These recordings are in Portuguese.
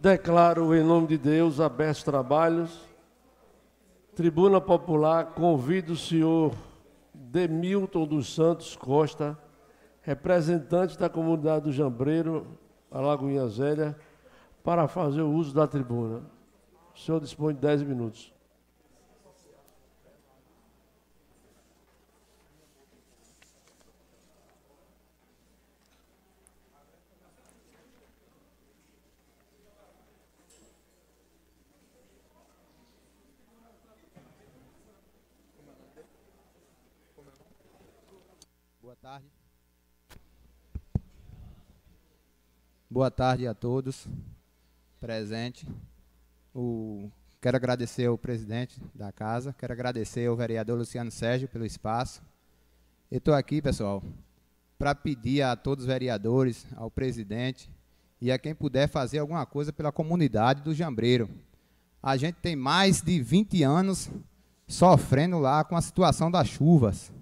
Declaro em nome de Deus abertos trabalhos. Tribuna Popular, convido o senhor Demilton dos Santos Costa, representante da comunidade do Jambreiro, Alagoinha Zélia, para fazer o uso da tribuna. O senhor dispõe de 10 minutos. Boa tarde a todos presentes. quero agradecer ao presidente da casa, quero agradecer ao vereador Luciano Sérgio pelo espaço. Eu estou aqui, pessoal, para pedir a todos os vereadores, ao presidente e a quem puder fazer alguma coisa pela comunidade do Jambreiro. A gente tem mais de 20 anos sofrendo lá com a situação das chuvas.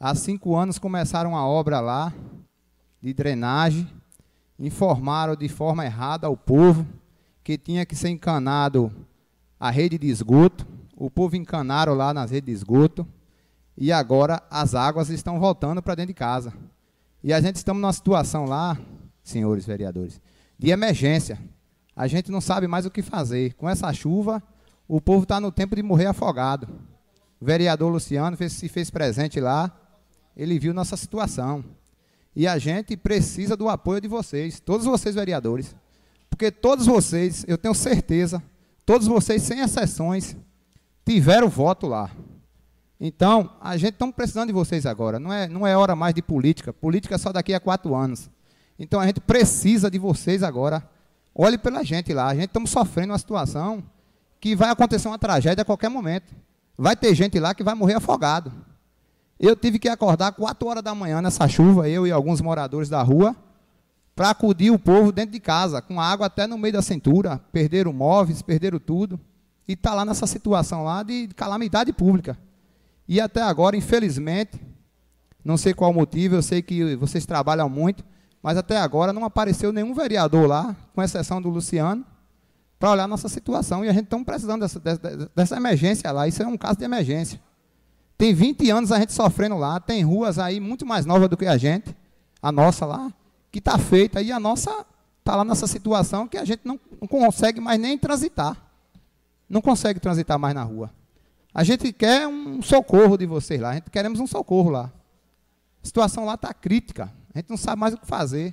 Há cinco anos começaram a obra lá de drenagem informaram de forma errada ao povo que tinha que ser encanado a rede de esgoto. O povo encanaram lá nas redes de esgoto e agora as águas estão voltando para dentro de casa. E a gente estamos numa situação lá, senhores vereadores, de emergência. A gente não sabe mais o que fazer. Com essa chuva, o povo está no tempo de morrer afogado. O vereador Luciano fez, se fez presente lá, ele viu nossa situação. E a gente precisa do apoio de vocês, todos vocês vereadores. Porque todos vocês, eu tenho certeza, todos vocês, sem exceções, tiveram voto lá. Então, a gente está precisando de vocês agora. Não é, não é hora mais de política. Política é só daqui a quatro anos. Então, a gente precisa de vocês agora. Olhe pela gente lá. A gente está sofrendo uma situação que vai acontecer uma tragédia a qualquer momento. Vai ter gente lá que vai morrer afogado. Eu tive que acordar 4 horas da manhã nessa chuva, eu e alguns moradores da rua, para acudir o povo dentro de casa, com água até no meio da cintura, perderam móveis, perderam tudo, e está lá nessa situação lá de calamidade pública. E até agora, infelizmente, não sei qual o motivo, eu sei que vocês trabalham muito, mas até agora não apareceu nenhum vereador lá, com exceção do Luciano, para olhar nossa situação, e a gente está precisando dessa, dessa, dessa emergência lá, isso é um caso de emergência. Tem 20 anos a gente sofrendo lá, tem ruas aí muito mais novas do que a gente, a nossa lá, que está feita e a nossa está lá nessa situação que a gente não, não consegue mais nem transitar. Não consegue transitar mais na rua. A gente quer um socorro de vocês lá, a gente queremos um socorro lá. A situação lá está crítica, a gente não sabe mais o que fazer.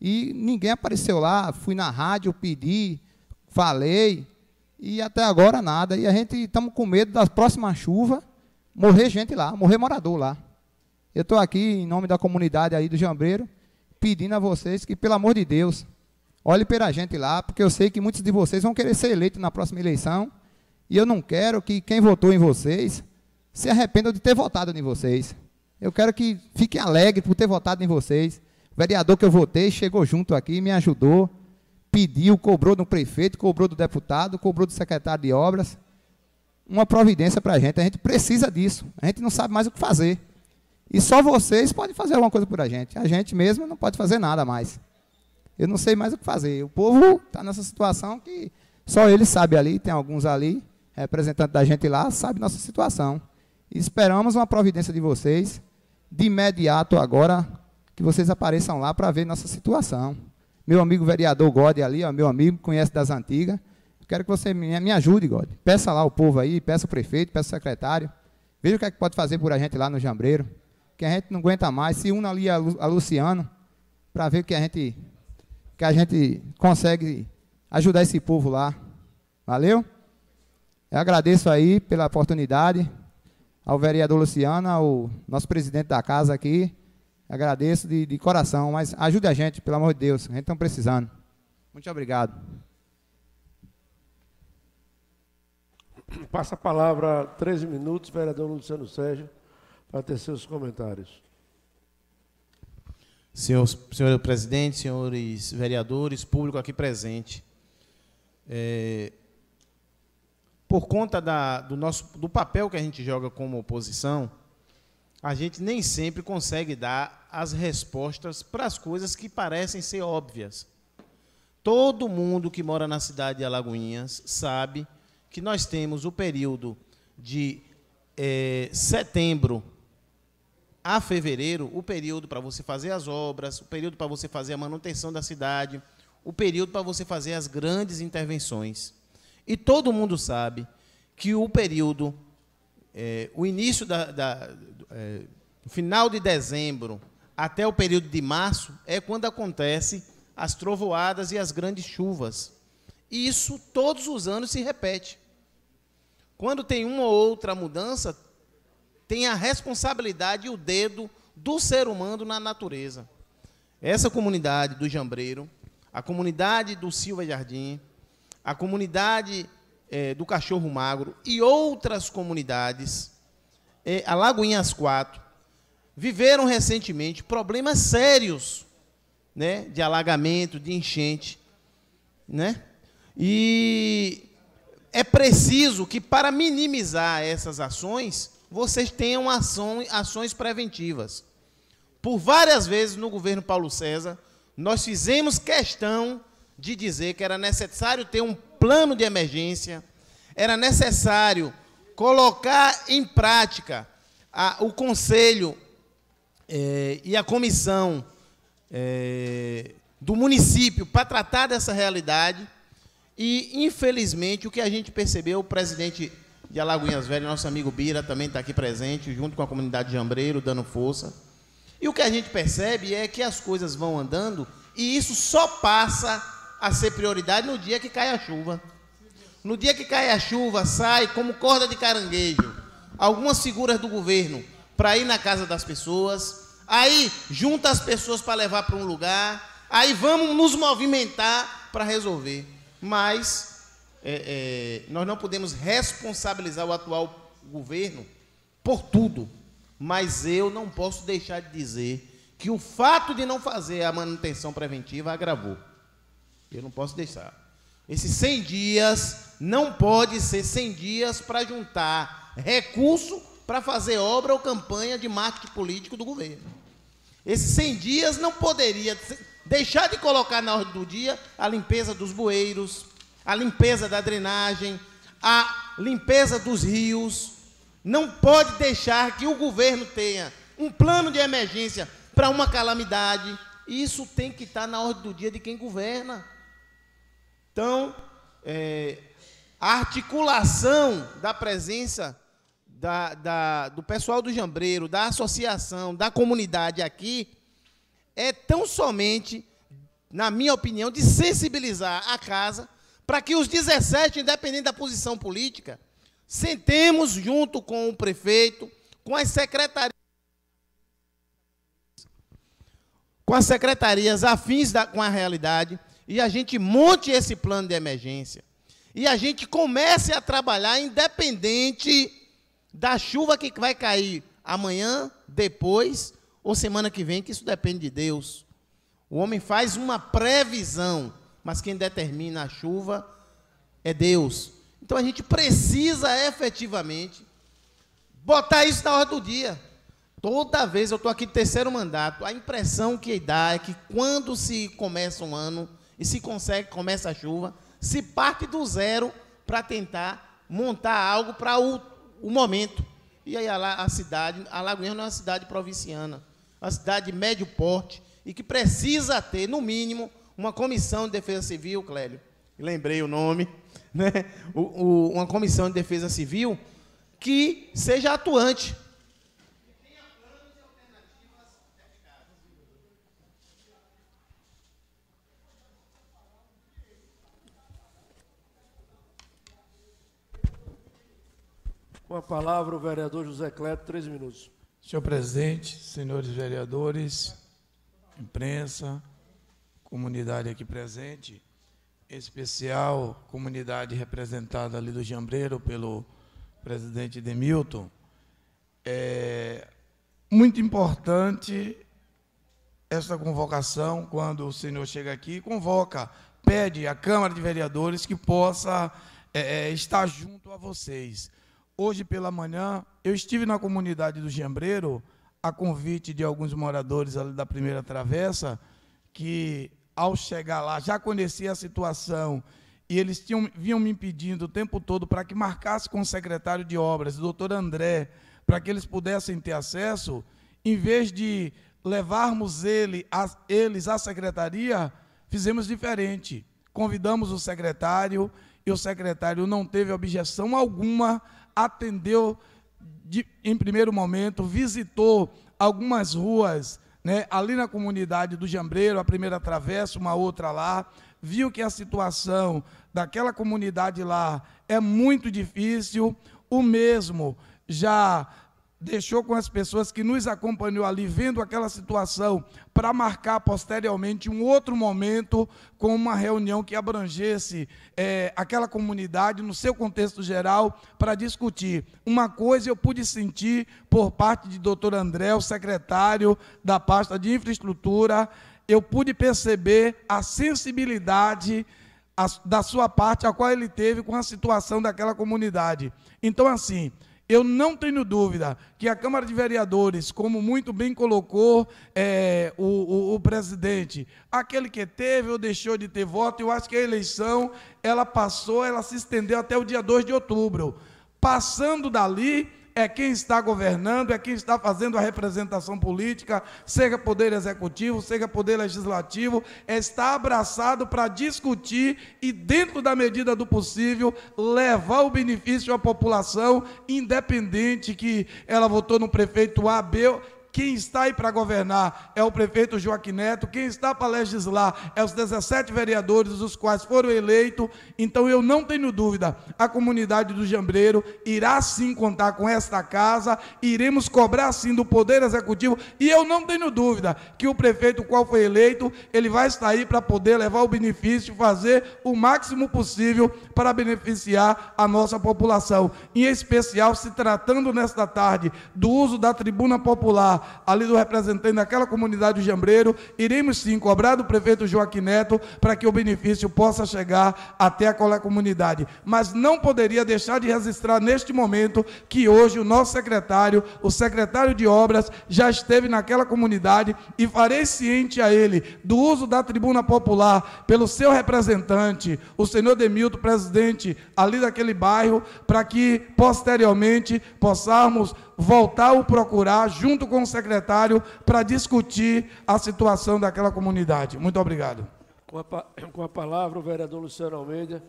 E ninguém apareceu lá, fui na rádio, pedi, falei, e até agora nada. E a gente estamos com medo da próxima chuva morrer gente lá, morrer morador lá. Eu estou aqui em nome da comunidade aí do Jambreiro, pedindo a vocês que, pelo amor de Deus, olhe pela gente lá, porque eu sei que muitos de vocês vão querer ser eleitos na próxima eleição. E eu não quero que quem votou em vocês se arrependa de ter votado em vocês. Eu quero que fiquem alegres por ter votado em vocês. O vereador que eu votei chegou junto aqui, me ajudou, pediu, cobrou do prefeito, cobrou do deputado, cobrou do secretário de obras uma providência para a gente. A gente precisa disso. A gente não sabe mais o que fazer. E só vocês podem fazer alguma coisa por a gente. A gente mesmo não pode fazer nada mais. Eu não sei mais o que fazer. O povo está nessa situação que só ele sabe ali, tem alguns ali, representante da gente lá, sabe nossa situação. E esperamos uma providência de vocês, de imediato agora, que vocês apareçam lá para ver nossa situação. Meu amigo vereador Gode ali, ó, meu amigo, conhece das antigas, Quero que você me, ajude, God. Peça lá o povo aí, peça o prefeito, peça o secretário. Veja o que é que pode fazer por a gente lá no Jambreiro. Que a gente não aguenta mais. Se una ali a, a Luciano, para ver que a gente que a gente consegue ajudar esse povo lá. Valeu? Eu agradeço aí pela oportunidade ao vereador Luciano, ao nosso presidente da casa aqui. Agradeço de, de coração, mas ajude a gente, pelo amor de Deus. A gente está precisando. Muito obrigado. Passa a palavra, 13 minutos, vereador Luciano Sérgio, para ter seus comentários. Senhor, senhor presidente, senhores vereadores, público aqui presente, é, por conta da, do, nosso, do papel que a gente joga como oposição, a gente nem sempre consegue dar as respostas para as coisas que parecem ser óbvias. Todo mundo que mora na cidade de Alagoinhas sabe que nós temos o período de é, setembro a fevereiro, o período para você fazer as obras, o período para você fazer a manutenção da cidade, o período para você fazer as grandes intervenções. E todo mundo sabe que o período, é, o início da, da é, final de dezembro até o período de março é quando acontece as trovoadas e as grandes chuvas. E isso todos os anos se repete. Quando tem uma ou outra mudança, tem a responsabilidade e o dedo do ser humano na natureza. Essa comunidade do Jambreiro, a comunidade do Silva Jardim, a comunidade é, do Cachorro Magro e outras comunidades, é, a Lagoinha as Quatro, viveram recentemente problemas sérios né, de alagamento, de enchente. Né? E é preciso que, para minimizar essas ações, vocês tenham ação, ações preventivas. Por várias vezes no governo Paulo César, nós fizemos questão de dizer que era necessário ter um plano de emergência, era necessário colocar em prática a, o conselho eh, e a comissão eh, do município para tratar dessa realidade. E, infelizmente, o que a gente percebeu, o presidente de Alagoinhas Velhas, nosso amigo Bira, também está aqui presente, junto com a comunidade de Jambreiro, dando força. E o que a gente percebe é que as coisas vão andando e isso só passa a ser prioridade no dia que cai a chuva. No dia que cai a chuva, sai como corda de caranguejo algumas figuras do governo para ir na casa das pessoas, aí junta as pessoas para levar para um lugar, aí vamos nos movimentar para resolver mas é, é, nós não podemos responsabilizar o atual governo por tudo. Mas eu não posso deixar de dizer que o fato de não fazer a manutenção preventiva agravou. Eu não posso deixar. Esses 100 dias não pode ser 100 dias para juntar recurso para fazer obra ou campanha de marketing político do governo. Esses 100 dias não poderia Deixar de colocar na ordem do dia a limpeza dos bueiros, a limpeza da drenagem, a limpeza dos rios. Não pode deixar que o governo tenha um plano de emergência para uma calamidade. Isso tem que estar na ordem do dia de quem governa. Então, é, a articulação da presença da, da, do pessoal do Jambreiro, da associação, da comunidade aqui, é tão somente, na minha opinião, de sensibilizar a casa para que os 17, independente da posição política, sentemos junto com o prefeito, com as secretarias, com as secretarias afins da, com a realidade, e a gente monte esse plano de emergência. E a gente comece a trabalhar independente da chuva que vai cair amanhã, depois ou semana que vem, que isso depende de Deus. O homem faz uma previsão, mas quem determina a chuva é Deus. Então a gente precisa efetivamente botar isso na hora do dia. Toda vez eu estou aqui terceiro mandato, a impressão que dá é que quando se começa um ano e se consegue, começa a chuva, se parte do zero para tentar montar algo para o, o, momento. E aí a, a cidade, a Lagoinha não é uma cidade provinciana uma cidade de médio porte, e que precisa ter, no mínimo, uma comissão de defesa civil, Clélio, lembrei o nome, né? O, o, uma comissão de defesa civil que seja atuante. Com a palavra o vereador José Cleto, três minutos. Senhor presidente, senhores vereadores, imprensa, comunidade aqui presente, em especial comunidade representada ali do Jambreiro pelo presidente Demilton, é muito importante esta convocação quando o senhor chega aqui convoca, pede à Câmara de Vereadores que possa é, é estar junto a vocês hoje pela manhã, eu estive na comunidade do Gembreiro, a convite de alguns moradores ali da primeira travessa, que ao chegar lá já conhecia a situação e eles tinham, vinham me pedindo o tempo todo para que marcasse com o secretário de obras, o doutor André, para que eles pudessem ter acesso, em vez de levarmos ele, a, eles à secretaria, fizemos diferente. Convidamos o secretário e o secretário não teve objeção alguma atendeu de, em primeiro momento, visitou algumas ruas né, ali na comunidade do Jambreiro, a primeira travessa, uma outra lá, viu que a situação daquela comunidade lá é muito difícil, o mesmo já deixou com as pessoas que nos acompanhou ali, vendo aquela situação, para marcar posteriormente um outro momento com uma reunião que abrangesse é, aquela comunidade no seu contexto geral para discutir. Uma coisa eu pude sentir por parte de doutor André, o secretário da pasta de infraestrutura, eu pude perceber a sensibilidade a, da sua parte, a qual ele teve com a situação daquela comunidade. Então, assim, eu não tenho dúvida que a Câmara de Vereadores, como muito bem colocou é, o, o, o, presidente, aquele que teve ou deixou de ter voto, eu acho que a eleição ela passou, ela se estendeu até o dia 2 de outubro. Passando dali, é quem está governando, é quem está fazendo a representação política, seja poder executivo, seja poder legislativo, é está abraçado para discutir e, dentro da medida do possível, levar o benefício à população, independente que ela votou no prefeito A, B quem está aí para governar é o prefeito Joaquim Neto, quem está para legislar é os 17 vereadores, os quais foram eleitos. Então eu não tenho dúvida, a comunidade do Jambreiro irá sim contar com esta casa, iremos cobrar sim do Poder Executivo, e eu não tenho dúvida que o prefeito, qual foi eleito, ele vai estar aí para poder levar o benefício, fazer o máximo possível para beneficiar a nossa população. Em especial, se tratando nesta tarde do uso da tribuna popular ali do representante daquela comunidade de Jambreiro, iremos sim cobrar do prefeito Joaquim Neto para que o benefício possa chegar até aquela comunidade. Mas não poderia deixar de registrar neste momento que hoje o nosso secretário, o secretário de obras, já esteve naquela comunidade e farei ciente a ele do uso da tribuna popular pelo seu representante, o senhor Demilto, presidente ali daquele bairro, para que posteriormente possamos voltar o procurar junto com o secretário para discutir a situação daquela comunidade. Muito obrigado. Com a, com a palavra, o vereador Luciano Almeida.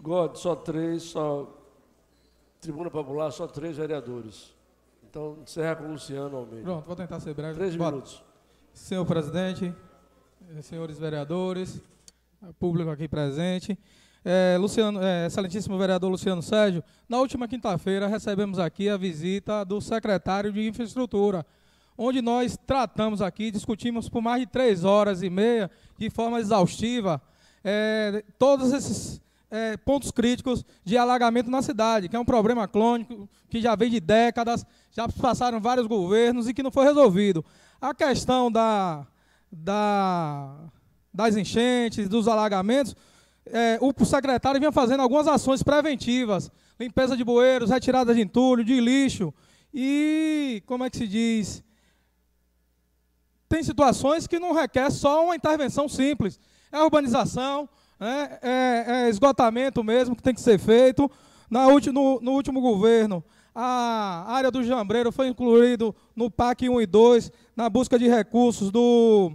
God, só três, só. Tribuna Popular, só três vereadores. Então, encerra com o Luciano Almeida. Pronto, vou tentar ser breve. Três minutos. Senhor presidente, eh, senhores vereadores, público aqui presente. É, Luciano, é, excelentíssimo vereador Luciano Sérgio, na última quinta-feira recebemos aqui a visita do secretário de Infraestrutura, onde nós tratamos aqui, discutimos por mais de três horas e meia, de forma exaustiva, é, todos esses é, pontos críticos de alagamento na cidade, que é um problema crônico que já vem de décadas, já passaram vários governos e que não foi resolvido. A questão da, da, das enchentes, dos alagamentos, é, o secretário vinha fazendo algumas ações preventivas, limpeza de bueiros, retirada de entulho, de lixo e, como é que se diz, tem situações que não requer só uma intervenção simples, é urbanização, né, é, é, esgotamento mesmo que tem que ser feito. Na ulti, no, no último governo, a área do Jambreiro foi incluído no PAC 1 e 2, na busca de recursos do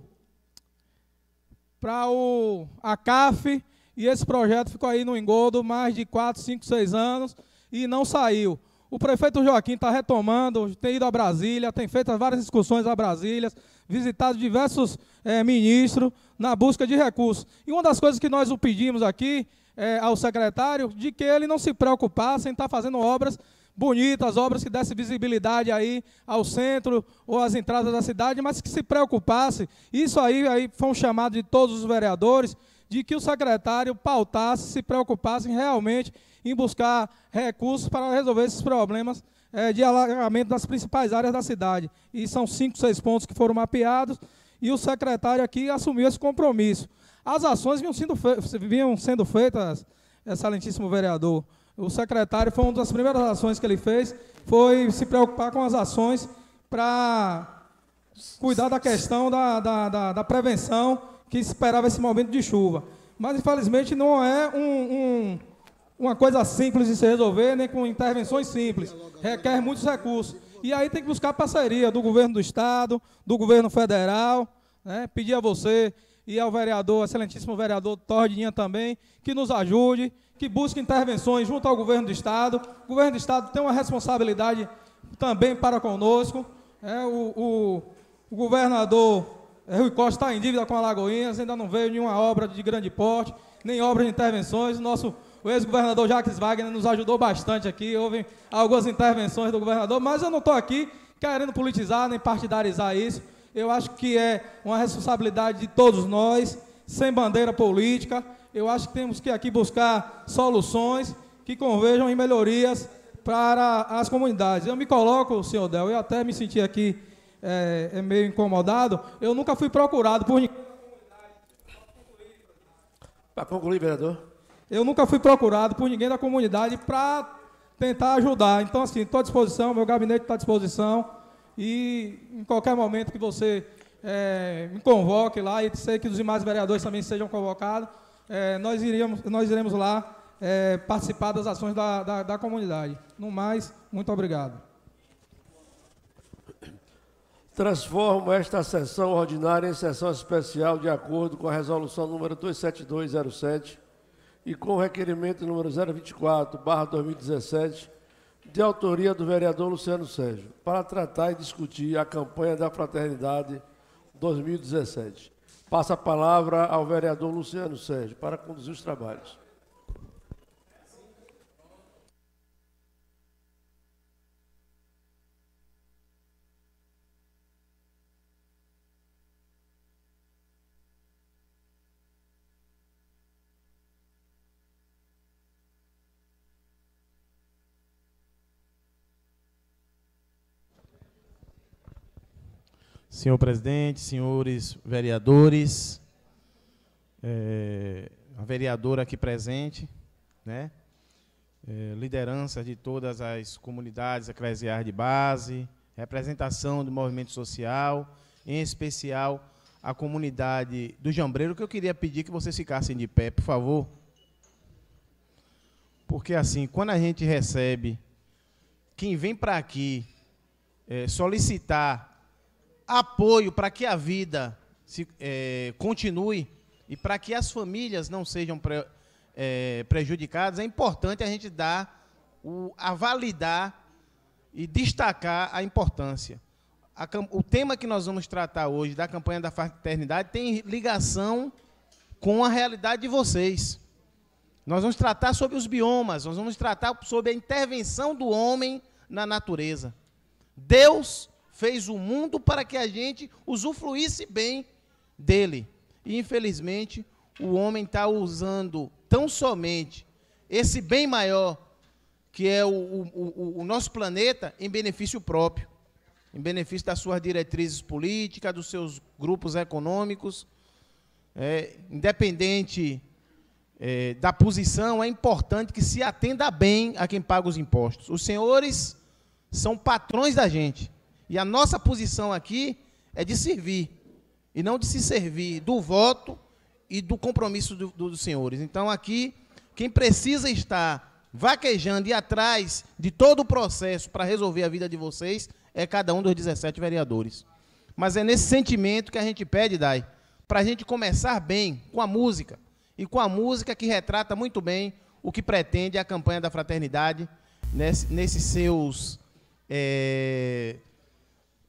para o CAF. E esse projeto ficou aí no engodo mais de 4, 5, 6 anos e não saiu. O prefeito Joaquim está retomando, tem ido a Brasília, tem feito várias discussões a Brasília, visitado diversos é, ministros na busca de recursos. E uma das coisas que nós o pedimos aqui é, ao secretário, de que ele não se preocupasse em estar tá fazendo obras bonitas, obras que dessem visibilidade aí ao centro ou às entradas da cidade, mas que se preocupasse. Isso aí, aí foi um chamado de todos os vereadores de que o secretário pautasse, se preocupasse realmente em buscar recursos para resolver esses problemas é, de alagamento das principais áreas da cidade. E são cinco, seis pontos que foram mapeados, e o secretário aqui assumiu esse compromisso. As ações vinham sendo, vinham sendo feitas, excelentíssimo vereador. O secretário foi uma das primeiras ações que ele fez, foi se preocupar com as ações para cuidar da questão da, da, da, da prevenção que esperava esse momento de chuva. Mas, infelizmente, não é um, um, uma coisa simples de se resolver, nem com intervenções simples. Requer muitos recursos. E aí tem que buscar parceria do governo do Estado, do governo federal. Né? Pedir a você e ao vereador, excelentíssimo vereador Tordinha também, que nos ajude, que busque intervenções junto ao governo do Estado. O governo do Estado tem uma responsabilidade também para conosco. É, o, o, o governador é, Rui Costa está em dívida com Alagoinhas, ainda não veio nenhuma obra de grande porte, nem obra de intervenções. O nosso ex-governador Jacques Wagner nos ajudou bastante aqui. Houve algumas intervenções do governador, mas eu não estou aqui querendo politizar nem partidarizar isso. Eu acho que é uma responsabilidade de todos nós, sem bandeira política. Eu acho que temos que aqui buscar soluções que convejam em melhorias para as comunidades. Eu me coloco, senhor Del, eu até me senti aqui é, é meio incomodado, eu nunca fui procurado por ninguém. Para concluir, vereador. Eu nunca fui procurado por ninguém da comunidade para tentar ajudar. Então, assim, estou à disposição, meu gabinete está à disposição. E em qualquer momento que você é, me convoque lá, e sei que os demais vereadores também sejam convocados, é, nós, iríamos, nós iremos lá é, participar das ações da, da, da comunidade. No mais, muito obrigado. Transformo esta sessão ordinária em sessão especial de acordo com a resolução número 27207 e com o requerimento número 024, 2017, de autoria do vereador Luciano Sérgio, para tratar e discutir a campanha da fraternidade 2017. Passa a palavra ao vereador Luciano Sérgio para conduzir os trabalhos. Senhor presidente, senhores vereadores, é, a vereadora aqui presente, né? É, de todas as comunidades eclesiais de base, representação do movimento social, em especial a comunidade do Jambreiro, que eu queria pedir que vocês ficassem de pé, por favor. Porque, assim, quando a gente recebe quem vem para aqui é, solicitar apoio para que a vida se, é, continue e para que as famílias não sejam pre, é, prejudicadas, é importante a gente dar, o, a validar e destacar a importância. A, o tema que nós vamos tratar hoje da campanha da fraternidade tem ligação com a realidade de vocês. Nós vamos tratar sobre os biomas, nós vamos tratar sobre a intervenção do homem na natureza. Deus fez o mundo para que a gente usufruísse bem dele. E, infelizmente, o homem está usando tão somente esse bem maior, que é o, o, o, nosso planeta, em benefício próprio, em benefício das suas diretrizes políticas, dos seus grupos econômicos. É, independente é, da posição, é importante que se atenda bem a quem paga os impostos. Os senhores são patrões da gente. E a nossa posição aqui é de servir, e não de se servir do voto e do compromisso do, do, dos senhores. Então, aqui, quem precisa estar vaquejando e atrás de todo o processo para resolver a vida de vocês é cada um dos 17 vereadores. Mas é nesse sentimento que a gente pede, Dai, para a gente começar bem com a música. E com a música que retrata muito bem o que pretende a campanha da fraternidade nesse, nesses seus. É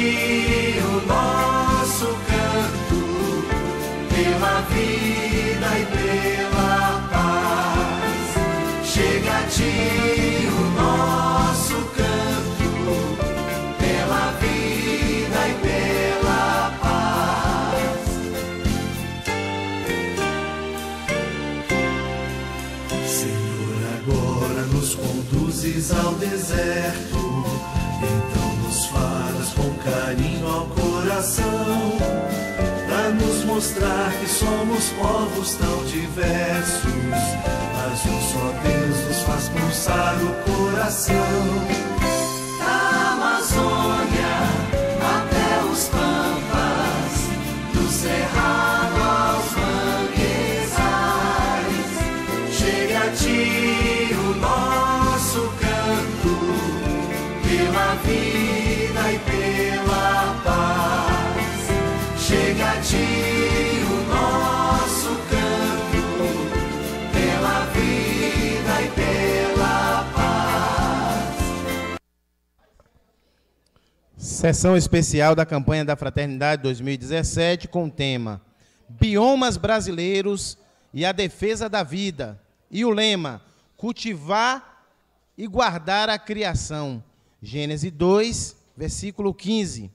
Enche o nosso canto pela vida e pela paz. Chega a ti o nosso canto pela vida e pela paz. Senhor, agora nos conduzes ao deserto coração, para nos mostrar que somos povos tão diversos, mas um só Deus nos faz pulsar o coração. Da Amazônia. Sessão especial da campanha da Fraternidade 2017 com o tema Biomas Brasileiros e a Defesa da Vida. E o lema: Cultivar e guardar a criação. Gênesis 2, versículo 15.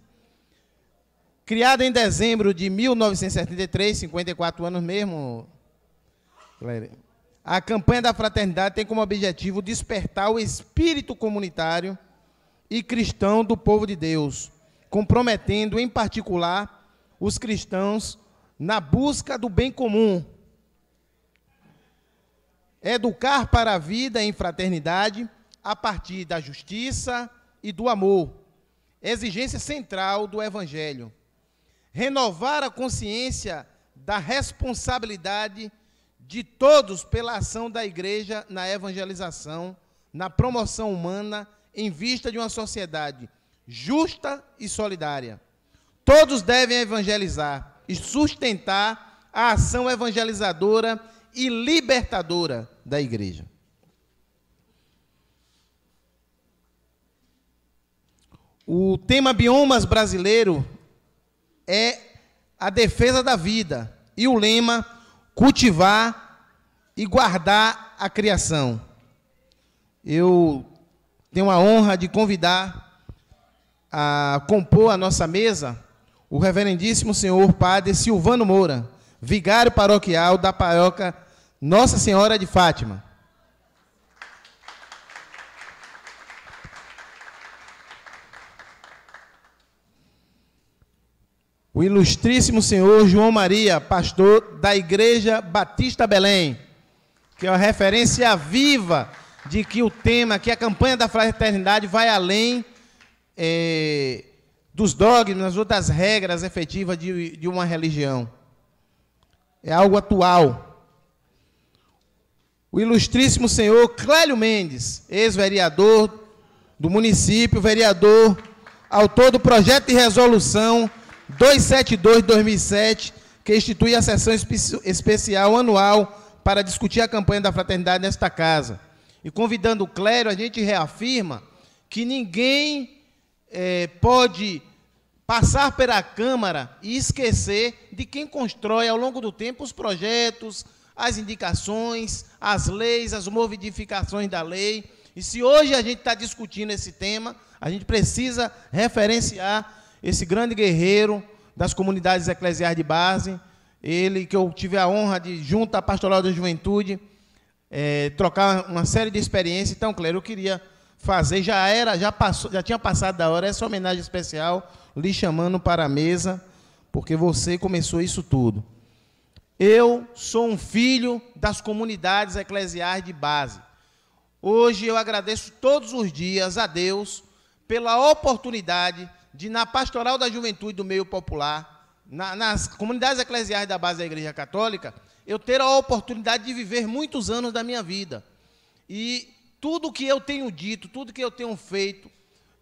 Criada em dezembro de 1973, 54 anos mesmo. A campanha da Fraternidade tem como objetivo despertar o espírito comunitário e cristão do povo de Deus, comprometendo em particular os cristãos na busca do bem comum. Educar para a vida em fraternidade a partir da justiça e do amor, exigência central do Evangelho. Renovar a consciência da responsabilidade de todos pela ação da igreja na evangelização, na promoção humana em vista de uma sociedade justa e solidária. Todos devem evangelizar e sustentar a ação evangelizadora e libertadora da igreja. O tema Biomas Brasileiro é a defesa da vida e o lema cultivar e guardar a criação. Eu tenho a honra de convidar a compor a nossa mesa o reverendíssimo senhor padre Silvano Moura, vigário paroquial da paróquia Nossa Senhora de Fátima. o ilustríssimo senhor João Maria, pastor da Igreja Batista Belém, que é uma referência viva de que o tema, que a campanha da fraternidade vai além é, dos dogmas ou das regras efetivas de, de uma religião. É algo atual. O ilustríssimo senhor Clélio Mendes, ex-vereador do município, vereador, autor do projeto de resolução 272 de 2007, que institui a sessão especial anual para discutir a campanha da fraternidade nesta casa e convidando o clero, a gente reafirma que ninguém é, pode passar pela Câmara e esquecer de quem constrói ao longo do tempo os projetos, as indicações, as leis, as modificações da lei. E se hoje a gente está discutindo esse tema, a gente precisa referenciar esse grande guerreiro das comunidades eclesiais de base, ele que eu tive a honra de, junto à Pastoral da Juventude, é, trocar uma série de experiências. Então, Clério, eu queria fazer, já era, já passou, já tinha passado da hora essa homenagem especial, lhe chamando para a mesa, porque você começou isso tudo. Eu sou um filho das comunidades eclesiais de base. Hoje eu agradeço todos os dias a Deus pela oportunidade de, na pastoral da juventude do meio popular, na, nas comunidades eclesiais da base da Igreja Católica, eu ter a oportunidade de viver muitos anos da minha vida. E tudo que eu tenho dito, tudo que eu tenho feito,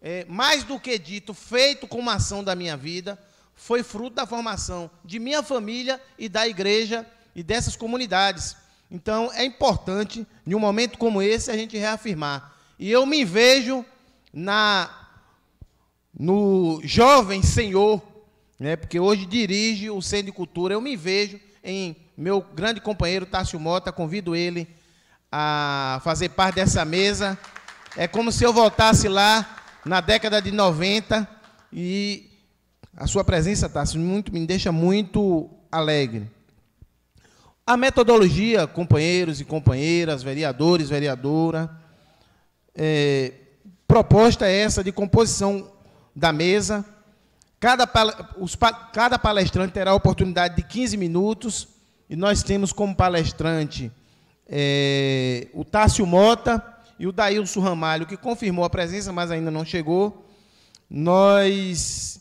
é, mais do que dito, feito com ação da minha vida, foi fruto da formação de minha família e da igreja e dessas comunidades. Então, é importante, em um momento como esse, a gente reafirmar. E eu me vejo na no jovem senhor, né, porque hoje dirige o Centro de Cultura, eu me vejo em meu grande companheiro Tássio Mota, convido ele a fazer parte dessa mesa. É como se eu voltasse lá na década de 90 e a sua presença, Tássio, muito, me deixa muito alegre. A metodologia, companheiros e companheiras, vereadores, vereadora, é, proposta é essa de composição da mesa. Cada, cada palestrante terá a oportunidade de 15 minutos e nós temos como palestrante é, o Tássio Mota e o Daílson Ramalho, que confirmou a presença, mas ainda não chegou. Nós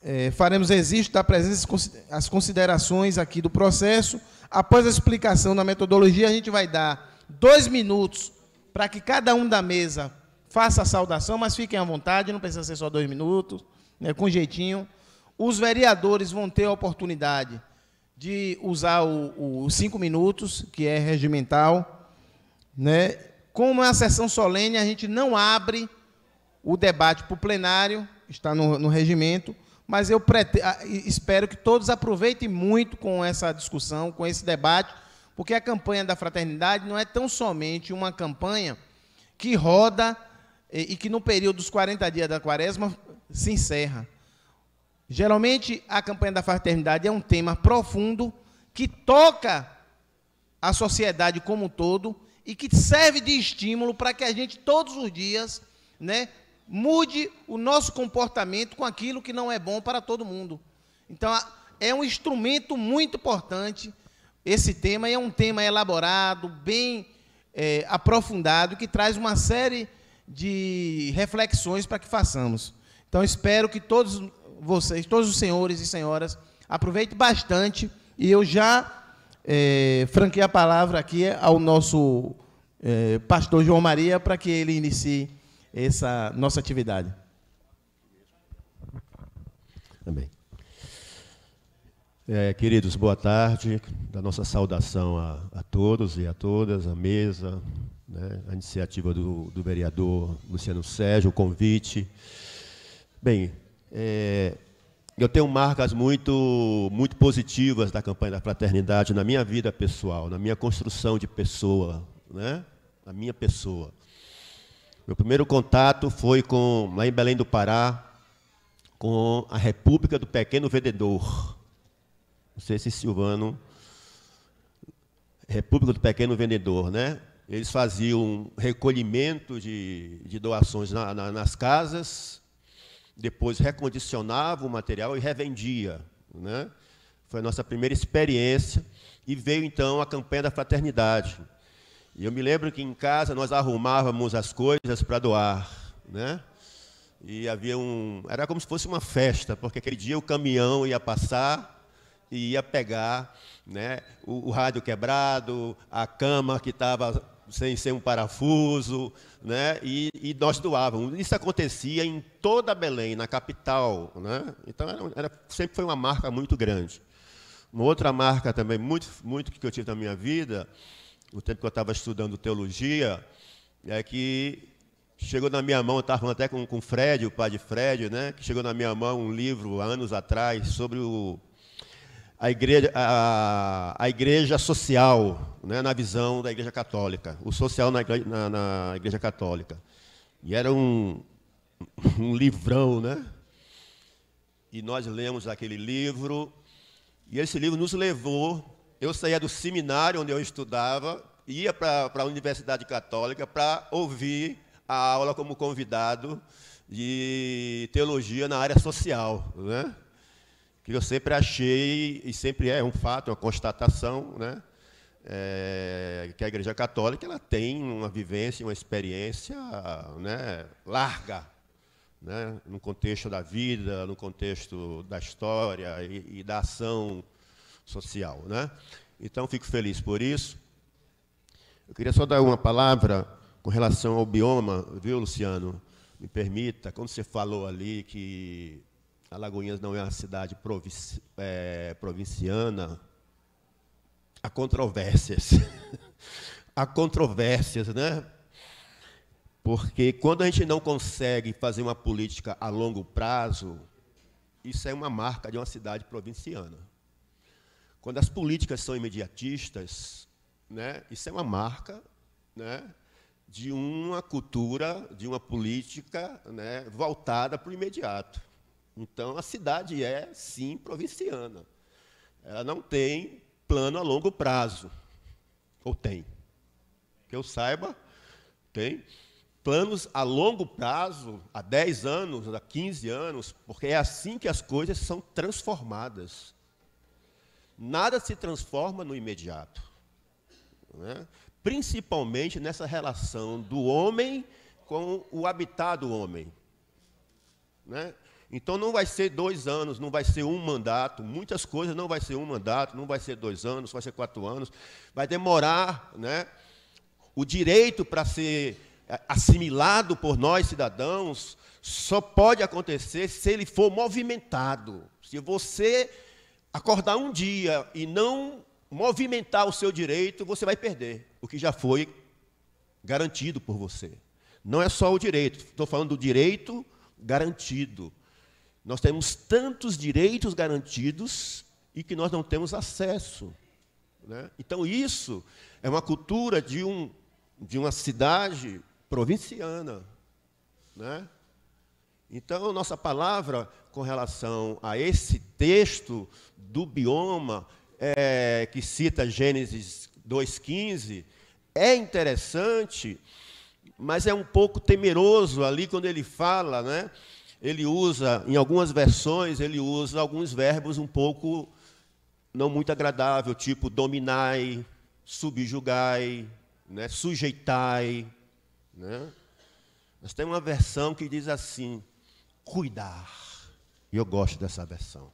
é, faremos registro da presença as considerações aqui do processo. Após a explicação da metodologia, a gente vai dar dois minutos para que cada um da mesa faça a saudação, mas fiquem à vontade, não precisa ser só dois minutos, né, com jeitinho. Os vereadores vão ter a oportunidade de usar os cinco minutos, que é regimental. Né? Como é a sessão solene, a gente não abre o debate para o plenário, está no, no regimento, mas eu espero que todos aproveitem muito com essa discussão, com esse debate, porque a campanha da fraternidade não é tão somente uma campanha que roda e, e que no período dos 40 dias da quaresma se encerra. Geralmente, a campanha da fraternidade é um tema profundo que toca a sociedade como um todo e que serve de estímulo para que a gente, todos os dias, né, mude o nosso comportamento com aquilo que não é bom para todo mundo. Então, é um instrumento muito importante esse tema, é um tema elaborado, bem é, aprofundado, que traz uma série de reflexões para que façamos. Então, espero que todos vocês, todos os senhores e senhoras, aproveite bastante. E eu já é, franquei a palavra aqui ao nosso é, pastor João Maria para que ele inicie essa nossa atividade. Amém. É, queridos, boa tarde. Da nossa saudação a, a, todos e a todas, a mesa, né, a iniciativa do, do vereador Luciano Sérgio, o convite. Bem, é, eu tenho marcas muito, muito positivas da campanha da fraternidade na minha vida pessoal, na minha construção de pessoa, né? na minha pessoa. Meu primeiro contato foi com, lá em Belém do Pará, com a República do Pequeno Vendedor. Não sei se Silvano. República do Pequeno Vendedor, né? Eles faziam recolhimento de, de doações na, na, nas casas depois recondicionava o material e revendia. Né? Foi a nossa primeira experiência e veio então a campanha da fraternidade. E eu me lembro que em casa nós arrumávamos as coisas para doar, né? E havia um, era como se fosse uma festa, porque aquele dia o caminhão ia passar e ia pegar, né, o, o rádio quebrado, a cama que estava sem ser um parafuso, né? E, e, nós doávamos. Isso acontecia em toda Belém, na capital, né? Então era, era, sempre foi uma marca muito grande. Uma outra marca também muito muito que eu tive na minha vida, no tempo que eu estava estudando teologia, é que chegou na minha mão, estava até com, com o Fred, o pai de Fred, né? Que chegou na minha mão um livro há anos atrás sobre o a igreja, a, a igreja social, né, na visão da igreja católica, o social na igreja, na, na igreja católica. E era um, um livrão, né? E nós lemos aquele livro, e esse livro nos levou. Eu saía do seminário onde eu estudava, ia para a Universidade Católica para ouvir a aula como convidado de teologia na área social, né? que eu sempre achei, e sempre é um fato, uma constatação, né? É, que a Igreja Católica ela tem uma vivência, uma experiência né, larga, né, no contexto da vida, no contexto da história e, e da ação social. Né? Então, fico feliz por isso. Eu queria só dar uma palavra com relação ao bioma, viu, Luciano? Me permita, quando você falou ali que Alagoinhas não é uma cidade é, provinciana. Há controvérsias. Há controvérsias, né? Porque quando a gente não consegue fazer uma política a longo prazo, isso é uma marca de uma cidade provinciana. Quando as políticas são imediatistas, né, isso é uma marca né, de uma cultura, de uma política né, voltada para o imediato. Então, a cidade é, sim, provinciana. Ela não tem plano a longo prazo. Ou tem? Que eu saiba, tem. Planos a longo prazo, a 10 anos, a 15 anos, porque é assim que as coisas são transformadas. Nada se transforma no imediato. Né? Principalmente nessa relação do homem com o habitado homem. Né? Então não vai ser dois anos, não vai ser um mandato, muitas coisas não vai ser um mandato, não vai ser dois anos, vai ser quatro anos, vai demorar, né? O direito para ser é, assimilado por nós cidadãos só pode acontecer se ele for movimentado. Se você acordar um dia e não movimentar o seu direito, você vai perder o que já foi garantido por você. Não é só o direito, estou falando do direito garantido nós temos tantos direitos garantidos e que nós não temos acesso. Né? Então, isso é uma cultura de, um, de uma cidade provinciana. Né? Então, nossa palavra com relação a esse texto do bioma, é, que cita Gênesis 2,15, é interessante, mas é um pouco temeroso ali quando ele fala, né? ele usa, em algumas versões, ele usa alguns verbos um pouco não muito agradável, tipo dominai, subjugai, né, sujeitai. Né? Mas tem uma versão que diz assim, cuidar. E eu gosto dessa versão.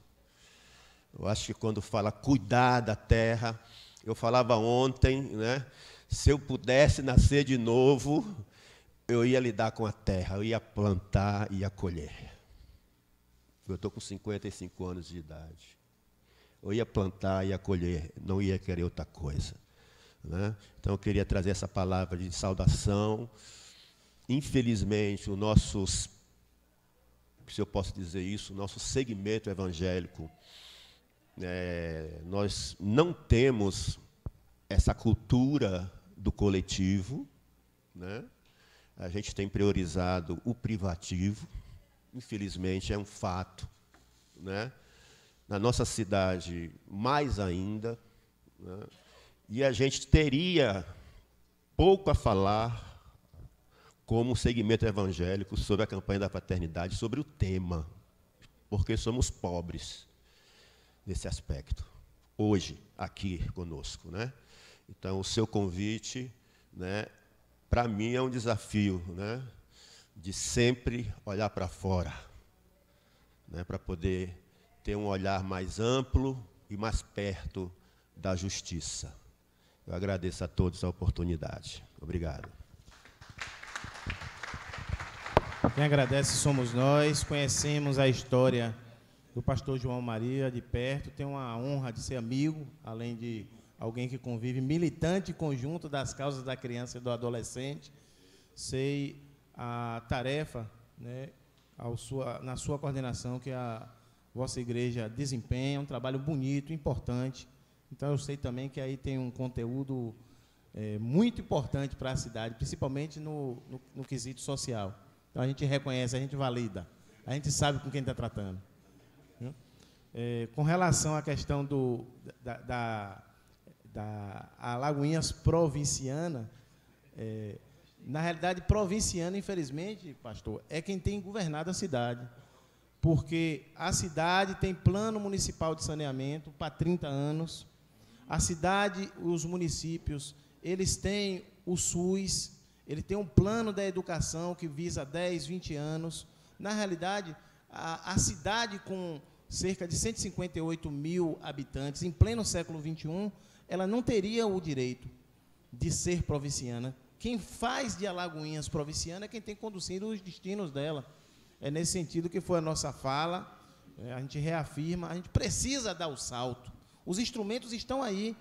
Eu acho que quando fala cuidar da terra, eu falava ontem, né? Se eu pudesse nascer de novo, eu ia lidar com a terra, eu ia plantar e ia colher. Eu estou com 55 anos de idade. Eu ia plantar, ia colher, não ia querer outra coisa. Né? Então eu queria trazer essa palavra de saudação. Infelizmente, o nosso, se eu posso dizer isso, o nosso segmento evangélico, é, nós não temos essa cultura do coletivo, né? a gente tem priorizado o privativo, infelizmente, é um fato. Né? Na nossa cidade, mais ainda. Né? E a gente teria pouco a falar como segmento evangélico sobre a campanha da paternidade, sobre o tema, porque somos pobres nesse aspecto, hoje, aqui conosco. Né? Então, o seu convite, né, para mim, é um desafio. Né? de sempre olhar para fora, né, para poder ter um olhar mais amplo e mais perto da justiça. Eu agradeço a todos a oportunidade. Obrigado. Quem agradece somos nós. Conhecemos a história do pastor João Maria de perto. Tenho a honra de ser amigo, além de alguém que convive militante conjunto das causas da criança e do adolescente. Sei a tarefa né, sua, na sua coordenação que a vossa igreja desempenha, um trabalho bonito, importante. Então eu sei também que aí tem um conteúdo é, muito importante para a cidade, principalmente no, no, no, quesito social. Então a gente reconhece, a gente valida, a gente sabe com quem está tratando. É, com relação à questão do, da, da, da a Lagoinhas provinciana, é, na realidade, provinciano, infelizmente, pastor, é quem tem governado a cidade. Porque a cidade tem plano municipal de saneamento para 30 anos. A cidade, os municípios, eles têm o SUS, ele tem um plano da educação que visa 10, 20 anos. Na realidade, a, a cidade com cerca de 158 mil habitantes, em pleno século XXI, ela não teria o direito de ser provinciana quem faz de Alagoinhas provinciana é quem tem conduzido os destinos dela. É nesse sentido que foi a nossa fala. É, a gente reafirma, a gente precisa dar o salto. Os instrumentos estão aí.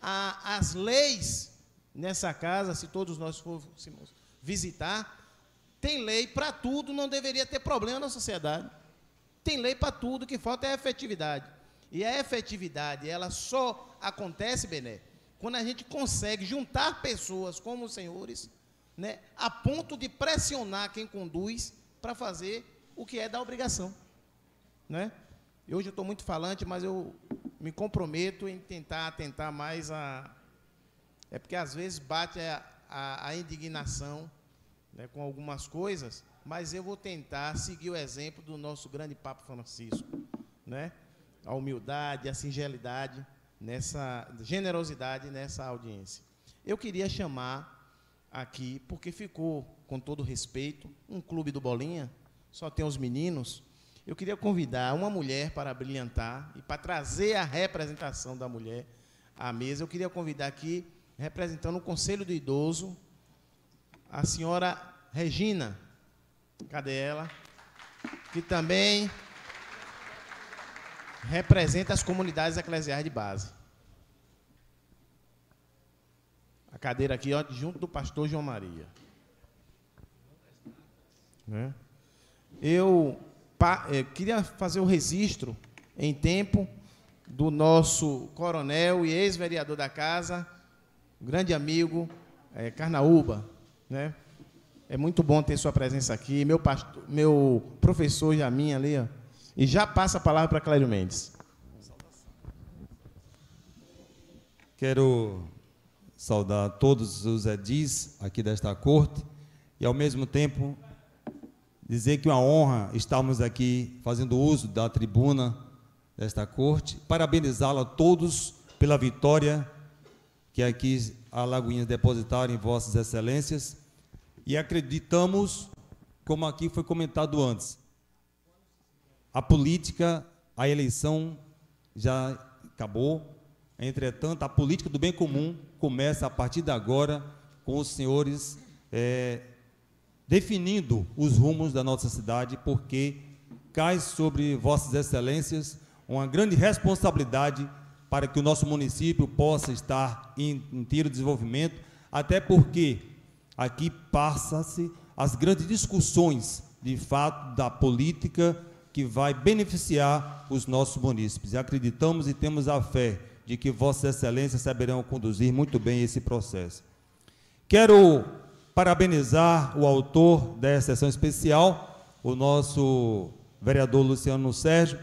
A, as leis nessa casa, se todos nós fôssemos visitar, tem lei para tudo, não deveria ter problema na sociedade. Tem lei para tudo, o que falta é efetividade. E a efetividade, ela só acontece, Bené, quando a gente consegue juntar pessoas como os senhores, né, a ponto de pressionar quem conduz para fazer o que é da obrigação. Né? E hoje eu estou muito falante, mas eu me comprometo em tentar atentar mais a. É porque às vezes bate a, a, a indignação né, com algumas coisas, mas eu vou tentar seguir o exemplo do nosso grande Papa Francisco. Né? A humildade, a singelidade nessa generosidade nessa audiência. Eu queria chamar aqui, porque ficou, com todo respeito, um clube do Bolinha, só tem os meninos. Eu queria convidar uma mulher para brilhantar e para trazer a representação da mulher à mesa. Eu queria convidar aqui, representando o Conselho do Idoso, a senhora Regina. Cadê ela? Que também representa as comunidades eclesiais de base. A cadeira aqui, ó, junto do pastor João Maria. Né? Eu, é, queria fazer o registro em tempo do nosso coronel e ex-vereador da casa, grande amigo é, Carnaúba. Né? É muito bom ter sua presença aqui. Meu, pastor, meu professor Jamin ali, ó e já passa a palavra para Clério Mendes. Quero saudar todos os edis aqui desta corte e, ao mesmo tempo, dizer que é uma honra estarmos aqui fazendo uso da tribuna desta corte. Parabenizá-la a todos pela vitória que aqui a Lagoinha depositaram em Vossas Excelências. E acreditamos, como aqui foi comentado antes, a política, a eleição já acabou. Entretanto, a política do bem comum começa a partir de agora com os senhores é, definindo os rumos da nossa cidade, porque cai sobre vossas excelências uma grande responsabilidade para que o nosso município possa estar em inteiro desenvolvimento, até porque aqui passa-se as grandes discussões, de fato, da política que vai beneficiar os nossos munícipes. E acreditamos e temos a fé de que vossa excelência saberão conduzir muito bem esse processo. Quero parabenizar o autor dessa sessão especial, o nosso vereador Luciano Sérgio,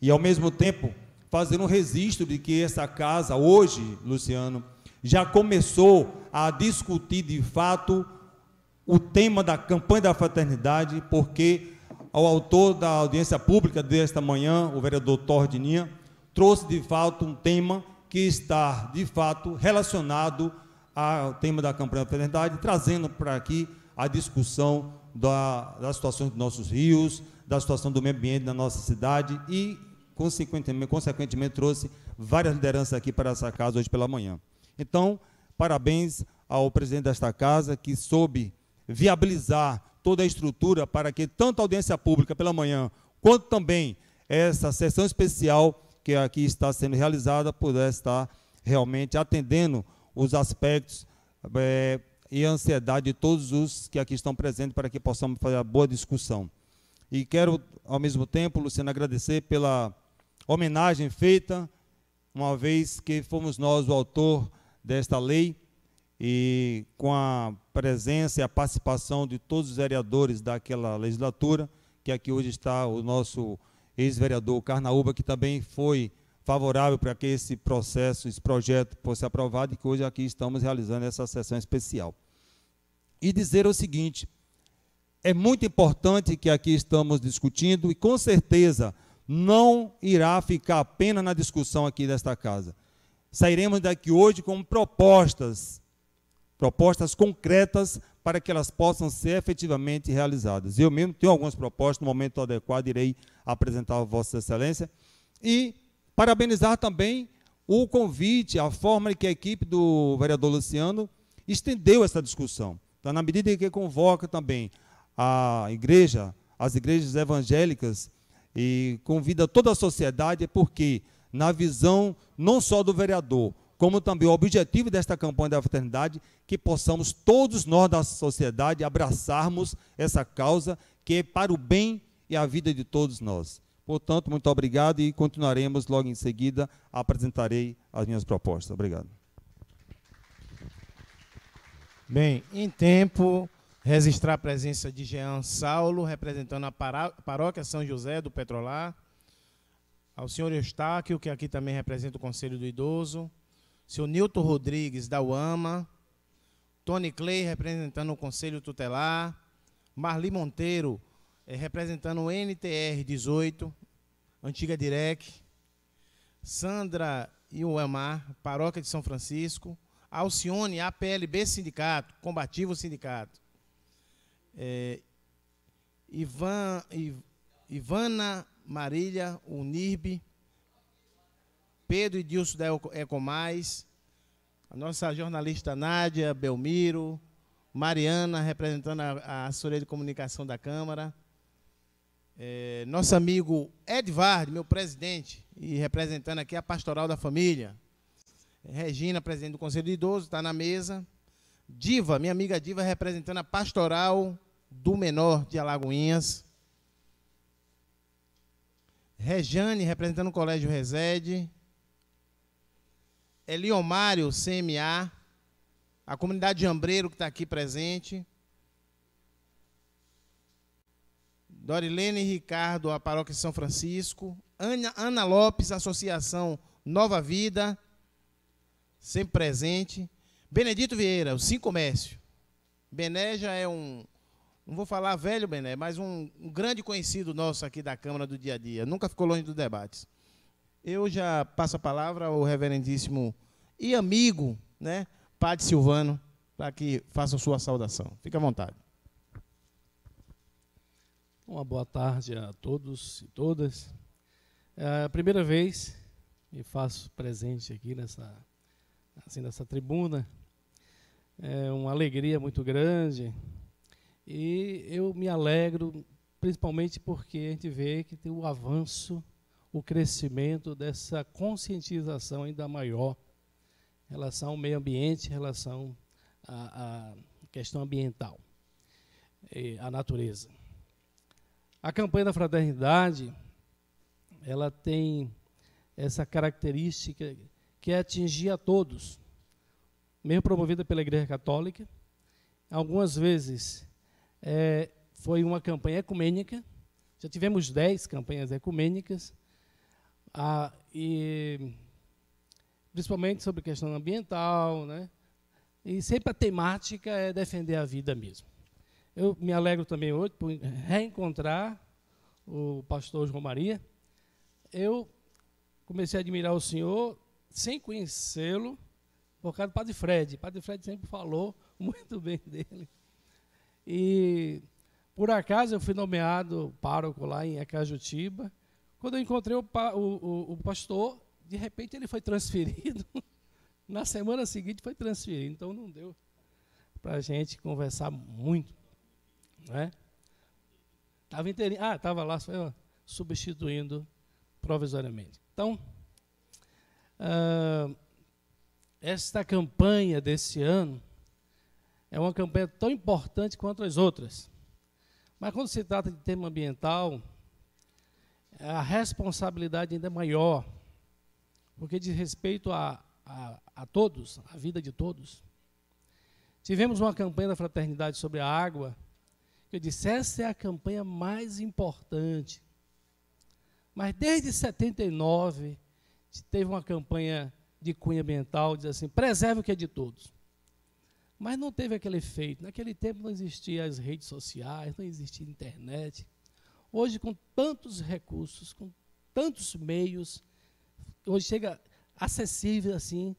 e ao mesmo tempo fazer um registro de que essa casa, hoje, Luciano, já começou a discutir de fato o tema da campanha da fraternidade, porque ao autor da audiência pública desta manhã, o vereador Tordininha, trouxe de fato um tema que está de fato relacionado ao tema da campanha da fraternidade, trazendo para aqui a discussão da, da situação dos nossos rios, da situação do meio ambiente na nossa cidade e, consequentemente, consequentemente trouxe várias lideranças aqui para essa casa hoje pela manhã. Então, parabéns ao presidente desta casa que soube viabilizar toda a estrutura para que tanto a audiência pública pela manhã, quanto também essa sessão especial que aqui está sendo realizada, pudesse estar realmente atendendo os aspectos é, e a ansiedade de todos os que aqui estão presentes para que possamos fazer a boa discussão. E quero, ao mesmo tempo, Luciano, agradecer pela homenagem feita, uma vez que fomos nós o autor desta lei, e com a presença e a participação de todos os vereadores daquela legislatura, que aqui hoje está o nosso ex-vereador Carnaúba, que também foi favorável para que esse processo, esse projeto fosse aprovado e que hoje aqui estamos realizando essa sessão especial. E dizer o seguinte, é muito importante que aqui estamos discutindo e com certeza não irá ficar apenas na discussão aqui desta casa. Sairemos daqui hoje com propostas propostas concretas para que elas possam ser efetivamente realizadas. Eu mesmo tenho algumas propostas, no momento adequado irei apresentar a Vossa Excelência. E parabenizar também o convite, a forma que a equipe do vereador Luciano estendeu essa discussão. Então, na medida em que convoca também a igreja, as igrejas evangélicas, e convida toda a sociedade, é porque na visão não só do vereador, como também o objetivo desta campanha da fraternidade, que possamos todos nós da sociedade abraçarmos essa causa que é para o bem e a vida de todos nós. Portanto, muito obrigado e continuaremos logo em seguida, apresentarei as minhas propostas. Obrigado. Bem, em tempo, registrar a presença de Jean Saulo, representando a paróquia São José do Petrolar, ao senhor Eustáquio, que aqui também representa o Conselho do Idoso, seu Nilton Rodrigues, da UAMA. Tony Clay, representando o Conselho Tutelar. Marli Monteiro, eh, representando o NTR 18, antiga Direc. Sandra e o Elmar, Paróquia de São Francisco. Alcione, APLB Sindicato, Combativo Sindicato. Eh, Ivan, Ivana Marília Unirbe, Pedro e Dilson da Ecomais, a nossa jornalista Nádia Belmiro, Mariana, representando a, a assessoria de comunicação da Câmara, é, nosso amigo Edvard, meu presidente, e representando aqui a Pastoral da Família, Regina, presidente do Conselho de Idoso, está na mesa, Diva, minha amiga Diva, representando a Pastoral do Menor de Alagoinhas, Rejane, representando o Colégio Resede, Eliomário é CMA, a comunidade de Ambreiro que está aqui presente, Dorilene Ricardo, a paróquia de São Francisco, Ana, Ana Lopes, Associação Nova Vida, sempre presente, Benedito Vieira, o Sim Comércio. Bené já é um, não vou falar velho Bené, mas um, um grande conhecido nosso aqui da Câmara do dia a dia, nunca ficou longe dos debates. Eu já passo a palavra ao reverendíssimo e amigo, né, Padre Silvano, para que faça sua saudação. Fique à vontade. Uma boa tarde a todos e todas. É a primeira vez me faço presente aqui nessa, assim, nessa tribuna. É uma alegria muito grande e eu me alegro principalmente porque a gente vê que tem o avanço o crescimento dessa conscientização ainda maior em relação ao meio ambiente, em relação à, à questão ambiental, à natureza. A campanha da fraternidade, ela tem essa característica que é atingir a todos, mesmo promovida pela Igreja Católica. Algumas vezes é, foi uma campanha ecumênica, já tivemos dez campanhas ecumênicas, ah, e principalmente sobre questão ambiental, né? E sempre a temática é defender a vida mesmo. Eu me alegro também hoje por reencontrar o pastor João Maria. Eu comecei a admirar o senhor sem conhecê-lo por causa do Padre Fred. O Padre Fred sempre falou muito bem dele. E por acaso eu fui nomeado pároco lá em Acajutiba quando eu encontrei o, pa, o, o, o pastor, de repente ele foi transferido. Na semana seguinte foi transferido, então não deu para a gente conversar muito. Né? Tava inteirinho. Ah, estava lá, foi, ó, substituindo provisoriamente. Então, uh, esta campanha desse ano é uma campanha tão importante quanto as outras. Mas quando se trata de tema ambiental, a responsabilidade ainda é maior, porque diz respeito a, a, a todos, a vida de todos. Tivemos uma campanha da fraternidade sobre a água, que eu disse, essa é a campanha mais importante. Mas desde 79, teve uma campanha de cunha ambiental, diz assim, preserve o que é de todos. Mas não teve aquele efeito. Naquele tempo não existiam as redes sociais, não existia internet. Hoje, com tantos recursos, com tantos meios, hoje chega acessível assim,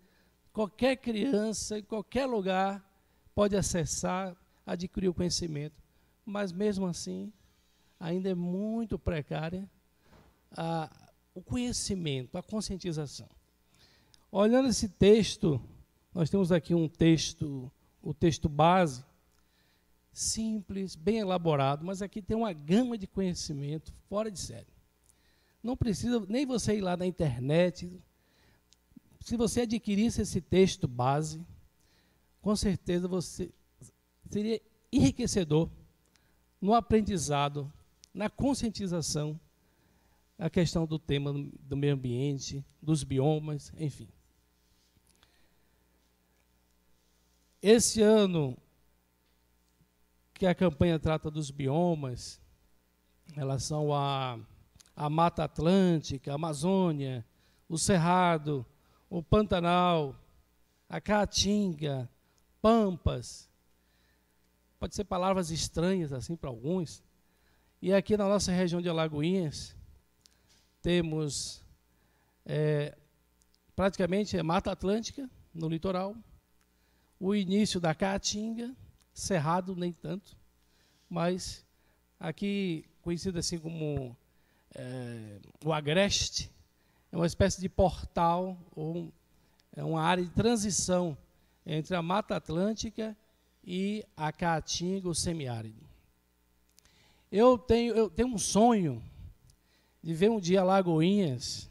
qualquer criança, em qualquer lugar, pode acessar, adquirir o conhecimento. Mas, mesmo assim, ainda é muito precária a, o conhecimento, a conscientização. Olhando esse texto, nós temos aqui um texto, o texto base, simples, bem elaborado, mas aqui tem uma gama de conhecimento fora de série. Não precisa nem você ir lá na internet. Se você adquirisse esse texto base, com certeza você seria enriquecedor no aprendizado, na conscientização, a questão do tema do meio ambiente, dos biomas, enfim. Esse ano que a campanha trata dos biomas, em relação à, à Mata Atlântica, a Amazônia, o Cerrado, o Pantanal, a Caatinga, Pampas. Pode ser palavras estranhas assim para alguns. E aqui na nossa região de Alagoinhas, temos é, praticamente a é Mata Atlântica, no litoral, o início da Caatinga, Cerrado nem tanto, mas aqui conhecido assim como é, o Agreste, é uma espécie de portal ou é uma área de transição entre a Mata Atlântica e a Caatinga, o semiárido. Eu tenho, eu tenho um sonho de ver um dia Lagoinhas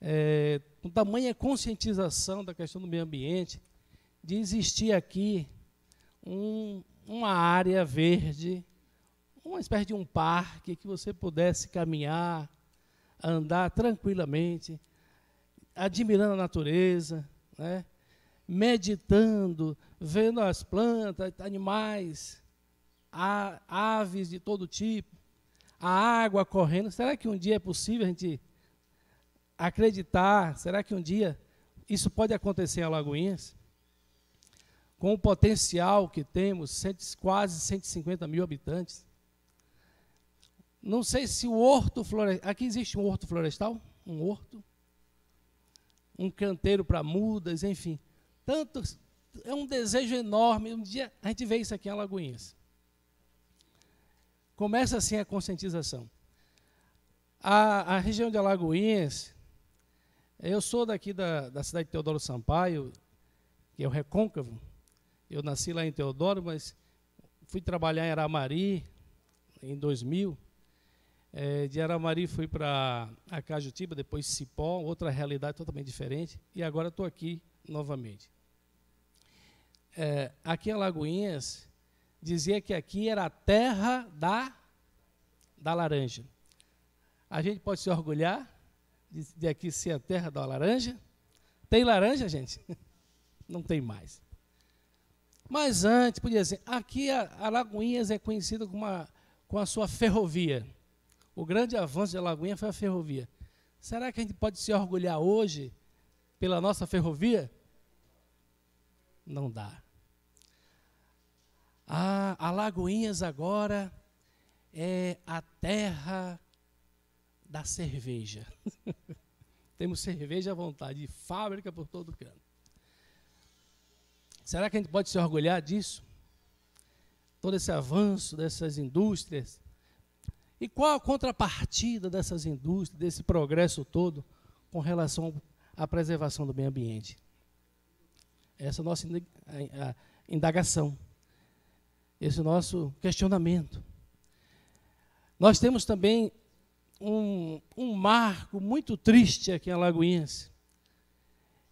é, com tamanha conscientização da questão do meio ambiente, de existir aqui um, uma área verde, uma espécie de um parque que você pudesse caminhar, andar tranquilamente, admirando a natureza, né? meditando, vendo as plantas, animais, a, aves de todo tipo, a água correndo. Será que um dia é possível a gente acreditar? Será que um dia isso pode acontecer em Alagoinhas? com o potencial que temos, quase 150 mil habitantes. Não sei se o horto florestal. Aqui existe um horto florestal? Um horto? Um canteiro para mudas, enfim. tanto É um desejo enorme. Um dia a gente vê isso aqui em Alagoinhas. Começa assim a conscientização. A, a região de Alagoinhas, eu sou daqui da, da cidade de Teodoro Sampaio, que é o Recôncavo, eu nasci lá em Teodoro, mas fui trabalhar em Aramari em 2000. É, de Aramari fui para Acajutiba, depois Cipó, outra realidade totalmente diferente. E agora estou aqui novamente. É, aqui em Alagoinhas, dizia que aqui era a terra da, da laranja. A gente pode se orgulhar de, de aqui ser a terra da laranja? Tem laranja, gente? Não tem mais. Mas antes, podia dizer, aqui Alagoinhas é conhecida com, uma, com a sua ferrovia. O grande avanço de Alagoinha foi a ferrovia. Será que a gente pode se orgulhar hoje pela nossa ferrovia? Não dá. Ah, Alagoinhas agora é a terra da cerveja. Temos cerveja à vontade, fábrica por todo canto. Será que a gente pode se orgulhar disso? Todo esse avanço dessas indústrias. E qual a contrapartida dessas indústrias, desse progresso todo, com relação à preservação do meio ambiente? Essa é a nossa indagação, esse é o nosso questionamento. Nós temos também um, um marco muito triste aqui em Alagoinhas,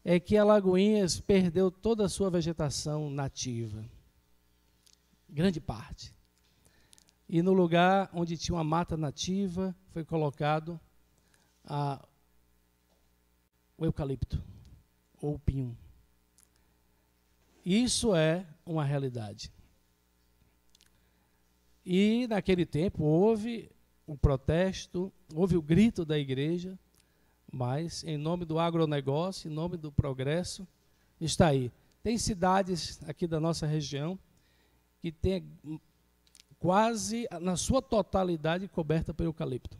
é que Alagoinhas perdeu toda a sua vegetação nativa. Grande parte. E no lugar onde tinha uma mata nativa, foi colocado a, o eucalipto, ou o pinho. Isso é uma realidade. E naquele tempo houve o protesto, houve o grito da igreja mas em nome do agronegócio, em nome do progresso, está aí. Tem cidades aqui da nossa região que tem quase na sua totalidade coberta por eucalipto.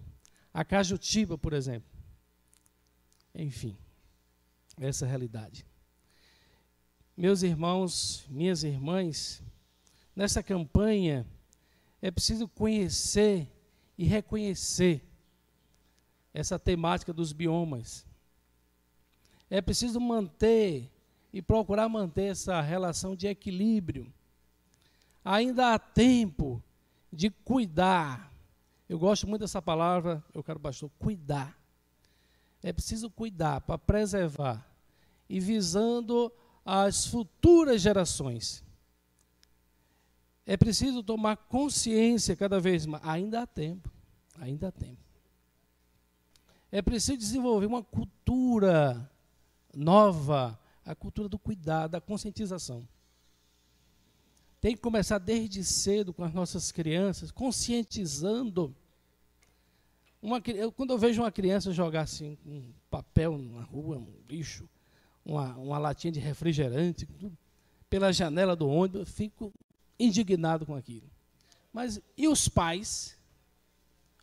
A Cajutiba, por exemplo. Enfim, essa é a realidade. Meus irmãos, minhas irmãs, nessa campanha é preciso conhecer e reconhecer essa temática dos biomas. É preciso manter e procurar manter essa relação de equilíbrio. Ainda há tempo de cuidar. Eu gosto muito dessa palavra, eu quero pastor, cuidar. É preciso cuidar para preservar e visando as futuras gerações. É preciso tomar consciência cada vez mais. Ainda há tempo, ainda há tempo. É preciso desenvolver uma cultura nova, a cultura do cuidado, da conscientização. Tem que começar desde cedo com as nossas crianças, conscientizando. Uma, eu, quando eu vejo uma criança jogar assim, um papel na rua, um lixo, uma, uma latinha de refrigerante, pela janela do ônibus, eu fico indignado com aquilo. Mas e os pais?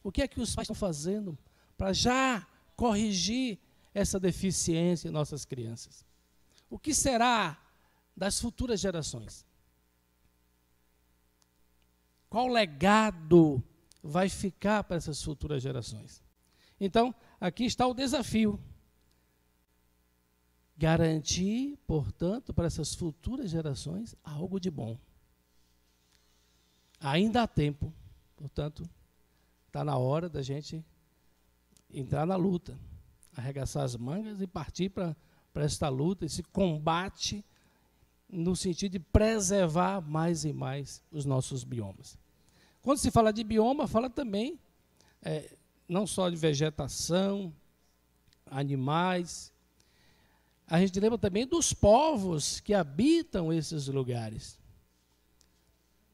O que é que os pais estão fazendo? para já corrigir essa deficiência em nossas crianças. O que será das futuras gerações? Qual legado vai ficar para essas futuras gerações? Então, aqui está o desafio. Garantir, portanto, para essas futuras gerações algo de bom. Ainda há tempo, portanto, está na hora da gente entrar na luta, arregaçar as mangas e partir para esta luta, esse combate, no sentido de preservar mais e mais os nossos biomas. Quando se fala de bioma, fala também é, não só de vegetação, animais. A gente lembra também dos povos que habitam esses lugares.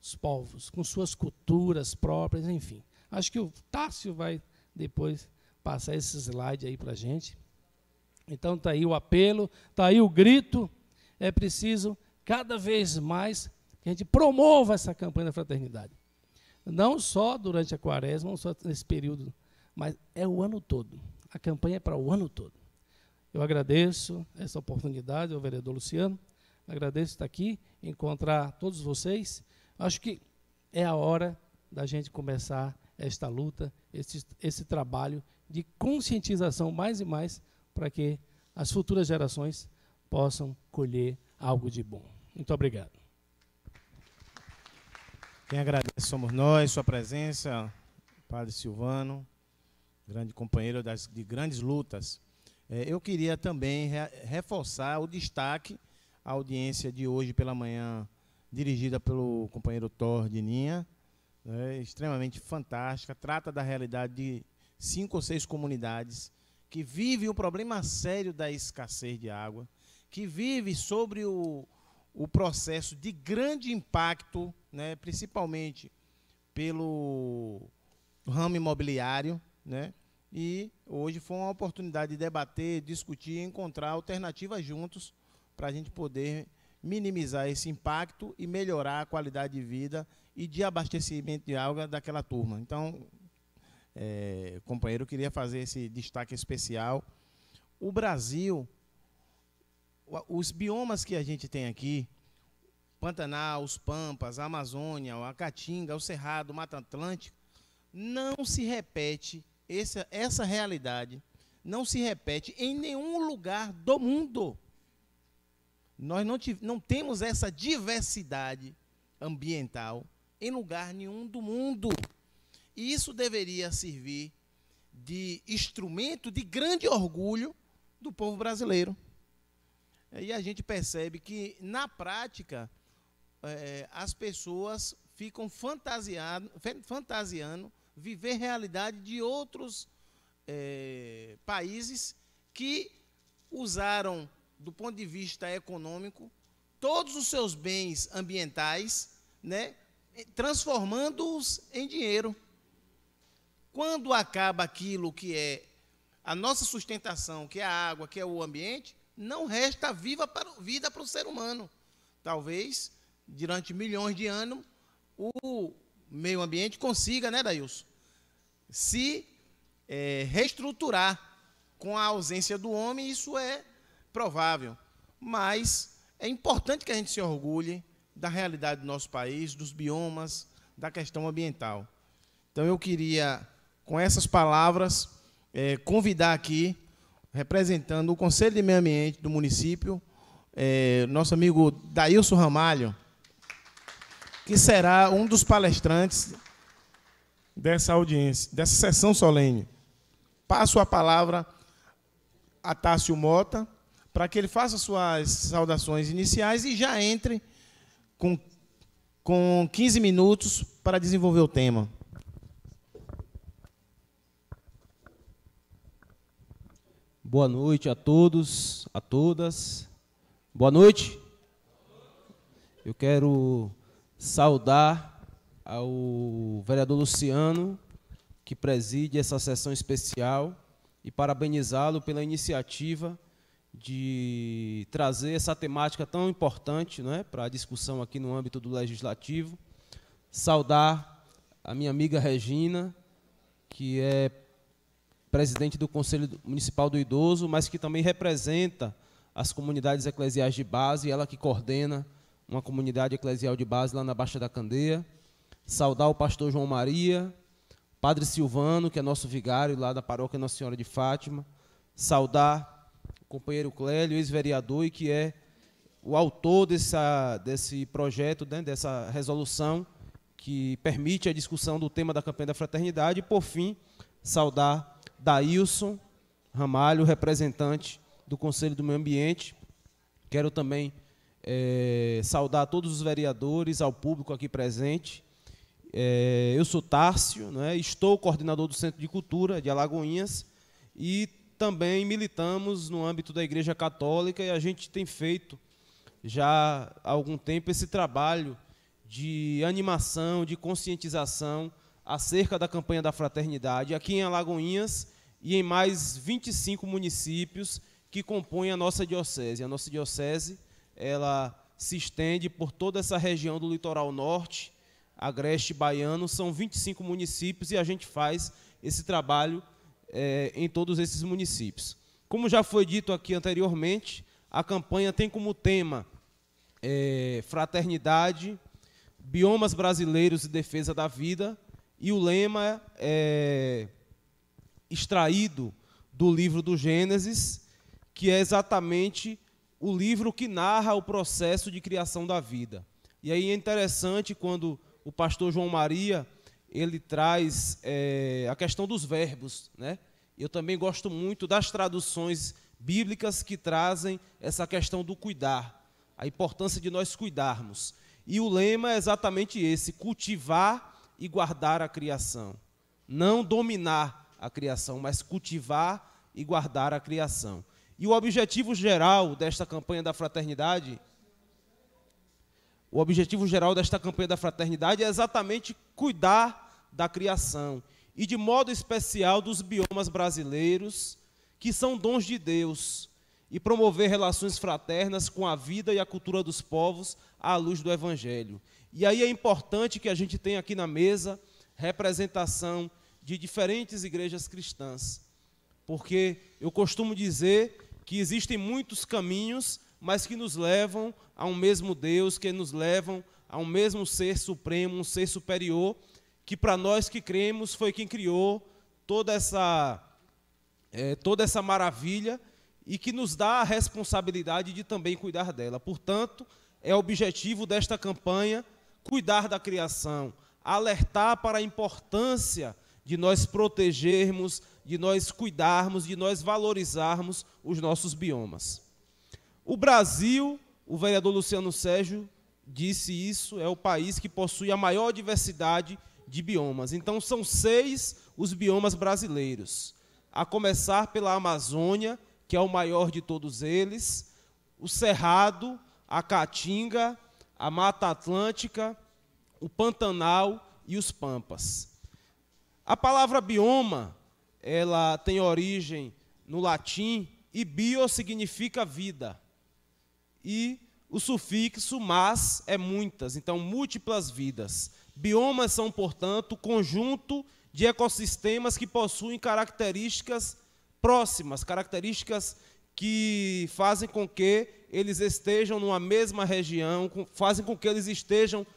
Os povos, com suas culturas próprias, enfim. Acho que o Tássio vai depois passar esse slide aí para a gente. Então está aí o apelo, está aí o grito. É preciso cada vez mais que a gente promova essa campanha da fraternidade. Não só durante a quaresma, não só nesse período, mas é o ano todo. A campanha é para o ano todo. Eu agradeço essa oportunidade ao vereador Luciano, agradeço estar aqui, encontrar todos vocês. Acho que é a hora da gente começar esta luta, esse, esse trabalho de conscientização mais e mais para que as futuras gerações possam colher algo de bom. Muito obrigado. Quem agradece somos nós, sua presença, Padre Silvano, grande companheiro das, de grandes lutas. É, eu queria também re, reforçar o destaque à audiência de hoje pela manhã, dirigida pelo companheiro Thor de Ninha, né, extremamente fantástica, trata da realidade de cinco ou seis comunidades que vivem o problema sério da escassez de água, que vivem sobre o, o processo de grande impacto, né, principalmente pelo ramo imobiliário, né? E hoje foi uma oportunidade de debater, discutir, encontrar alternativas juntos para a gente poder minimizar esse impacto e melhorar a qualidade de vida e de abastecimento de água daquela turma. Então, é, companheiro, eu queria fazer esse destaque especial. O Brasil, os biomas que a gente tem aqui, Pantanal, os Pampas, a Amazônia, a Caatinga, o Cerrado, o Mata Atlântico, não se repete essa, essa realidade, não se repete em nenhum lugar do mundo. Nós não, tive, não temos essa diversidade ambiental em lugar nenhum do mundo. E isso deveria servir de instrumento de grande orgulho do povo brasileiro. E a gente percebe que, na prática, é, as pessoas ficam fantasiando, fantasiando viver realidade de outros é, países que usaram, do ponto de vista econômico, todos os seus bens ambientais, né, transformando-os em dinheiro. Quando acaba aquilo que é a nossa sustentação, que é a água, que é o ambiente, não resta viva para, vida para o ser humano. Talvez, durante milhões de anos, o meio ambiente consiga, né, Dailson? Se é, reestruturar com a ausência do homem, isso é provável. Mas é importante que a gente se orgulhe da realidade do nosso país, dos biomas, da questão ambiental. Então eu queria com essas palavras, é, convidar aqui, representando o Conselho de Meio Ambiente do município, é, nosso amigo Dailson Ramalho, que será um dos palestrantes dessa audiência, dessa sessão solene. Passo a palavra a Tássio Mota, para que ele faça suas saudações iniciais e já entre com, com 15 minutos para desenvolver o tema. Boa noite a todos, a todas. Boa noite. Eu quero saudar ao vereador Luciano, que preside essa sessão especial, e parabenizá-lo pela iniciativa de trazer essa temática tão importante né, para a discussão aqui no âmbito do legislativo. Saudar a minha amiga Regina, que é presidente do Conselho Municipal do Idoso, mas que também representa as comunidades eclesiais de base, ela que coordena uma comunidade eclesial de base lá na Baixa da Candeia. Saudar o pastor João Maria, Padre Silvano, que é nosso vigário lá da paróquia Nossa Senhora de Fátima. Saudar o companheiro Clélio, ex-vereador, e que é o autor dessa, desse projeto, né, dessa resolução, que permite a discussão do tema da campanha da fraternidade. E, por fim, saudar Daílson Ramalho, representante do Conselho do Meio Ambiente. Quero também é, saudar todos os vereadores, ao público aqui presente. É, eu sou Tárcio, né, estou coordenador do Centro de Cultura de Alagoinhas e também militamos no âmbito da Igreja Católica e a gente tem feito já há algum tempo esse trabalho de animação, de conscientização acerca da campanha da fraternidade aqui em Alagoinhas e em mais 25 municípios que compõem a nossa diocese. A nossa diocese ela se estende por toda essa região do litoral norte, agreste baiano, são 25 municípios e a gente faz esse trabalho é, em todos esses municípios. Como já foi dito aqui anteriormente, a campanha tem como tema é, fraternidade, biomas brasileiros e defesa da vida, e o lema é extraído do livro do Gênesis, que é exatamente o livro que narra o processo de criação da vida. E aí é interessante quando o pastor João Maria ele traz é, a questão dos verbos, né? Eu também gosto muito das traduções bíblicas que trazem essa questão do cuidar, a importância de nós cuidarmos. E o lema é exatamente esse: cultivar e guardar a criação. Não dominar a criação, mas cultivar e guardar a criação. E o objetivo geral desta campanha da fraternidade, o objetivo geral desta campanha da fraternidade é exatamente cuidar da criação e de modo especial dos biomas brasileiros, que são dons de Deus, e promover relações fraternas com a vida e a cultura dos povos à luz do evangelho. E aí é importante que a gente tenha aqui na mesa representação de diferentes igrejas cristãs, porque eu costumo dizer que existem muitos caminhos, mas que nos levam a um mesmo Deus, que nos levam a um mesmo ser supremo, um ser superior, que para nós que cremos foi quem criou toda essa é, toda essa maravilha e que nos dá a responsabilidade de também cuidar dela. Portanto, é objetivo desta campanha cuidar da criação, alertar para a importância de nós protegermos, de nós cuidarmos, de nós valorizarmos os nossos biomas. O Brasil, o vereador Luciano Sérgio disse isso, é o país que possui a maior diversidade de biomas. Então, são seis os biomas brasileiros, a começar pela Amazônia, que é o maior de todos eles, o Cerrado, a Caatinga, a Mata Atlântica, o Pantanal e os Pampas. A palavra bioma, ela tem origem no latim e bio significa vida. E o sufixo mas é muitas, então múltiplas vidas. Biomas são, portanto, conjunto de ecossistemas que possuem características próximas, características que fazem com que eles estejam numa mesma região, com, fazem com que eles estejam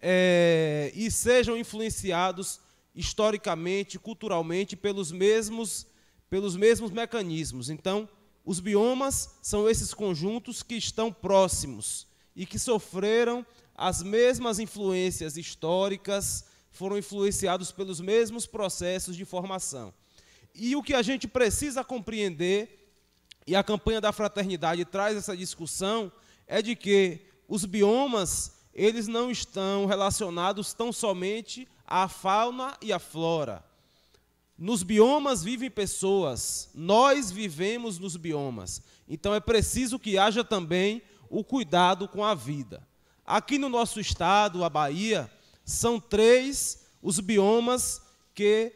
é, e sejam influenciados historicamente, culturalmente, pelos mesmos, pelos mesmos mecanismos. Então, os biomas são esses conjuntos que estão próximos e que sofreram as mesmas influências históricas, foram influenciados pelos mesmos processos de formação. E o que a gente precisa compreender e a campanha da fraternidade traz essa discussão, é de que os biomas eles não estão relacionados tão somente à fauna e à flora. Nos biomas vivem pessoas, nós vivemos nos biomas. Então é preciso que haja também o cuidado com a vida. Aqui no nosso estado, a Bahia, são três os biomas que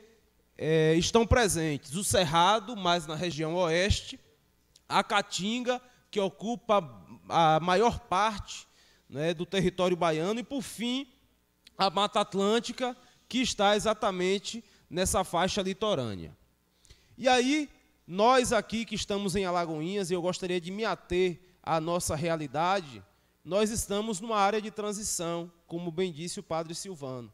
é, estão presentes: o Cerrado, mais na região oeste, a Caatinga, que ocupa a maior parte né, do território baiano, e, por fim, a Mata Atlântica, que está exatamente nessa faixa litorânea. E aí, nós aqui que estamos em Alagoinhas, e eu gostaria de me ater à nossa realidade, nós estamos numa área de transição, como bem disse o padre Silvano.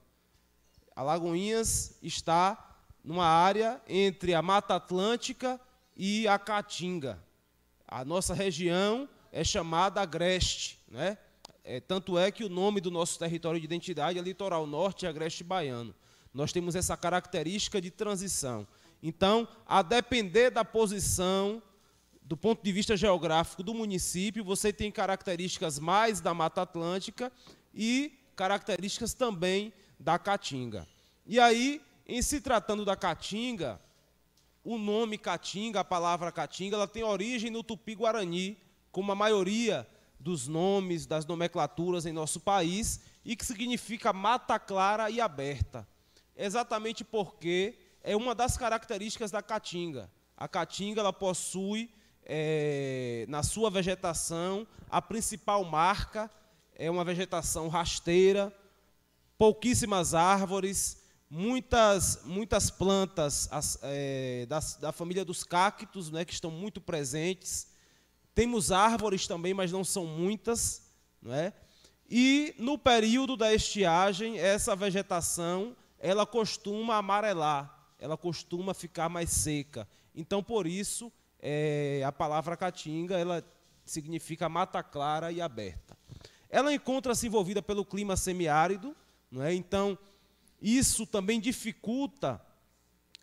Alagoinhas está numa área entre a Mata Atlântica e a Caatinga. A nossa região é chamada Agreste, né? É, tanto é que o nome do nosso território de identidade é Litoral Norte e Agreste Baiano. Nós temos essa característica de transição. Então, a depender da posição, do ponto de vista geográfico do município, você tem características mais da Mata Atlântica e características também da Caatinga. E aí, em se tratando da Caatinga, o nome Caatinga, a palavra Caatinga, ela tem origem no Tupi-Guarani, como a maioria dos nomes, das nomenclaturas em nosso país, e que significa mata clara e aberta. Exatamente porque é uma das características da caatinga. A caatinga ela possui é, na sua vegetação a principal marca é uma vegetação rasteira, pouquíssimas árvores, muitas, muitas plantas as, é, eh, da, da, família dos cactos, né, que estão muito presentes. Temos árvores também, mas não são muitas. É? E no período da estiagem, essa vegetação ela costuma amarelar, ela costuma ficar mais seca. Então, por isso, é, a palavra caatinga ela significa mata clara e aberta. Ela encontra-se envolvida pelo clima semiárido, não é? Então, isso também dificulta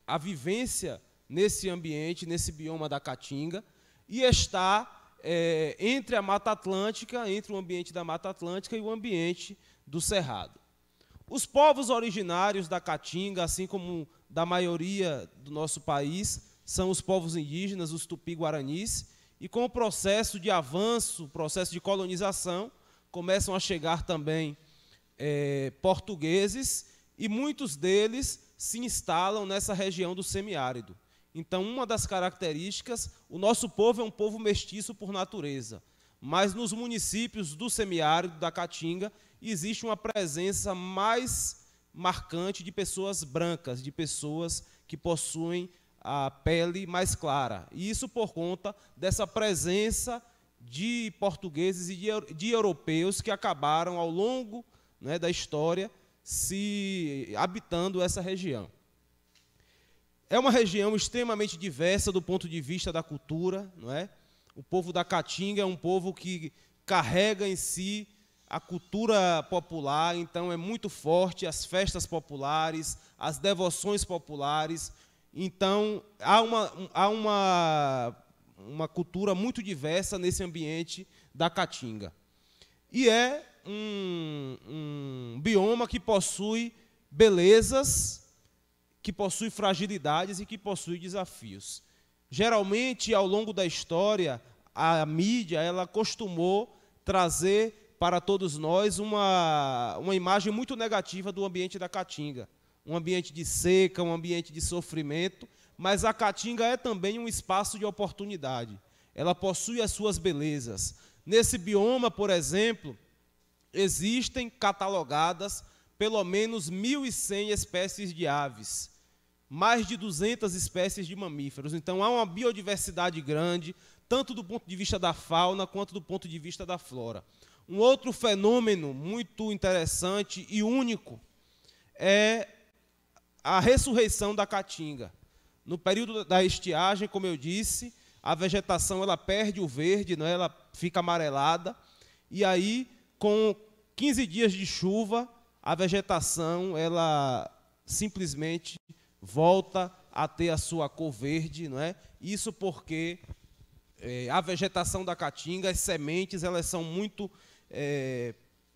a vivência nesse ambiente, nesse bioma da Caatinga, e está é, entre a Mata Atlântica, entre o ambiente da Mata Atlântica e o ambiente do Cerrado. Os povos originários da Caatinga, assim como da maioria do nosso país, são os povos indígenas, os tupi-guaranis, e com o processo de avanço, o processo de colonização, começam a chegar também é, portugueses e muitos deles se instalam nessa região do semiárido. Então, uma das características, o nosso povo é um povo mestiço por natureza, mas nos municípios do semiárido, da Caatinga, existe uma presença mais marcante de pessoas brancas, de pessoas que possuem a pele mais clara. E isso por conta dessa presença de portugueses e de, de europeus que acabaram ao longo né, da história se habitando essa região. É uma região extremamente diversa do ponto de vista da cultura, não é? O povo da Caatinga é um povo que carrega em si a cultura popular, então é muito forte as festas populares, as devoções populares. Então, há uma, há uma, uma cultura muito diversa nesse ambiente da Caatinga. E é um, um bioma que possui belezas, que possui fragilidades e que possui desafios. Geralmente, ao longo da história, a mídia ela costumou trazer para todos nós uma, uma imagem muito negativa do ambiente da caatinga. Um ambiente de seca, um ambiente de sofrimento, mas a caatinga é também um espaço de oportunidade. Ela possui as suas belezas. Nesse bioma, por exemplo, existem catalogadas pelo menos 1.100 espécies de aves, mais de 200 espécies de mamíferos. Então há uma biodiversidade grande, tanto do ponto de vista da fauna quanto do ponto de vista da flora. Um outro fenômeno muito interessante e único é a ressurreição da caatinga. No período da estiagem, como eu disse, a vegetação ela perde o verde, é? ela fica amarelada, e aí com 15 dias de chuva, a vegetação ela simplesmente volta a ter a sua cor verde, não é? Isso porque é, a vegetação da caatinga, as sementes, elas são muito é,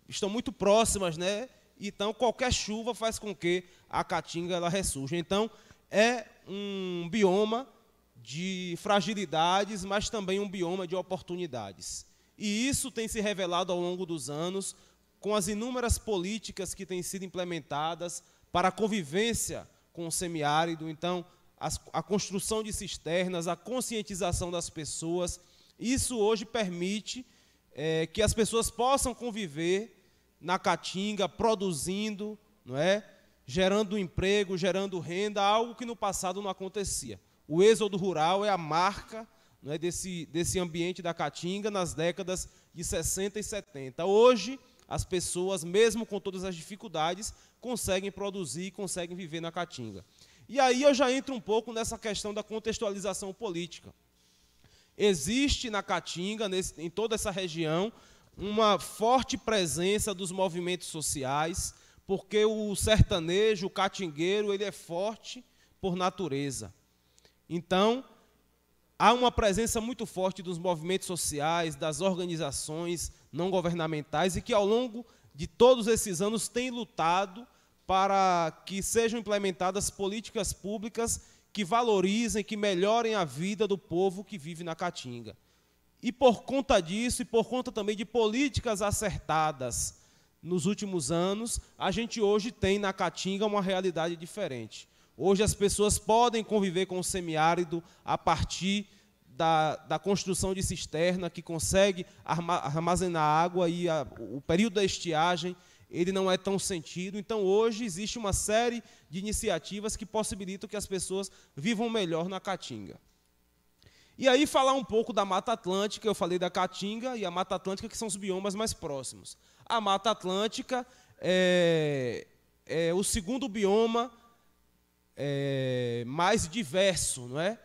estão muito próximas, né? Então qualquer chuva faz com que a caatinga ela ressurja. Então é um bioma de fragilidades, mas também um bioma de oportunidades. E isso tem se revelado ao longo dos anos com as inúmeras políticas que têm sido implementadas para a convivência com o semiárido. Então, as, a construção de cisternas, a conscientização das pessoas, isso hoje permite é, que as pessoas possam conviver na caatinga, produzindo, não é? gerando emprego, gerando renda, algo que no passado não acontecia. O êxodo rural é a marca né, desse, desse ambiente da Caatinga nas décadas de 60 e 70. Hoje, as pessoas, mesmo com todas as dificuldades, conseguem produzir, e conseguem viver na Caatinga. E aí eu já entro um pouco nessa questão da contextualização política. Existe na Caatinga, nesse, em toda essa região, uma forte presença dos movimentos sociais, porque o sertanejo, o catingueiro, ele é forte por natureza. Então, Há uma presença muito forte dos movimentos sociais, das organizações não governamentais e que, ao longo de todos esses anos, têm lutado para que sejam implementadas políticas públicas que valorizem, que melhorem a vida do povo que vive na Caatinga. E por conta disso, e por conta também de políticas acertadas nos últimos anos, a gente hoje tem na Caatinga uma realidade diferente. Hoje as pessoas podem conviver com o semiárido a partir da, da construção de cisterna que consegue armazenar água e a, o período da estiagem ele não é tão sentido. Então hoje existe uma série de iniciativas que possibilitam que as pessoas vivam melhor na Caatinga. E aí falar um pouco da Mata Atlântica, eu falei da Caatinga e a Mata Atlântica, que são os biomas mais próximos. A Mata Atlântica é, é o segundo bioma é, mais diverso não é?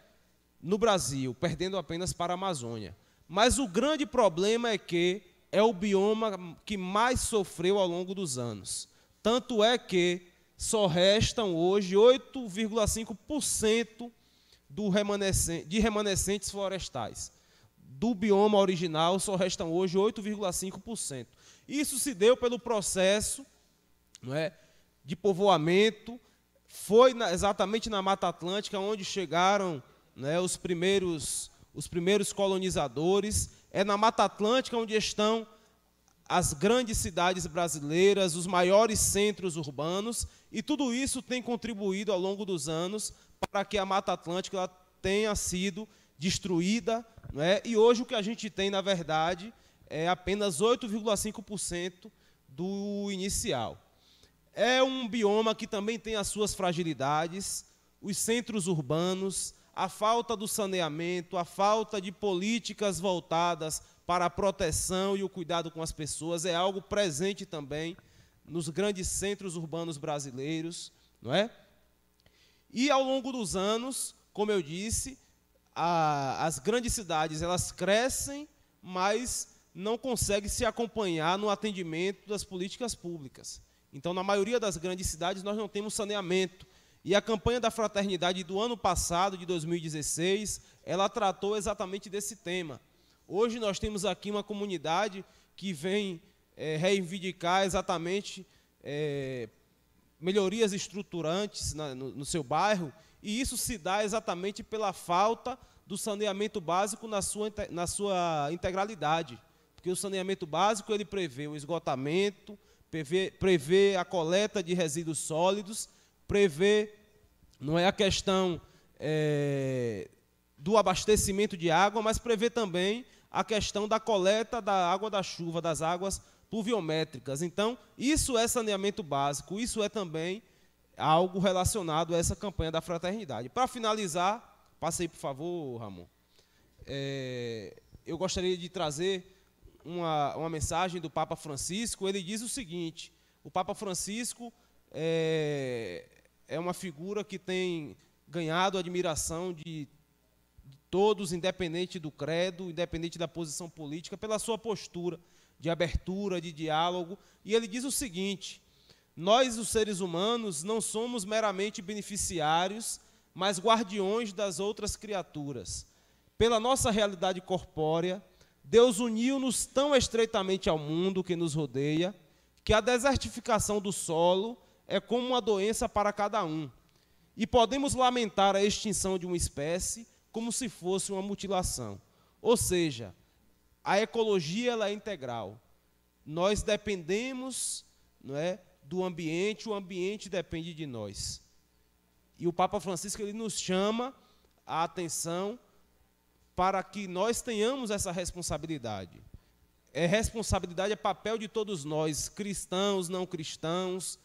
no Brasil, perdendo apenas para a Amazônia. Mas o grande problema é que é o bioma que mais sofreu ao longo dos anos. Tanto é que só restam hoje 8,5% remanescente, de remanescentes florestais. Do bioma original, só restam hoje 8,5%. Isso se deu pelo processo não é, de povoamento, foi na, exatamente na Mata Atlântica onde chegaram né, os, primeiros, os primeiros colonizadores. É na Mata Atlântica onde estão as grandes cidades brasileiras, os maiores centros urbanos, e tudo isso tem contribuído ao longo dos anos para que a Mata Atlântica tenha sido destruída. Né? E hoje o que a gente tem, na verdade, é apenas 8,5% do inicial. É um bioma que também tem as suas fragilidades, os centros urbanos, a falta do saneamento, a falta de políticas voltadas para a proteção e o cuidado com as pessoas é algo presente também nos grandes centros urbanos brasileiros, não é? E ao longo dos anos, como eu disse, a, as grandes cidades elas crescem, mas não conseguem se acompanhar no atendimento das políticas públicas. Então, na maioria das grandes cidades, nós não temos saneamento. E a campanha da fraternidade do ano passado, de 2016, ela tratou exatamente desse tema. Hoje nós temos aqui uma comunidade que vem é, reivindicar exatamente é, melhorias estruturantes na, no, no seu bairro, e isso se dá exatamente pela falta do saneamento básico na sua, na sua integralidade. Porque o saneamento básico ele prevê o esgotamento, prevê, prevê a coleta de resíduos sólidos, prevê não é a questão é, do abastecimento de água, mas prevê também a questão da coleta da água da chuva, das águas pluviométricas. Então, isso é saneamento básico, isso é também algo relacionado a essa campanha da fraternidade. Para finalizar, passei por favor, Ramon. É, eu gostaria de trazer uma, uma mensagem do Papa Francisco, ele diz o seguinte: o Papa Francisco é, é uma figura que tem ganhado admiração de todos, independente do credo, independente da posição política, pela sua postura de abertura, de diálogo. E ele diz o seguinte: nós, os seres humanos, não somos meramente beneficiários, mas guardiões das outras criaturas. Pela nossa realidade corpórea, Deus uniu-nos tão estreitamente ao mundo que nos rodeia, que a desertificação do solo é como uma doença para cada um. E podemos lamentar a extinção de uma espécie como se fosse uma mutilação. Ou seja, a ecologia ela é integral. Nós dependemos não é, do ambiente, o ambiente depende de nós. E o Papa Francisco ele nos chama a atenção para que nós tenhamos essa responsabilidade. É responsabilidade, é papel de todos nós, cristãos, não cristãos,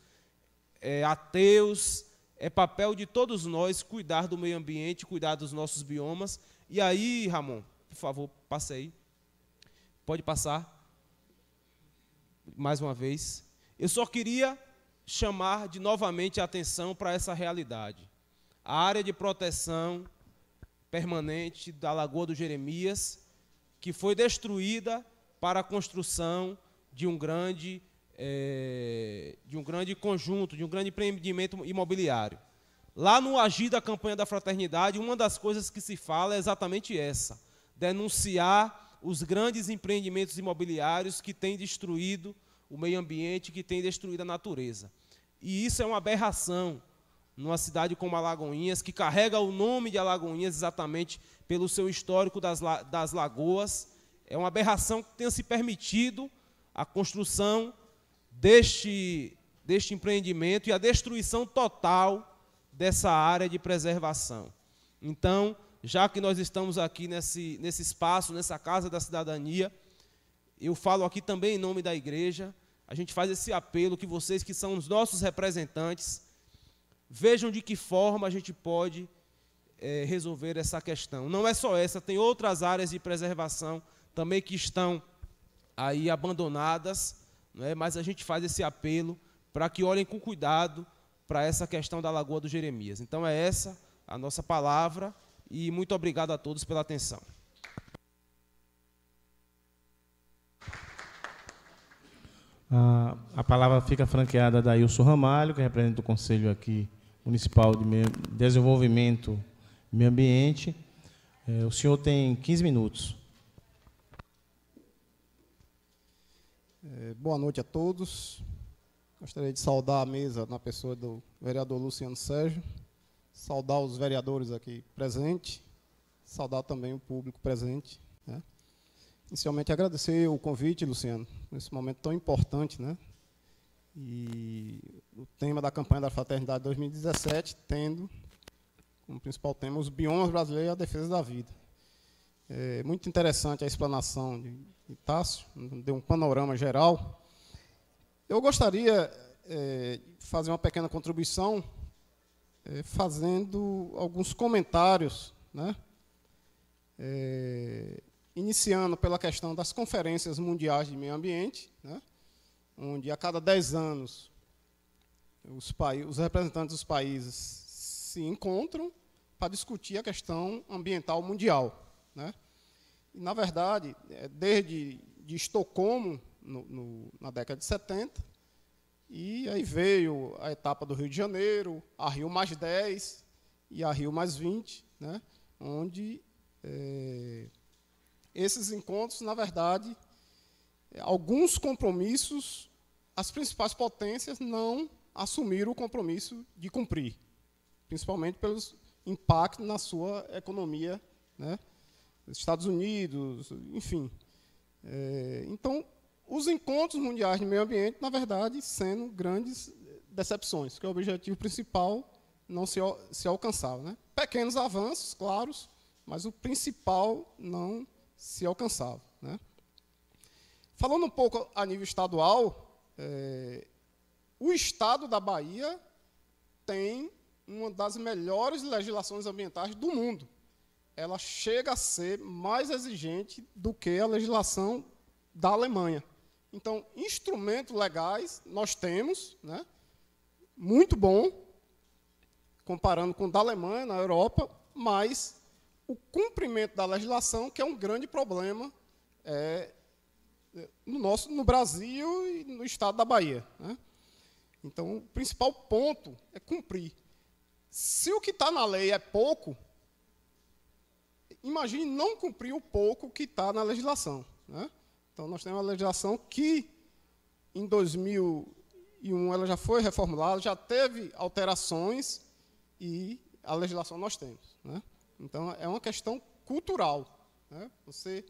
é, ateus, é papel de todos nós cuidar do meio ambiente, cuidar dos nossos biomas. E aí, Ramon, por favor, passe aí. Pode passar. Mais uma vez. Eu só queria chamar de novamente a atenção para essa realidade. A área de proteção permanente da Lagoa do Jeremias, que foi destruída para a construção de um grande, é, de um grande conjunto, de um grande empreendimento imobiliário. Lá no Agir da Campanha da Fraternidade, uma das coisas que se fala é exatamente essa: denunciar os grandes empreendimentos imobiliários que têm destruído o meio ambiente, que têm destruído a natureza. E isso é uma aberração numa cidade como Alagoinhas, que carrega o nome de Alagoinhas exatamente pelo seu histórico das, das lagoas. É uma aberração que tenha se permitido a construção deste, deste empreendimento e a destruição total dessa área de preservação. Então, já que nós estamos aqui nesse, nesse espaço, nessa Casa da Cidadania, eu falo aqui também em nome da igreja, a gente faz esse apelo que vocês que são os nossos representantes, Vejam de que forma a gente pode é, resolver essa questão. Não é só essa, tem outras áreas de preservação também que estão aí abandonadas, né, mas a gente faz esse apelo para que olhem com cuidado para essa questão da Lagoa do Jeremias. Então é essa a nossa palavra e muito obrigado a todos pela atenção. Ah, a palavra fica franqueada da Ilso Ramalho, que representa o Conselho aqui Municipal de Desenvolvimento e Meio Ambiente. Eh, o senhor tem 15 minutos. Eh, boa noite a todos. Gostaria de saudar a mesa na pessoa do vereador Luciano Sérgio, saudar os vereadores aqui presentes, saudar também o público presente Inicialmente, agradecer o convite, Luciano, nesse momento tão importante, né? E o tema da campanha da Fraternidade 2017, tendo como principal tema os biomas brasileiros e a defesa da vida. É muito interessante a explanação de, Itácio, deu um panorama geral. Eu gostaria é, de fazer uma pequena contribuição, é, fazendo alguns comentários, né? É, iniciando pela questão das conferências mundiais de meio ambiente, né, onde a cada 10 anos os, os representantes dos países se encontram para discutir a questão ambiental mundial. Né. E, na verdade, é, desde de Estocolmo, no, no, na década de 70, e aí veio a etapa do Rio de Janeiro, a Rio mais 10 e a Rio mais 20, né, onde é, esses encontros, na verdade, alguns compromissos, as principais potências não assumiram o compromisso de cumprir, principalmente pelos impactos na sua economia, né? Estados Unidos, enfim. É, então, os encontros mundiais de meio ambiente, na verdade, sendo grandes decepções, porque é o objetivo principal não se, se alcançava. Né? Pequenos avanços, claros, mas o principal não se alcançava. Né? Falando um pouco a nível estadual, é, o estado da Bahia tem uma das melhores legislações ambientais do mundo. Ela chega a ser mais exigente do que a legislação da Alemanha. Então, instrumentos legais nós temos, né? muito bom, comparando com o da Alemanha, na Europa, mas o cumprimento da legislação, que é um grande problema é, é, no, nosso, no Brasil e no estado da Bahia. Né? Então, o principal ponto é cumprir. Se o que está na lei é pouco, imagine não cumprir o pouco que está na legislação. Né? Então, nós temos uma legislação que, em 2001, ela já foi reformulada, já teve alterações e a legislação nós temos. Né? Então, é uma questão cultural. Né? Você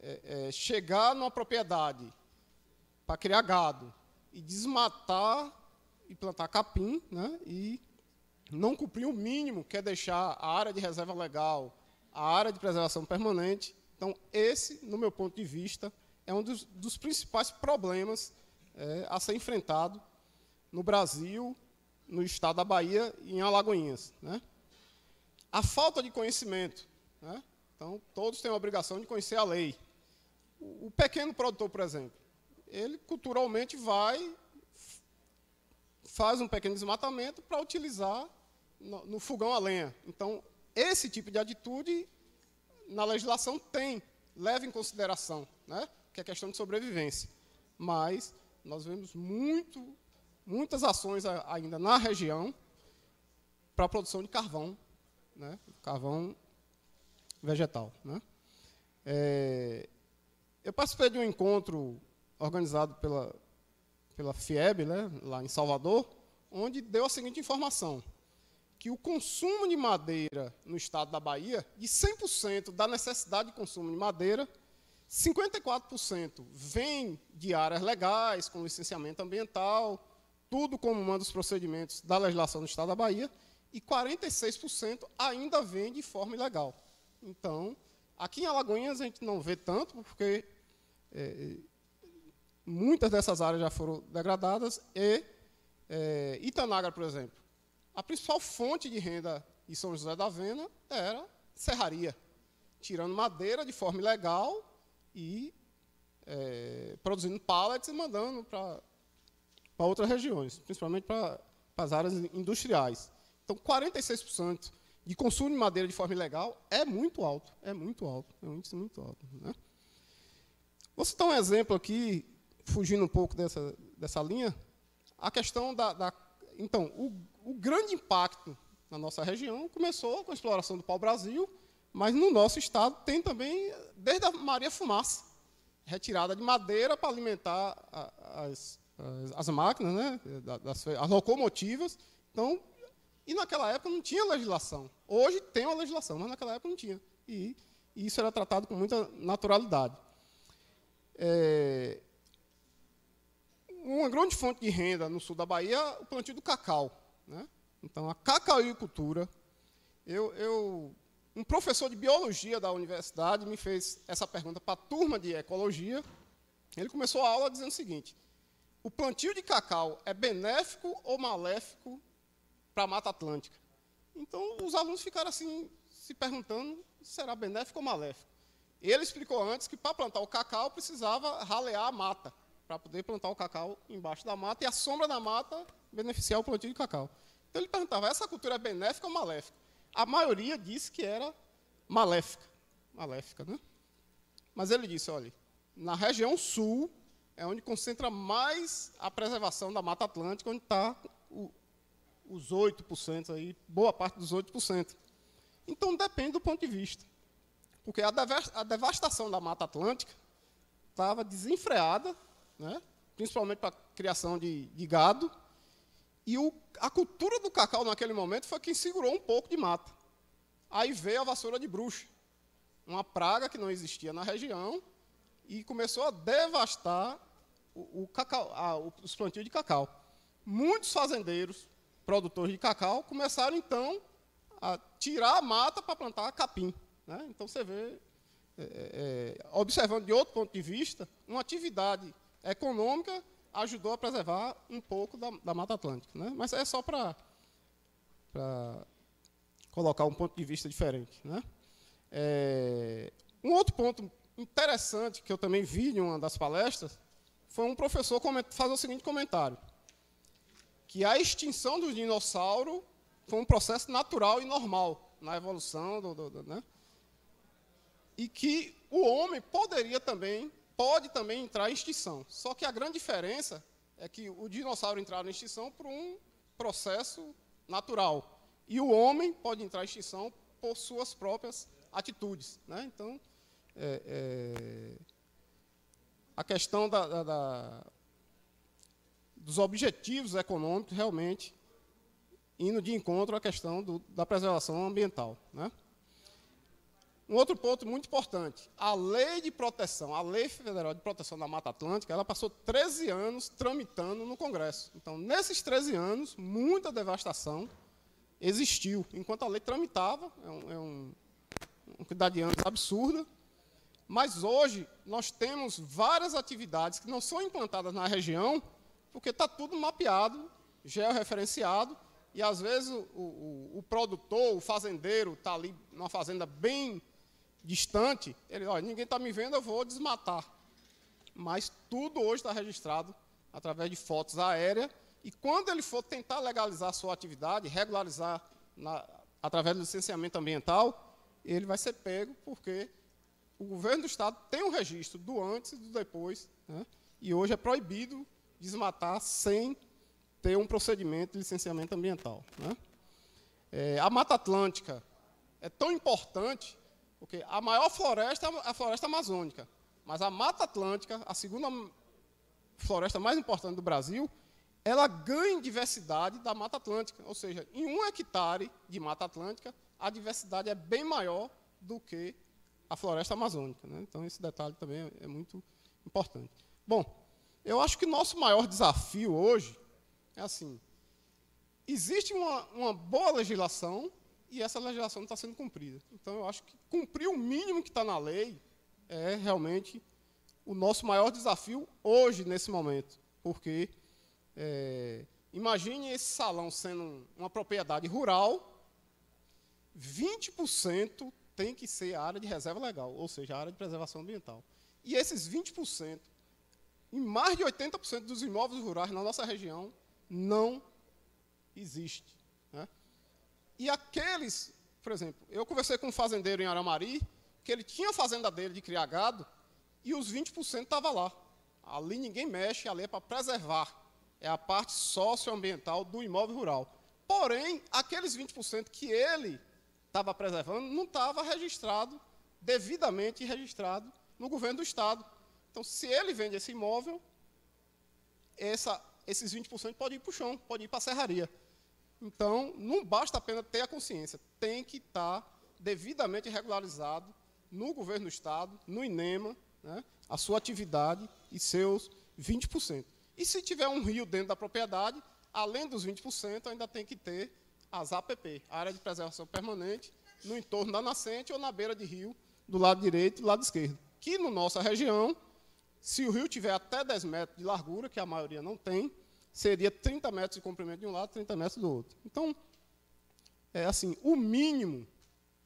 é, é, chegar numa propriedade para criar gado e desmatar e plantar capim, né? e não cumprir o mínimo, que é deixar a área de reserva legal, a área de preservação permanente. Então, esse, no meu ponto de vista, é um dos, dos principais problemas é, a ser enfrentado no Brasil, no estado da Bahia e em Alagoinhas. Né? a falta de conhecimento. Né? Então, todos têm a obrigação de conhecer a lei. O, pequeno produtor, por exemplo, ele culturalmente vai, faz um pequeno desmatamento para utilizar no, no fogão a lenha. Então, esse tipo de atitude, na legislação, tem, leva em consideração, né? que é questão de sobrevivência. Mas nós vemos muito, muitas ações ainda na região para a produção de carvão né? carvão vegetal. Né? É, eu participei de um encontro organizado pela, pela FIEB, né, lá em Salvador, onde deu a seguinte informação, que o consumo de madeira no estado da Bahia, de 100% da necessidade de consumo de madeira, 54% vem de áreas legais, com licenciamento ambiental, tudo como manda os procedimentos da legislação do estado da Bahia, e 46% ainda vende de forma ilegal. Então, aqui em Alagoinhas a gente não vê tanto, porque é, é, muitas dessas áreas já foram degradadas, e é, Itanagra, por exemplo. A principal fonte de renda em São José da Vena era serraria, tirando madeira de forma ilegal e é, produzindo pallets e mandando para outras regiões, principalmente para as áreas industriais. Então, 46% de consumo de madeira de forma ilegal é muito alto, é muito alto, é um índice muito alto. Né? Vou citar um exemplo aqui, fugindo um pouco dessa, dessa linha, a questão da... da então, o, o grande impacto na nossa região começou com a exploração do pau-brasil, mas no nosso estado tem também, desde a Maria Fumaça, retirada de madeira para alimentar as, as, as máquinas, né, das as locomotivas. Então, e naquela época não tinha legislação. Hoje tem uma legislação, mas naquela época não tinha. E, e isso era tratado com muita naturalidade. É, uma grande fonte de renda no sul da Bahia é o plantio do cacau. Né? Então, a cacauicultura. Eu, eu, um professor de biologia da universidade me fez essa pergunta para a turma de ecologia. Ele começou a aula dizendo o seguinte: o plantio de cacau é benéfico ou maléfico para a Mata Atlântica. Então, os alunos ficaram assim, se perguntando, será benéfico ou maléfico? Ele explicou antes que para plantar o cacau precisava ralear a mata, para poder plantar o cacau embaixo da mata e a sombra da mata beneficiar o plantio de cacau. Então ele perguntava: essa cultura é benéfica ou maléfica? A maioria disse que era maléfica. Maléfica, né? Mas ele disse: olha, na região sul é onde concentra mais a preservação da Mata Atlântica, onde está os 8% aí, boa parte dos 8%. Então depende do ponto de vista. Porque a, a devastação da Mata Atlântica estava desenfreada, né? principalmente para a criação de, de gado, e o, a cultura do cacau naquele momento foi quem segurou um pouco de mata. Aí veio a vassoura de bruxa, uma praga que não existia na região, e começou a devastar o, o cacau, a, os plantios de cacau. Muitos fazendeiros produtores de cacau começaram, então, a tirar a mata para plantar capim. Né? Então, você vê, é, é, é, observando de outro ponto de vista, uma atividade econômica ajudou a preservar um pouco da, da Mata Atlântica. Né? Mas é só para colocar um ponto de vista diferente. Né? É, um outro ponto interessante que eu também vi em uma das palestras foi um professor fazer o seguinte comentário que a extinção do dinossauro foi um processo natural e normal na evolução, do, do, do, né? e que o homem poderia também, pode também entrar em extinção. Só que a grande diferença é que o dinossauro entrava em extinção por um processo natural, e o homem pode entrar em extinção por suas próprias atitudes. Né? Então, é, é, a questão da, da, da dos objetivos econômicos realmente indo de encontro à questão do, da preservação ambiental. Né? Um outro ponto muito importante, a lei de proteção, a lei federal de proteção da Mata Atlântica, ela passou 13 anos tramitando no Congresso. Então, nesses 13 anos, muita devastação existiu. Enquanto a lei tramitava, é, um, é um, de anos absurdo. mas hoje nós temos várias atividades que não são implantadas na região porque está tudo mapeado, georreferenciado, e às vezes o, o, o produtor, o fazendeiro, está ali numa fazenda bem distante, ele, olha, ninguém está me vendo, eu vou desmatar. Mas tudo hoje está registrado através de fotos aéreas, e quando ele for tentar legalizar a sua atividade, regularizar na, através do licenciamento ambiental, ele vai ser pego porque o governo do Estado tem um registro do antes e do depois, né? e hoje é proibido desmatar sem ter um procedimento de licenciamento ambiental. Né? É, a Mata Atlântica é tão importante, porque a maior floresta é a floresta amazônica, mas a Mata Atlântica, a segunda floresta mais importante do Brasil, ela ganha diversidade da Mata Atlântica, ou seja, em um hectare de Mata Atlântica, a diversidade é bem maior do que a floresta amazônica. Né? Então, esse detalhe também é, é muito importante. Bom, eu acho que nosso maior desafio hoje é assim: existe uma, uma boa legislação e essa legislação não está sendo cumprida. Então, eu acho que cumprir o mínimo que está na lei é realmente o nosso maior desafio hoje, nesse momento. Porque é, imagine esse salão sendo uma propriedade rural, 20% tem que ser a área de reserva legal, ou seja, a área de preservação ambiental. E esses 20% em mais de 80% dos imóveis rurais na nossa região não existe. Né? E aqueles, por exemplo, eu conversei com um fazendeiro em Aramari, que ele tinha a fazenda dele de criar gado, e os 20% estava lá. Ali ninguém mexe, ali é para preservar. É a parte socioambiental do imóvel rural. Porém, aqueles 20% que ele estava preservando não estava registrado, devidamente registrado, no governo do Estado. Então, se ele vende esse imóvel, essa, esses 20% podem ir para o chão, podem ir para a serraria. Então, não basta apenas ter a consciência, tem que estar tá devidamente regularizado no governo do Estado, no INEMA, né, a sua atividade e seus 20%. E se tiver um rio dentro da propriedade, além dos 20%, ainda tem que ter as APP, área de preservação permanente, no entorno da nascente ou na beira de rio, do lado direito e do lado esquerdo, que no nossa região se o rio tiver até 10 metros de largura, que a maioria não tem, seria 30 metros de comprimento de um lado, 30 metros do outro. Então, é assim, o mínimo,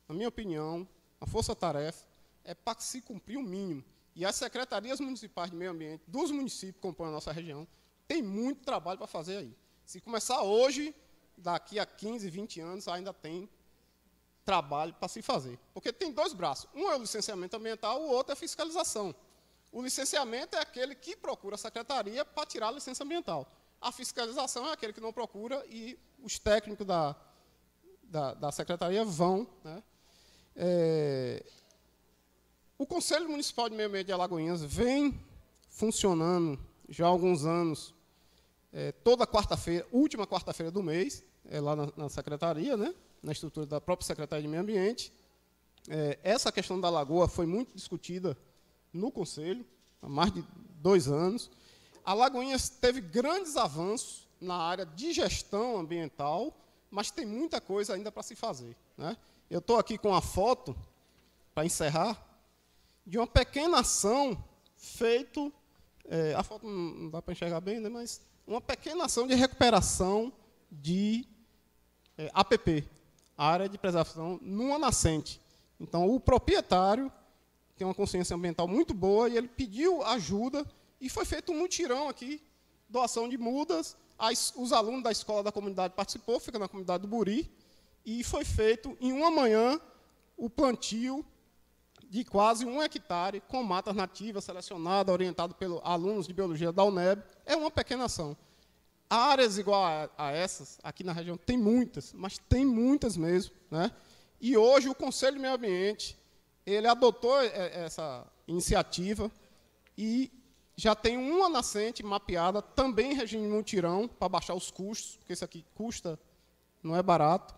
na minha opinião, a força-tarefa é para se cumprir o mínimo. E as secretarias municipais de meio ambiente dos municípios que compõem a nossa região tem muito trabalho para fazer aí. Se começar hoje, daqui a 15, 20 anos, ainda tem trabalho para se fazer. Porque tem dois braços. Um é o licenciamento ambiental, o outro é a fiscalização. O licenciamento é aquele que procura a secretaria para tirar a licença ambiental. A fiscalização é aquele que não procura e os técnicos da, da, da secretaria vão. Né? É, o Conselho Municipal de Meio Ambiente de Alagoinhas vem funcionando já há alguns anos, é, toda quarta-feira, última quarta-feira do mês, é lá na, na, secretaria, né? na estrutura da própria Secretaria de Meio Ambiente. É, essa questão da lagoa foi muito discutida no Conselho, há mais de dois anos. Alagoinhas teve grandes avanços na área de gestão ambiental, mas tem muita coisa ainda para se fazer. Né? Eu estou aqui com a foto, para encerrar, de uma pequena ação feito, é, a foto não dá para enxergar bem, né, mas uma pequena ação de recuperação de é, eh, APP, área de preservação, numa nascente. Então, o proprietário tem uma consciência ambiental muito boa, e ele pediu ajuda, e foi feito um mutirão aqui, doação de mudas, as, os alunos da escola da comunidade participou, fica na comunidade do Buri, e foi feito, em uma manhã, o plantio de quase um hectare com matas nativas selecionadas, orientado pelos alunos de biologia da UNEB. É uma pequena ação. Áreas igual a, a, essas, aqui na região, tem muitas, mas tem muitas mesmo. Né? E hoje o Conselho de Meio Ambiente ele adotou é, é, essa iniciativa e já tem uma nascente mapeada, também em regime mutirão, para baixar os custos, porque isso aqui custa, não é barato,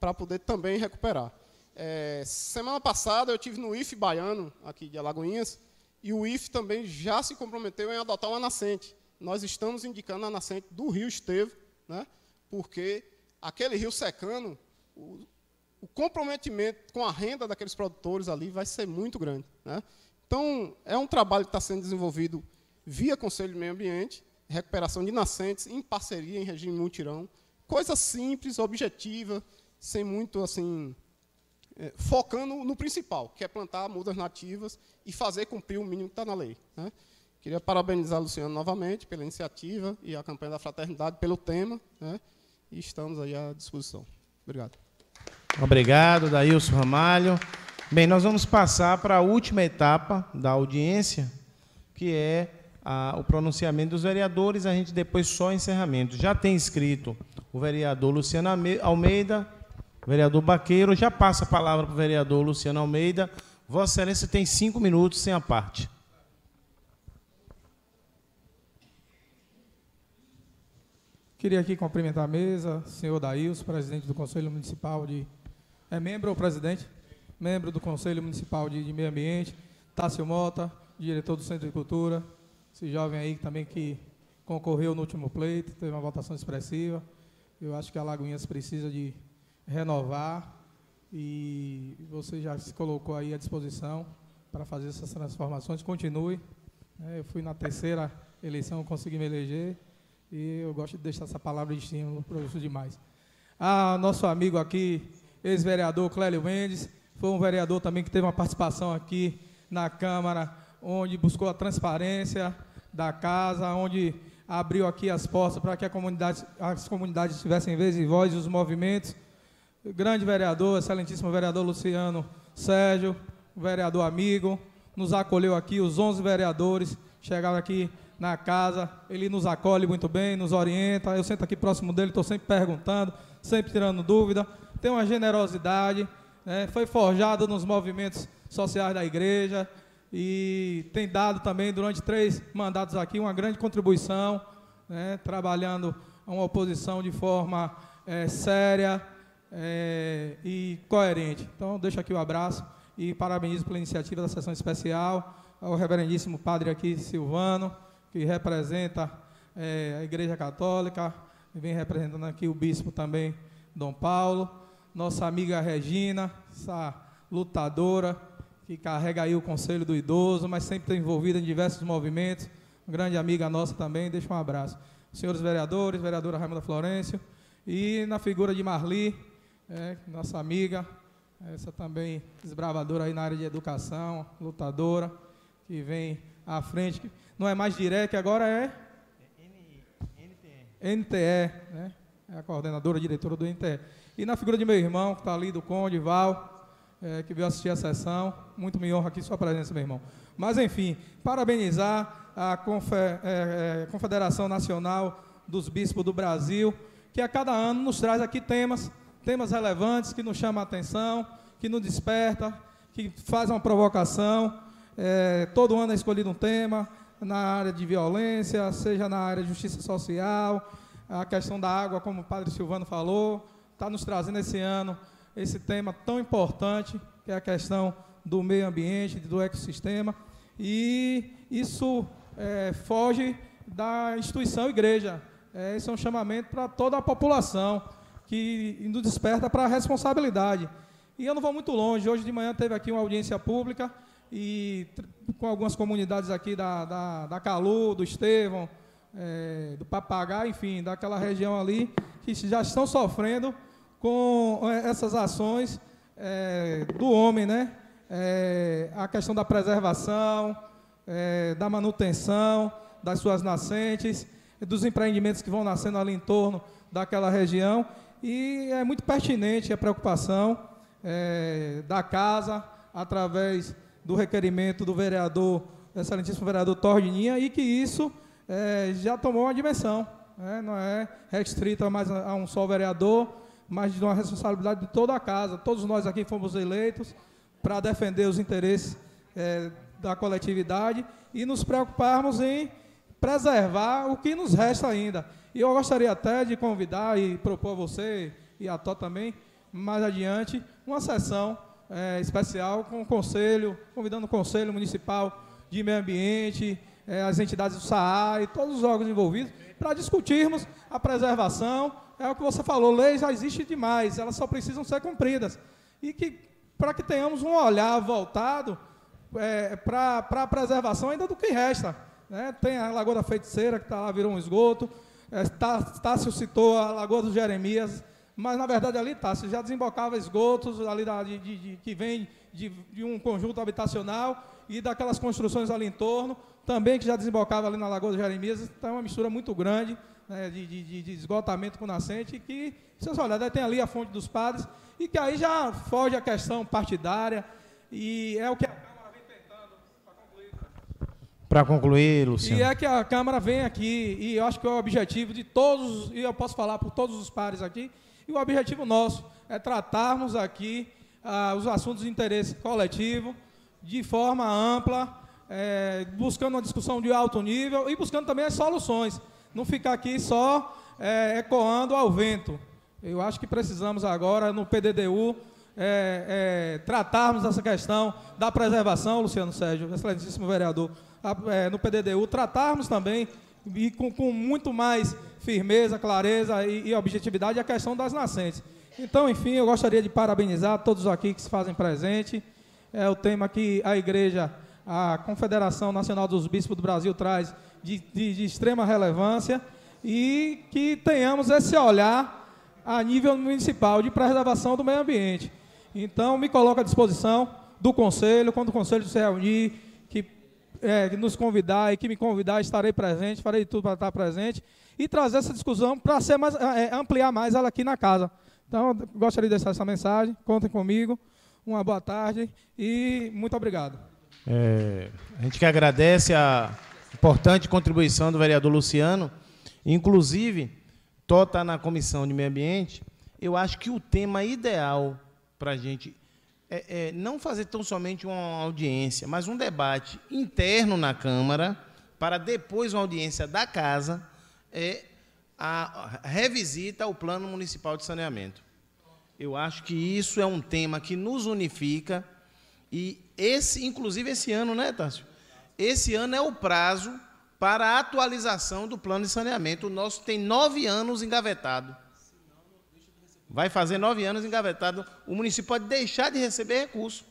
para poder também recuperar. É, semana passada eu tive no IF baiano, aqui de Alagoinhas, e o IF também já se comprometeu em adotar uma nascente. Nós estamos indicando a nascente do rio Estevo, né, porque aquele rio secando, o comprometimento com a renda daqueles produtores ali vai ser muito grande. Né? Então, é um trabalho que está sendo desenvolvido via Conselho de Meio Ambiente, recuperação de nascentes, em parceria, em regime multirão. Coisa simples, objetiva, sem muito assim. É, focando no principal, que é plantar mudas nativas e fazer cumprir o mínimo que está na lei. Né? Queria parabenizar a Luciano novamente pela iniciativa e a campanha da fraternidade pelo tema. Né? E estamos aí à disposição. Obrigado. Obrigado, Daílson Ramalho. Bem, nós vamos passar para a última etapa da audiência, que é a, o pronunciamento dos vereadores, a gente depois só encerramento. Já tem inscrito o vereador Luciano Almeida, vereador Baqueiro, já passa a palavra para o vereador Luciano Almeida. Vossa Excelência tem cinco minutos sem a parte. Queria aqui cumprimentar a mesa, senhor Daílson, presidente do Conselho Municipal de é membro ou presidente? Membro do Conselho Municipal de, de Meio Ambiente, Tássio Mota, diretor do Centro de Cultura, esse jovem aí também que concorreu no último pleito, teve uma votação expressiva. Eu acho que a Lagoinhas precisa de renovar e você já se colocou aí à disposição para fazer essas transformações. Continue. Né? Eu fui na terceira eleição, consegui me eleger e eu gosto de deixar essa palavra de estímulo para os demais. Ah, nosso amigo aqui, ex-vereador Clélio Mendes, foi um vereador também que teve uma participação aqui na Câmara, onde buscou a transparência da casa, onde abriu aqui as portas para que comunidade, as comunidades tivessem vez e voz e os movimentos. Grande vereador, excelentíssimo vereador Luciano Sérgio, vereador amigo, nos acolheu aqui, os 11 vereadores chegaram aqui na casa, ele nos acolhe muito bem, nos orienta, eu sento aqui próximo dele, estou sempre perguntando, sempre tirando dúvida, tem uma generosidade, né? foi forjado nos movimentos sociais da igreja e tem dado também durante três mandatos aqui uma grande contribuição, né? trabalhando uma oposição de forma é, séria é, e coerente. Então, deixo aqui o um abraço e parabenizo pela iniciativa da sessão especial ao reverendíssimo padre aqui, Silvano, que representa é, a Igreja Católica, vem representando aqui o bispo também, Dom Paulo nossa amiga Regina, essa lutadora que carrega aí o Conselho do Idoso, mas sempre está envolvida em diversos movimentos. Uma grande amiga nossa também, deixa um abraço. Senhores vereadores, vereadora Raimunda Florencio, e na figura de Marli, é, nossa amiga, essa também desbravadora aí na área de educação, lutadora, que vem à frente. Não é mais direto, agora é? NTE. NTE, né? É a coordenadora, diretora do NTE. E na figura de meu irmão, que está ali, do Conde, Val, é, que veio assistir a sessão. Muito me honra aqui sua presença, meu irmão. Mas, enfim, parabenizar a é, é, Confederação Nacional dos Bispos do Brasil, que a cada ano nos traz aqui temas, temas relevantes, que nos chamam a atenção, que nos desperta, que faz uma provocação. É, todo ano é escolhido um tema, na área de violência, seja na área de justiça social, a questão da água, como o padre Silvano falou, está nos trazendo esse ano esse tema tão importante, que é a questão do meio ambiente, do ecossistema, e isso é, foge da instituição igreja. É, esse é um chamamento para toda a população que nos desperta para a responsabilidade. E eu não vou muito longe, hoje de manhã teve aqui uma audiência pública e com algumas comunidades aqui da, da, da Calu, do Estevão, é, do Papagaio, enfim, daquela região ali, que já estão sofrendo com é, essas ações é, do homem, né? É, a questão da preservação, é, da manutenção das suas nascentes, dos empreendimentos que vão nascendo ali em torno daquela região. E é muito pertinente a preocupação é, da casa, através do requerimento do vereador, excelentíssimo vereador Tordininha, e que isso é, já tomou uma dimensão né? não é restrita mais a um só vereador, mas de uma responsabilidade de toda a casa. Todos nós aqui fomos eleitos para defender os interesses é, da coletividade e nos preocuparmos em preservar o que nos resta ainda. E eu gostaria até de convidar e propor a você e a Tó também, mais adiante, uma sessão é, especial com o Conselho, convidando o Conselho Municipal de Meio Ambiente, é, as entidades do SAA e todos os órgãos envolvidos, para discutirmos a preservação. É o que você falou, leis já existem demais, elas só precisam ser cumpridas. E que para que tenhamos um olhar voltado é, para a preservação ainda do que resta. Né? Tem a Lagoa da Feiticeira, que está lá, virou um esgoto. É, tá, Tássio citou a Lagoa dos Jeremias, mas na verdade ali Tássio já desembocava esgotos ali da, de, de, que vem de, de um conjunto habitacional e daquelas construções ali em torno, também que já desembocava ali na Lagoa do Jeremias, então é uma mistura muito grande né, de, de, de, esgotamento com nascente, que, vocês olharem, tem ali a fonte dos padres, e que aí já foge a questão partidária, e é o que a Câmara vem tentando, para concluir. Né? Para concluir, Luciano. E é que a Câmara vem aqui, e eu acho que é o objetivo de todos, e eu posso falar por todos os pares aqui, e o objetivo nosso é tratarmos aqui ah, os assuntos de interesse coletivo, de forma ampla, é, buscando uma discussão de alto nível e buscando também as soluções. Não ficar aqui só é, ecoando ao vento. Eu acho que precisamos agora, no PDDU, é, é, tratarmos essa questão da preservação, Luciano Sérgio, excelentíssimo vereador, a, é, no PDDU, tratarmos também e com, com muito mais firmeza, clareza e, e objetividade a questão das nascentes. Então, enfim, eu gostaria de parabenizar todos aqui que se fazem presente é o tema que a igreja, a Confederação Nacional dos Bispos do Brasil traz de, de, de extrema relevância e que tenhamos esse olhar a nível municipal de preservação do meio ambiente. Então, me coloco à disposição do Conselho, quando o Conselho se reunir, que, é, nos convidar e que me convidar, estarei presente, farei tudo para estar presente e trazer essa discussão para é, ampliar mais ela aqui na casa. Então, gostaria de deixar essa mensagem, contem comigo uma boa tarde e muito obrigado. É, a gente que agradece a importante contribuição do vereador Luciano. Inclusive, Tó está na Comissão de Meio Ambiente. Eu acho que o tema ideal para a gente é, é, não fazer tão somente uma audiência, mas um debate interno na Câmara, para depois uma audiência da Casa, é a, a revisita ao Plano Municipal de Saneamento. Eu acho que isso é um tema que nos unifica e esse, inclusive esse ano, né, Tássio? Esse ano é o prazo para a atualização do plano de saneamento. O nosso tem nove anos engavetado. Vai fazer nove anos engavetado. O município pode deixar de receber recurso.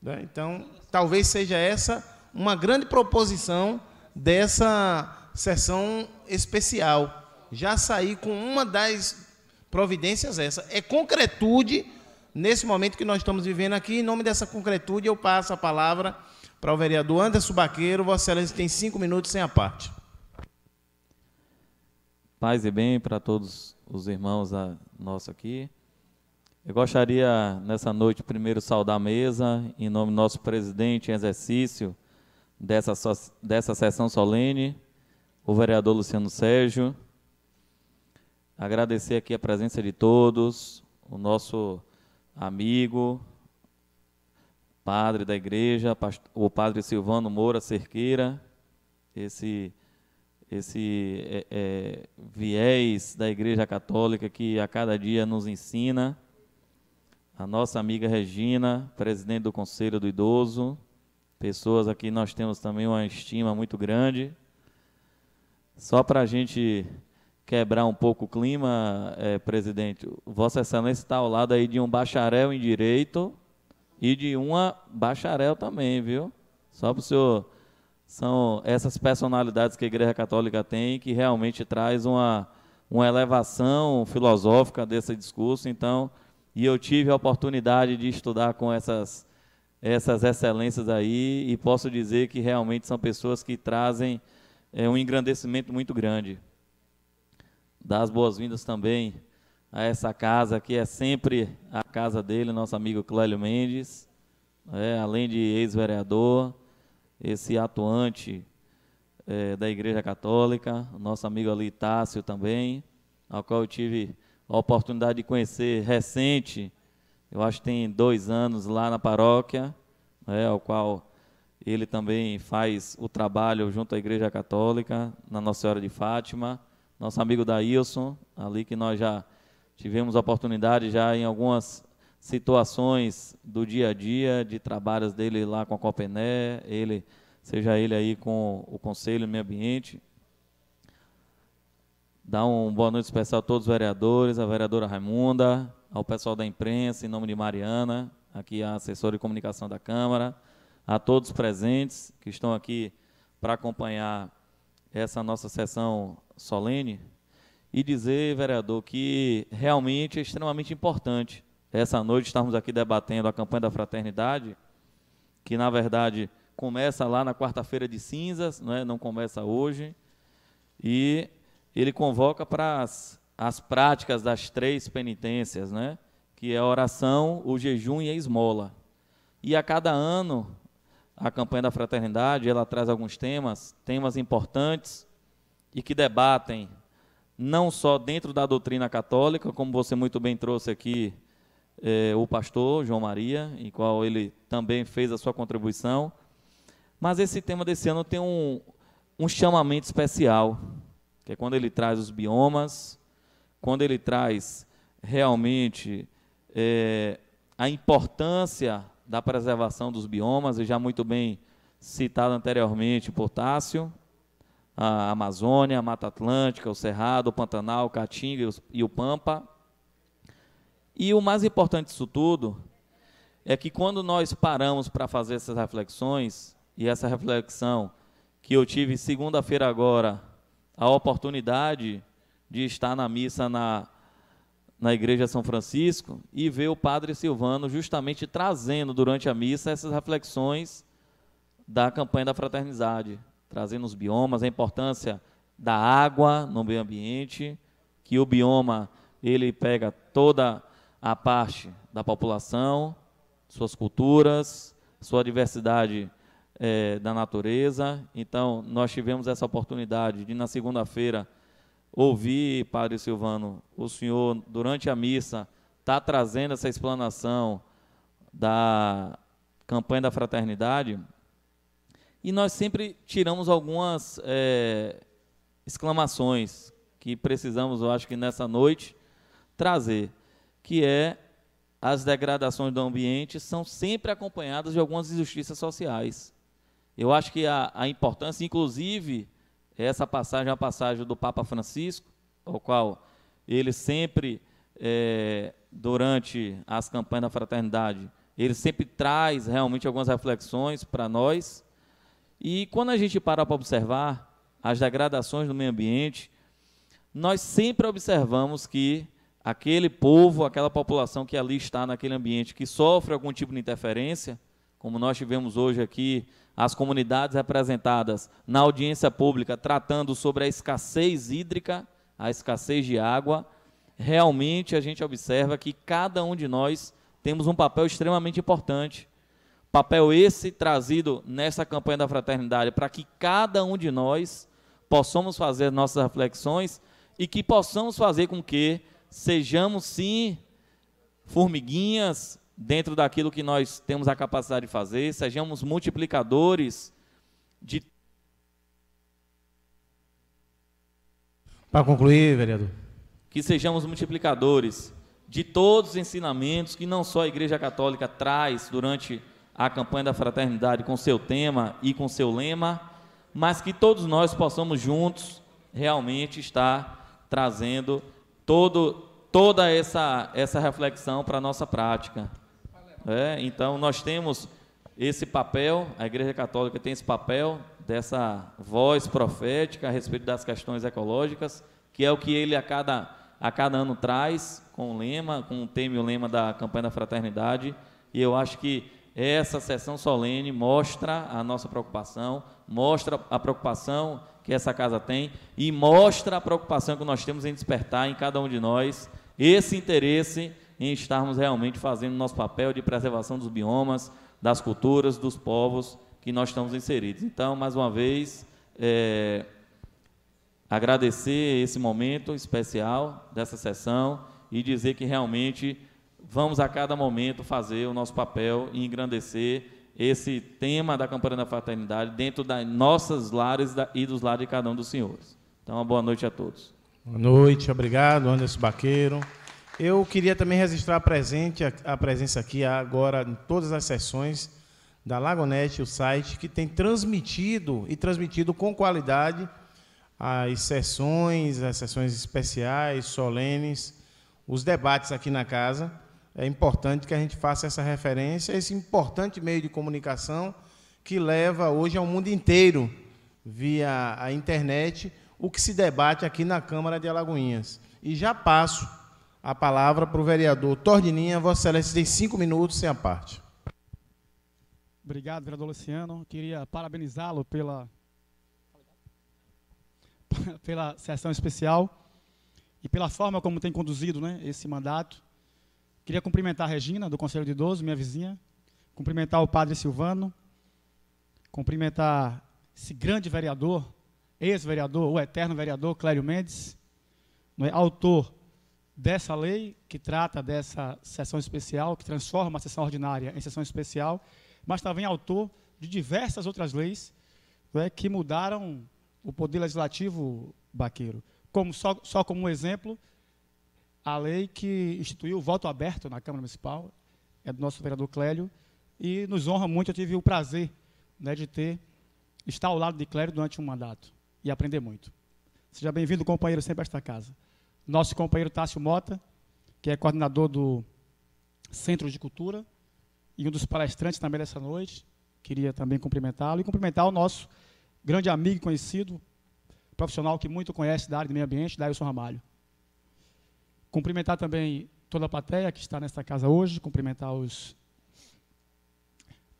Né? Então, talvez seja essa uma grande proposição dessa sessão especial. Já sair com uma das providências essa. É concretude nesse momento que nós estamos vivendo aqui. Em nome dessa concretude, eu passo a palavra para o vereador Anderson Baqueiro. Vossa Excelência tem cinco minutos sem a parte. Paz e bem para todos os irmãos nossos aqui. Eu gostaria, nessa noite, primeiro saudar a mesa, em nome do nosso presidente em exercício dessa, dessa sessão solene, o vereador Luciano Sérgio, agradecer aqui a presença de todos, o nosso amigo, padre da igreja, o padre Silvano Moura Cerqueira, esse, esse é, é, viés da igreja católica que a cada dia nos ensina, a nossa amiga Regina, presidente do Conselho do Idoso, pessoas aqui nós temos também uma estima muito grande. Só para a gente quebrar um pouco o clima, é, presidente, Vossa Excelência está ao lado aí de um bacharel em direito e de uma bacharel também, viu? Só para o senhor. São essas personalidades que a Igreja Católica tem que realmente traz uma, uma elevação filosófica desse discurso. Então, e eu tive a oportunidade de estudar com essas, essas excelências aí e posso dizer que realmente são pessoas que trazem é, um engrandecimento muito grande dar as boas-vindas também a essa casa que é sempre a casa dele, nosso amigo Clélio Mendes, né? além de ex-vereador, esse atuante é, da Igreja Católica, nosso amigo ali Tássio também, ao qual eu tive a oportunidade de conhecer recente, eu acho que tem dois anos lá na paróquia, é, ao qual ele também faz o trabalho junto à Igreja Católica, na Nossa Senhora de Fátima nosso amigo Daílson, ali que nós já tivemos oportunidade já em algumas situações do dia a dia, de trabalhos dele lá com a Copené, ele, seja ele aí com o Conselho do Meio Ambiente. Dá um boa noite especial a todos os vereadores, a vereadora Raimunda, ao pessoal da imprensa, em nome de Mariana, aqui a assessora de comunicação da Câmara, a todos presentes que estão aqui para acompanhar essa nossa sessão solene e dizer, vereador, que realmente é extremamente importante essa noite estarmos aqui debatendo a campanha da fraternidade, que na verdade começa lá na quarta-feira de cinzas, não, é? não começa hoje, e ele convoca para as, as práticas das três penitências, né? que é a oração, o jejum e a esmola. E a cada ano, a campanha da fraternidade, ela traz alguns temas, temas importantes, e que debatem não só dentro da doutrina católica, como você muito bem trouxe aqui eh, o pastor João Maria, em qual ele também fez a sua contribuição, mas esse tema desse ano tem um, um chamamento especial, que é quando ele traz os biomas, quando ele traz realmente eh, a importância da preservação dos biomas, e já muito bem citado anteriormente por Tássio, a Amazônia, a Mata Atlântica, o Cerrado, o Pantanal, o Caatinga e o Pampa. E o mais importante disso tudo é que quando nós paramos para fazer essas reflexões, e essa reflexão que eu tive segunda-feira agora, a oportunidade de estar na missa na, na Igreja São Francisco e ver o Padre Silvano justamente trazendo durante a missa essas reflexões da campanha da fraternidade, trazendo os biomas, a importância da água no meio ambiente, que o bioma ele pega toda a parte da população, suas culturas, sua diversidade é, da natureza. Então, nós tivemos essa oportunidade de, na segunda-feira, ouvir, Padre Silvano, o senhor, durante a missa, está trazendo essa explanação da campanha da fraternidade, e nós sempre tiramos algumas é, exclamações que precisamos, eu acho que nessa noite, trazer, que é as degradações do ambiente são sempre acompanhadas de algumas injustiças sociais. Eu acho que a, a importância, inclusive, é essa passagem é a passagem do Papa Francisco, ao qual ele sempre, é, durante as campanhas da fraternidade, ele sempre traz realmente algumas reflexões para nós, e quando a gente para para observar as degradações do meio ambiente, nós sempre observamos que aquele povo, aquela população que ali está naquele ambiente, que sofre algum tipo de interferência, como nós tivemos hoje aqui, as comunidades representadas na audiência pública tratando sobre a escassez hídrica, a escassez de água, realmente a gente observa que cada um de nós temos um papel extremamente importante Papel esse trazido nessa campanha da fraternidade para que cada um de nós possamos fazer nossas reflexões e que possamos fazer com que sejamos sim formiguinhas dentro daquilo que nós temos a capacidade de fazer, sejamos multiplicadores de Para concluir, vereador. Que sejamos multiplicadores de todos os ensinamentos que não só a Igreja Católica traz durante a campanha da fraternidade com seu tema e com seu lema, mas que todos nós possamos juntos realmente estar trazendo todo, toda essa, essa reflexão para a nossa prática. É, então, nós temos esse papel, a Igreja Católica tem esse papel dessa voz profética a respeito das questões ecológicas, que é o que ele a cada, a cada ano traz com o lema, com o tema e o lema da campanha da fraternidade. E eu acho que essa sessão solene mostra a nossa preocupação, mostra a preocupação que essa casa tem e mostra a preocupação que nós temos em despertar em cada um de nós esse interesse em estarmos realmente fazendo nosso papel de preservação dos biomas, das culturas, dos povos que nós estamos inseridos. Então, mais uma vez, é, agradecer esse momento especial dessa sessão e dizer que realmente vamos a cada momento fazer o nosso papel e engrandecer esse tema da campanha da fraternidade dentro das nossas lares e dos lares de cada um dos senhores. Então, uma boa noite a todos. Boa noite, obrigado, Anderson Baqueiro. Eu queria também registrar a, presente, a presença aqui agora em todas as sessões da LagoNet, o site, que tem transmitido e transmitido com qualidade as sessões, as sessões especiais, solenes, os debates aqui na casa é importante que a gente faça essa referência a esse importante meio de comunicação que leva hoje ao mundo inteiro, via a internet, o que se debate aqui na Câmara de Alagoinhas. E já passo a palavra para o vereador Tordininha. Vossa Excelência tem cinco minutos, sem a parte. Obrigado, vereador Luciano. Queria parabenizá-lo pela, pela sessão especial e pela forma como tem conduzido né, esse mandato Queria cumprimentar a Regina, do Conselho de Idoso, minha vizinha. Cumprimentar o padre Silvano. Cumprimentar esse grande vereador, ex-vereador, o eterno vereador Clério Mendes, né, autor dessa lei que trata dessa sessão especial, que transforma a sessão ordinária em sessão especial, mas também autor de diversas outras leis né, que mudaram o poder legislativo baqueiro. Como, só, só como um exemplo, a lei que instituiu o voto aberto na Câmara Municipal, é do nosso vereador Clélio, e nos honra muito, eu tive o prazer né, de ter, estar ao lado de Clélio durante um mandato e aprender muito. Seja bem-vindo, companheiro, sempre a esta casa. Nosso companheiro Tássio Mota, que é coordenador do Centro de Cultura e um dos palestrantes também dessa noite, queria também cumprimentá-lo e cumprimentar o nosso grande amigo e conhecido, profissional que muito conhece da área do meio ambiente, Dailson Ramalho. Cumprimentar também toda a plateia que está nesta casa hoje, cumprimentar os,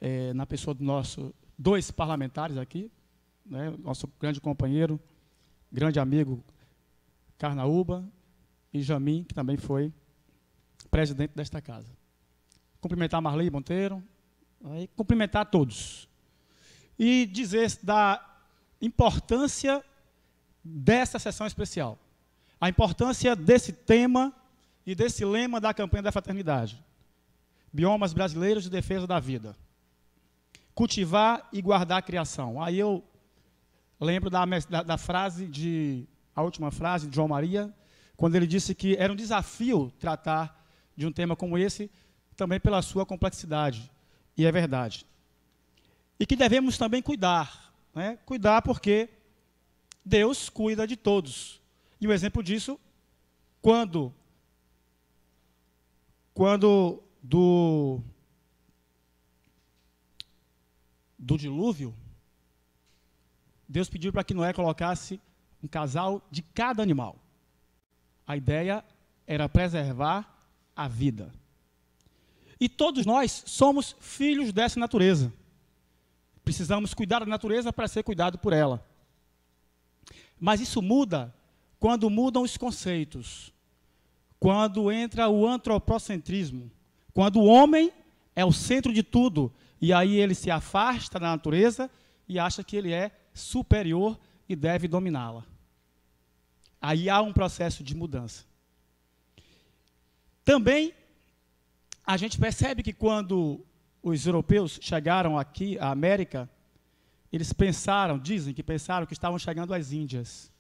é, na pessoa do nosso, dois parlamentares aqui, né, nosso grande companheiro, grande amigo Carnaúba e Jamim, que também foi presidente desta casa. Cumprimentar Marley Monteiro, aí, né, cumprimentar todos. E dizer da importância dessa sessão especial a importância desse tema e desse lema da campanha da fraternidade. Biomas brasileiros de defesa da vida. Cultivar e guardar a criação. Aí eu lembro da, da, da frase de a última frase de João Maria, quando ele disse que era um desafio tratar de um tema como esse, também pela sua complexidade. E é verdade. E que devemos também cuidar. Né? Cuidar porque Deus cuida de todos. E o um exemplo disso, quando, quando do, do dilúvio, Deus pediu para que Noé colocasse um casal de cada animal. A ideia era preservar a vida. E todos nós somos filhos dessa natureza. Precisamos cuidar da natureza para ser cuidado por ela. Mas isso muda quando mudam os conceitos, quando entra o antropocentrismo, quando o homem é o centro de tudo, e aí ele se afasta da natureza e acha que ele é superior e deve dominá-la. Aí há um processo de mudança. Também a gente percebe que quando os europeus chegaram aqui à América, eles pensaram, dizem que pensaram que estavam chegando às Índias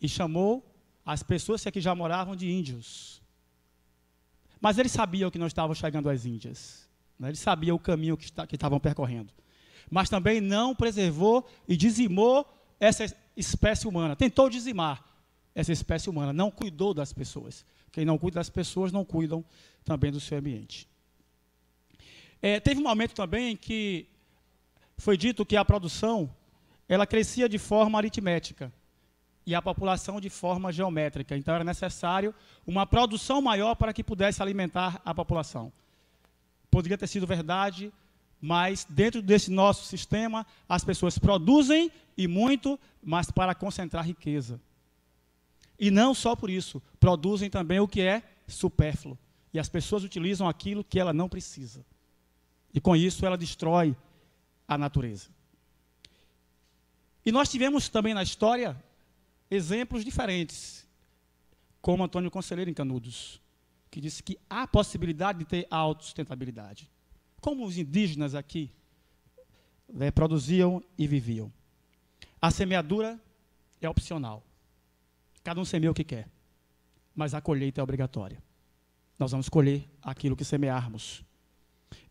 e chamou as pessoas que aqui já moravam de índios. Mas eles sabiam que não estavam chegando às Índias. Né? Eles sabiam o caminho que, está, que estavam percorrendo. Mas também não preservou e dizimou essa espécie humana. Tentou dizimar essa espécie humana. Não cuidou das pessoas. Quem não cuida das pessoas não cuidam também do seu ambiente. É, teve um momento também em que foi dito que a produção ela crescia de forma aritmética e a população de forma geométrica. Então era necessário uma produção maior para que pudesse alimentar a população. Poderia ter sido verdade, mas dentro desse nosso sistema as pessoas produzem e muito, mas para concentrar riqueza. E não só por isso, produzem também o que é supérfluo. E as pessoas utilizam aquilo que ela não precisa. E com isso ela destrói a natureza. E nós tivemos também na história exemplos diferentes, como Antônio Conselheiro em Canudos, que disse que há possibilidade de ter autossustentabilidade. Como os indígenas aqui né, produziam e viviam. A semeadura é opcional. Cada um semeia o que quer. Mas a colheita é obrigatória. Nós vamos colher aquilo que semearmos.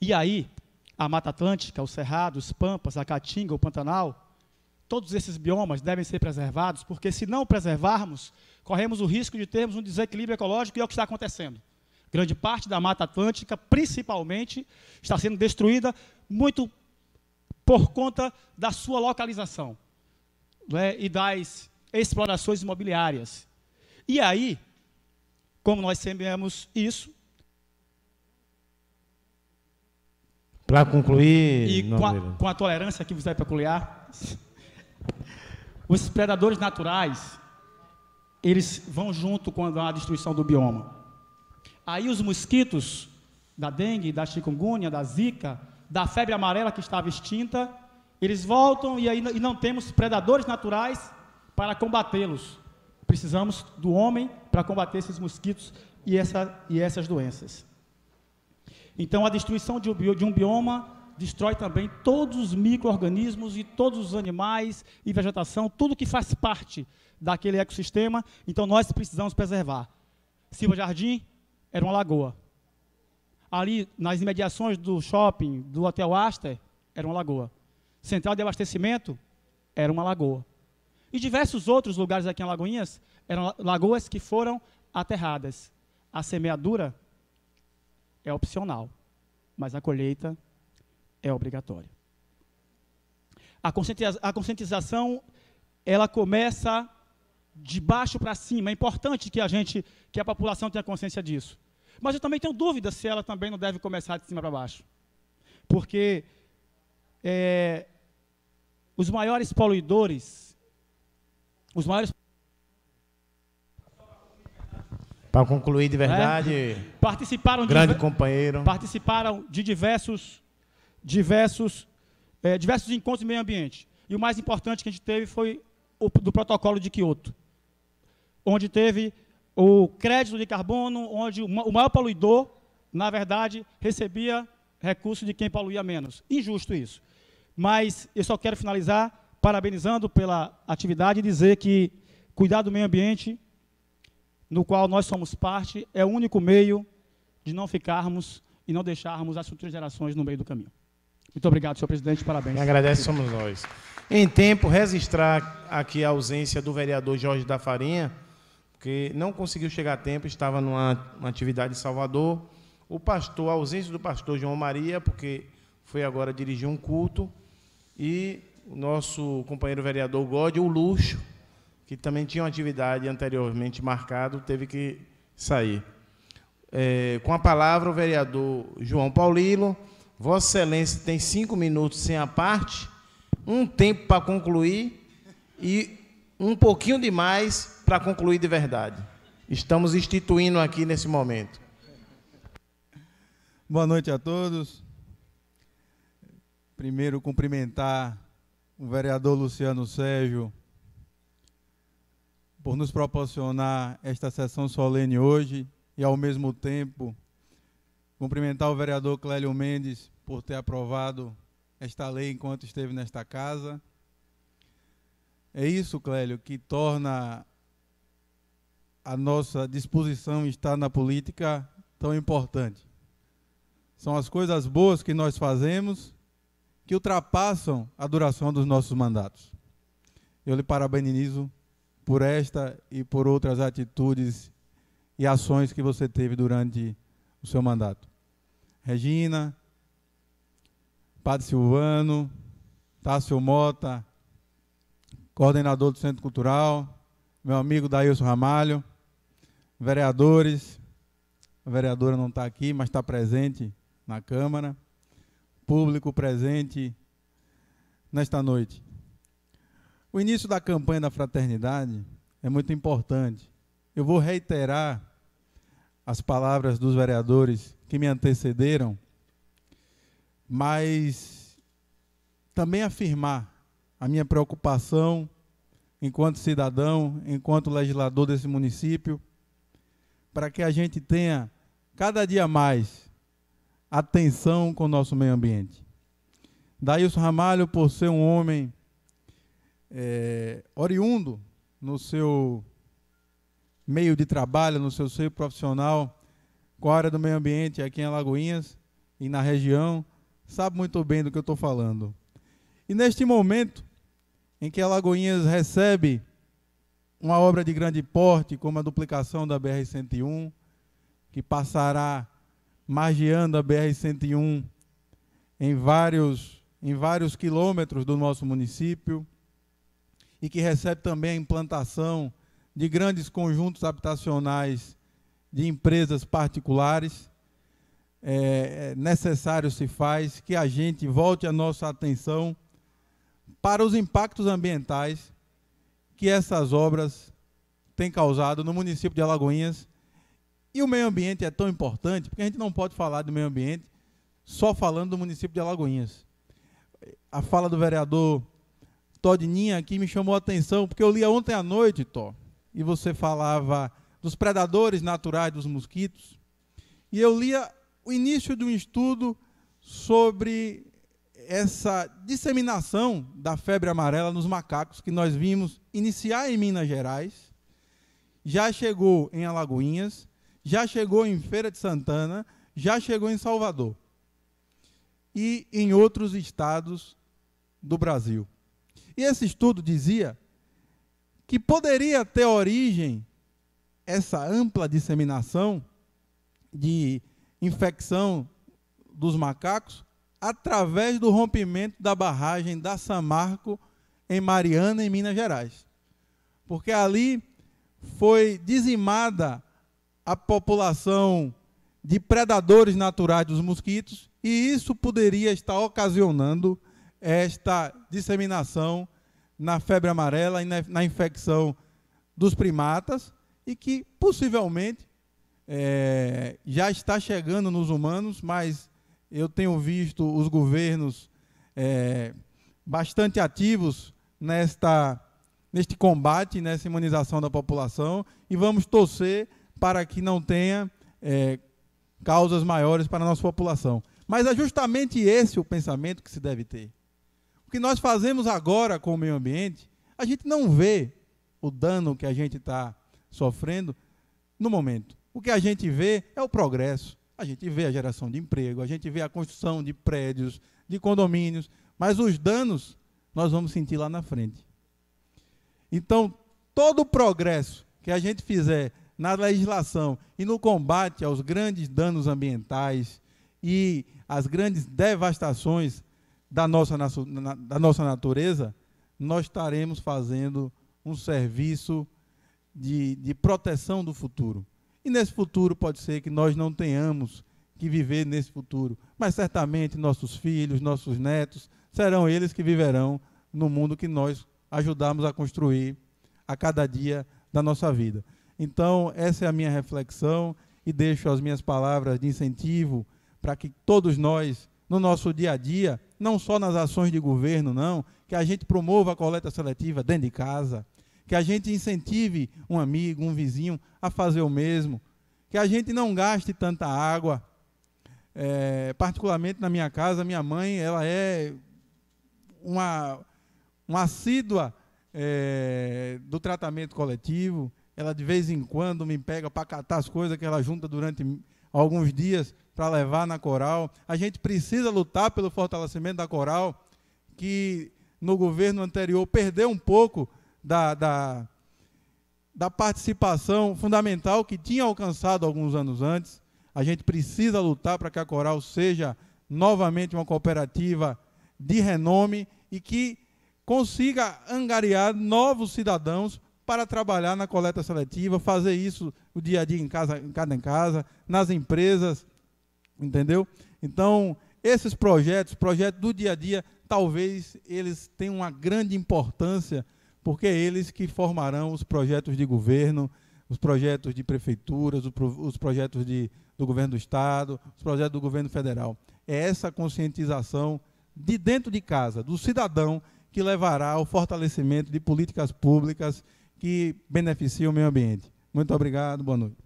E aí, a Mata Atlântica, o Cerrado, os Pampas, a Caatinga, o Pantanal, todos esses biomas devem ser preservados, porque se não preservarmos, corremos o risco de termos um desequilíbrio ecológico e é o que está acontecendo. Grande parte da Mata Atlântica, principalmente, está sendo destruída muito por conta da sua localização né, e das explorações imobiliárias. E aí, como nós semeamos isso, Para concluir. E com a, com a, tolerância que vos é peculiar. Os predadores naturais, eles vão junto com a destruição do bioma. Aí os mosquitos da dengue, da chikungunya, da zika, da febre amarela que estava extinta, eles voltam e aí e não temos predadores naturais para combatê-los. Precisamos do homem para combater esses mosquitos e, essa, e essas doenças. Então, a destruição de um bioma destrói também todos os micro-organismos e todos os animais e vegetação, tudo que faz parte daquele ecossistema. Então nós precisamos preservar. Silva Jardim era uma lagoa. Ali, nas imediações do shopping, do Hotel Aster, era uma lagoa. Central de abastecimento era uma lagoa. E diversos outros lugares aqui em Lagoinhas eram lagoas que foram aterradas. A semeadura é opcional, mas a colheita é obrigatório. A conscientização, a conscientização ela começa de baixo para cima. É importante que a gente, que a população tenha consciência disso. Mas eu também tenho dúvida se ela também não deve começar de cima para baixo. Porque é, os maiores poluidores, os maiores para concluir de né? verdade, é, participaram grande de, companheiro, participaram de diversos diversos, é, diversos encontros de meio ambiente. E o mais importante que a gente teve foi o do protocolo de Quioto, onde teve o crédito de carbono, onde o maior poluidor, na verdade, recebia recursos de quem poluía menos. Injusto isso. Mas eu só quero finalizar parabenizando pela atividade e dizer que cuidar do meio ambiente, no qual nós somos parte, é o único meio de não ficarmos e não deixarmos as futuras gerações no meio do caminho. Muito obrigado, senhor presidente. Parabéns. Quem agradece somos nós. Em tempo, registrar aqui a ausência do vereador Jorge da Farinha, que não conseguiu chegar a tempo, estava numa, numa atividade em Salvador. O pastor, a ausência do pastor João Maria, porque foi agora dirigir um culto. E o nosso companheiro vereador Gódio, o Luxo, que também tinha uma atividade anteriormente marcada, teve que sair. É, com a palavra, o vereador João Paulino Vossa Excelência tem cinco minutos sem a parte, um tempo para concluir e um pouquinho demais para concluir de verdade. Estamos instituindo aqui nesse momento. Boa noite a todos. Primeiro, cumprimentar o vereador Luciano Sérgio por nos proporcionar esta sessão solene hoje e, ao mesmo tempo, Cumprimentar o vereador Clélio Mendes por ter aprovado esta lei enquanto esteve nesta casa. É isso, Clélio, que torna a nossa disposição estar na política tão importante. São as coisas boas que nós fazemos que ultrapassam a duração dos nossos mandatos. Eu lhe parabenizo por esta e por outras atitudes e ações que você teve durante o seu mandato. Regina, Padre Silvano, Tássio Mota, coordenador do Centro Cultural, meu amigo Daílson Ramalho, vereadores, a vereadora não está aqui, mas está presente na Câmara, público presente nesta noite. O início da campanha da fraternidade é muito importante. Eu vou reiterar as palavras dos vereadores que me antecederam, mas também afirmar a minha preocupação enquanto cidadão, enquanto legislador desse município, para que a gente tenha cada dia mais atenção com o nosso meio ambiente. Daílson Ramalho, por ser um homem é, oriundo no seu meio de trabalho, no seu seio profissional, a área do meio ambiente aqui em Alagoinhas e na região, sabe muito bem do que eu estou falando. E neste momento em que Alagoinhas recebe uma obra de grande porte, como a duplicação da BR-101, que passará margeando a BR-101 em vários, em vários quilômetros do nosso município, e que recebe também a implantação de grandes conjuntos habitacionais de empresas particulares, é, é, necessário se faz que a gente volte a nossa atenção para os impactos ambientais que essas obras têm causado no município de Alagoinhas. E o meio ambiente é tão importante, porque a gente não pode falar do meio ambiente só falando do município de Alagoinhas. A fala do vereador Todd Ninha aqui me chamou a atenção, porque eu li ontem à noite, Tó, e você falava dos predadores naturais dos mosquitos. E eu lia o início de um estudo sobre essa disseminação da febre amarela nos macacos que nós vimos iniciar em Minas Gerais, já chegou em Alagoinhas, já chegou em Feira de Santana, já chegou em Salvador e em outros estados do Brasil. E esse estudo dizia que poderia ter origem essa ampla disseminação de infecção dos macacos através do rompimento da barragem da Samarco em Mariana, em Minas Gerais. Porque ali foi dizimada a população de predadores naturais dos mosquitos e isso poderia estar ocasionando esta disseminação na febre amarela e na, na infecção dos primatas e que possivelmente é, já está chegando nos humanos, mas eu tenho visto os governos é, bastante ativos nesta, neste combate, nessa imunização da população, e vamos torcer para que não tenha é, causas maiores para a nossa população. Mas é justamente esse o pensamento que se deve ter. O que nós fazemos agora com o meio ambiente, a gente não vê o dano que a gente está sofrendo no momento. O que a gente vê é o progresso. A gente vê a geração de emprego, a gente vê a construção de prédios, de condomínios, mas os danos nós vamos sentir lá na frente. Então, todo o progresso que a gente fizer na legislação e no combate aos grandes danos ambientais e às grandes devastações da nossa, da nossa natureza, nós estaremos fazendo um serviço de, de proteção do futuro. E nesse futuro pode ser que nós não tenhamos que viver nesse futuro, mas certamente nossos filhos, nossos netos, serão eles que viverão no mundo que nós ajudamos a construir a cada dia da nossa vida. Então, essa é a minha reflexão e deixo as minhas palavras de incentivo para que todos nós, no nosso dia a dia, não só nas ações de governo, não, que a gente promova a coleta seletiva dentro de casa, que a gente incentive um amigo, um vizinho a fazer o mesmo, que a gente não gaste tanta água. É, particularmente na minha casa, minha mãe ela é uma, uma assídua é, do tratamento coletivo. Ela de vez em quando me pega para catar as coisas que ela junta durante alguns dias para levar na coral. A gente precisa lutar pelo fortalecimento da coral, que no governo anterior perdeu um pouco da, da, da participação fundamental que tinha alcançado alguns anos antes. A gente precisa lutar para que a Coral seja novamente uma cooperativa de renome e que consiga angariar novos cidadãos para trabalhar na coleta seletiva, fazer isso o dia a dia em casa, em cada em casa, nas empresas, entendeu? Então, esses projetos, projetos do dia a dia, talvez eles tenham uma grande importância porque é eles que formarão os projetos de governo, os projetos de prefeituras, os projetos de, do governo do Estado, os projetos do governo federal. É essa conscientização de dentro de casa, do cidadão, que levará ao fortalecimento de políticas públicas que beneficiam o meio ambiente. Muito obrigado, boa noite.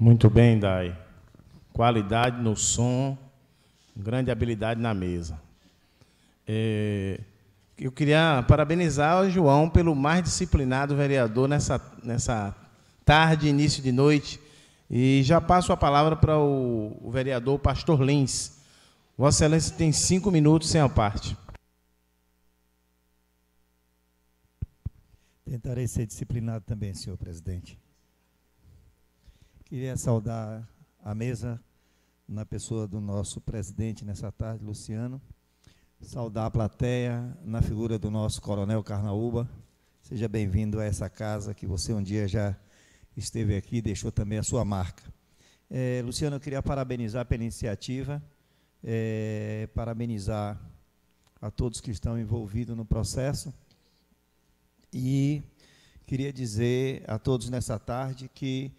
Muito bem, Dai. Qualidade no som, grande habilidade na mesa. É, eu queria parabenizar o João pelo mais disciplinado vereador nessa, nessa tarde, início de noite. E já passo a palavra para o, o vereador Pastor Lins. Vossa Excelência tem cinco minutos sem a parte. Tentarei ser disciplinado também, senhor presidente. Queria saudar a mesa na pessoa do nosso presidente nessa tarde, Luciano. Saudar a plateia na figura do nosso coronel Carnaúba. Seja bem-vindo a essa casa que você um dia já esteve aqui e deixou também a sua marca. É, Luciano, eu queria parabenizar pela iniciativa, é, parabenizar a todos que estão envolvidos no processo e queria dizer a todos nessa tarde que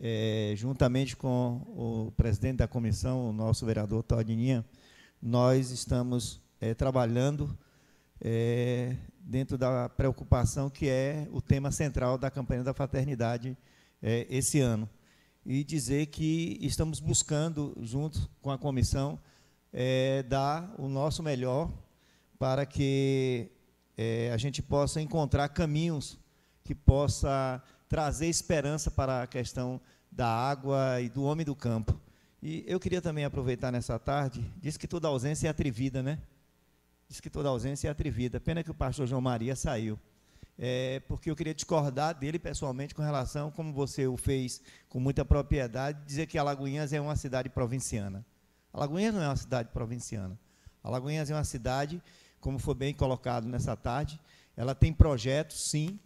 é, juntamente com o presidente da comissão, o nosso vereador Todininha, nós estamos é, trabalhando é, dentro da preocupação que é o tema central da campanha da fraternidade é, esse ano. E dizer que estamos buscando, junto com a comissão, é, dar o nosso melhor para que é, a gente possa encontrar caminhos que possa trazer esperança para a questão da água e do homem do campo. E eu queria também aproveitar nessa tarde, diz que toda ausência é atrevida, né? Diz que toda ausência é atrevida. Pena que o pastor João Maria saiu. É, porque eu queria discordar dele pessoalmente com relação, como você o fez com muita propriedade, dizer que Alagoinhas é uma cidade provinciana. Alagoinhas não é uma cidade provinciana. Alagoinhas é uma cidade, como foi bem colocado nessa tarde, ela tem projetos, sim,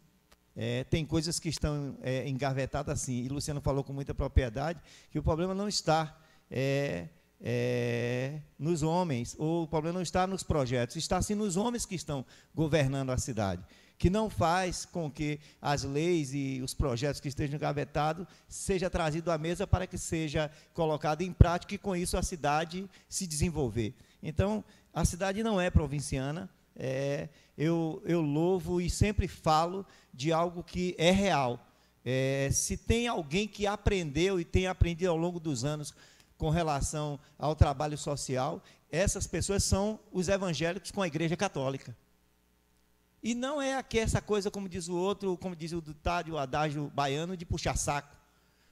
é, tem coisas que estão é, engavetadas assim, e Luciano falou com muita propriedade, que o problema não está é, é, nos homens, ou o problema não está nos projetos, está sim nos homens que estão governando a cidade, que não faz com que as leis e os projetos que estejam engavetados seja trazido à mesa para que seja colocado em prática e com isso a cidade se desenvolver. Então, a cidade não é provinciana, é, eu, eu louvo e sempre falo de algo que é real. É, se tem alguém que aprendeu e tem aprendido ao longo dos anos com relação ao trabalho social, essas pessoas são os evangélicos com a Igreja Católica. E não é aqui essa coisa, como diz o outro, como diz o ditado, o adágio baiano, de puxar saco.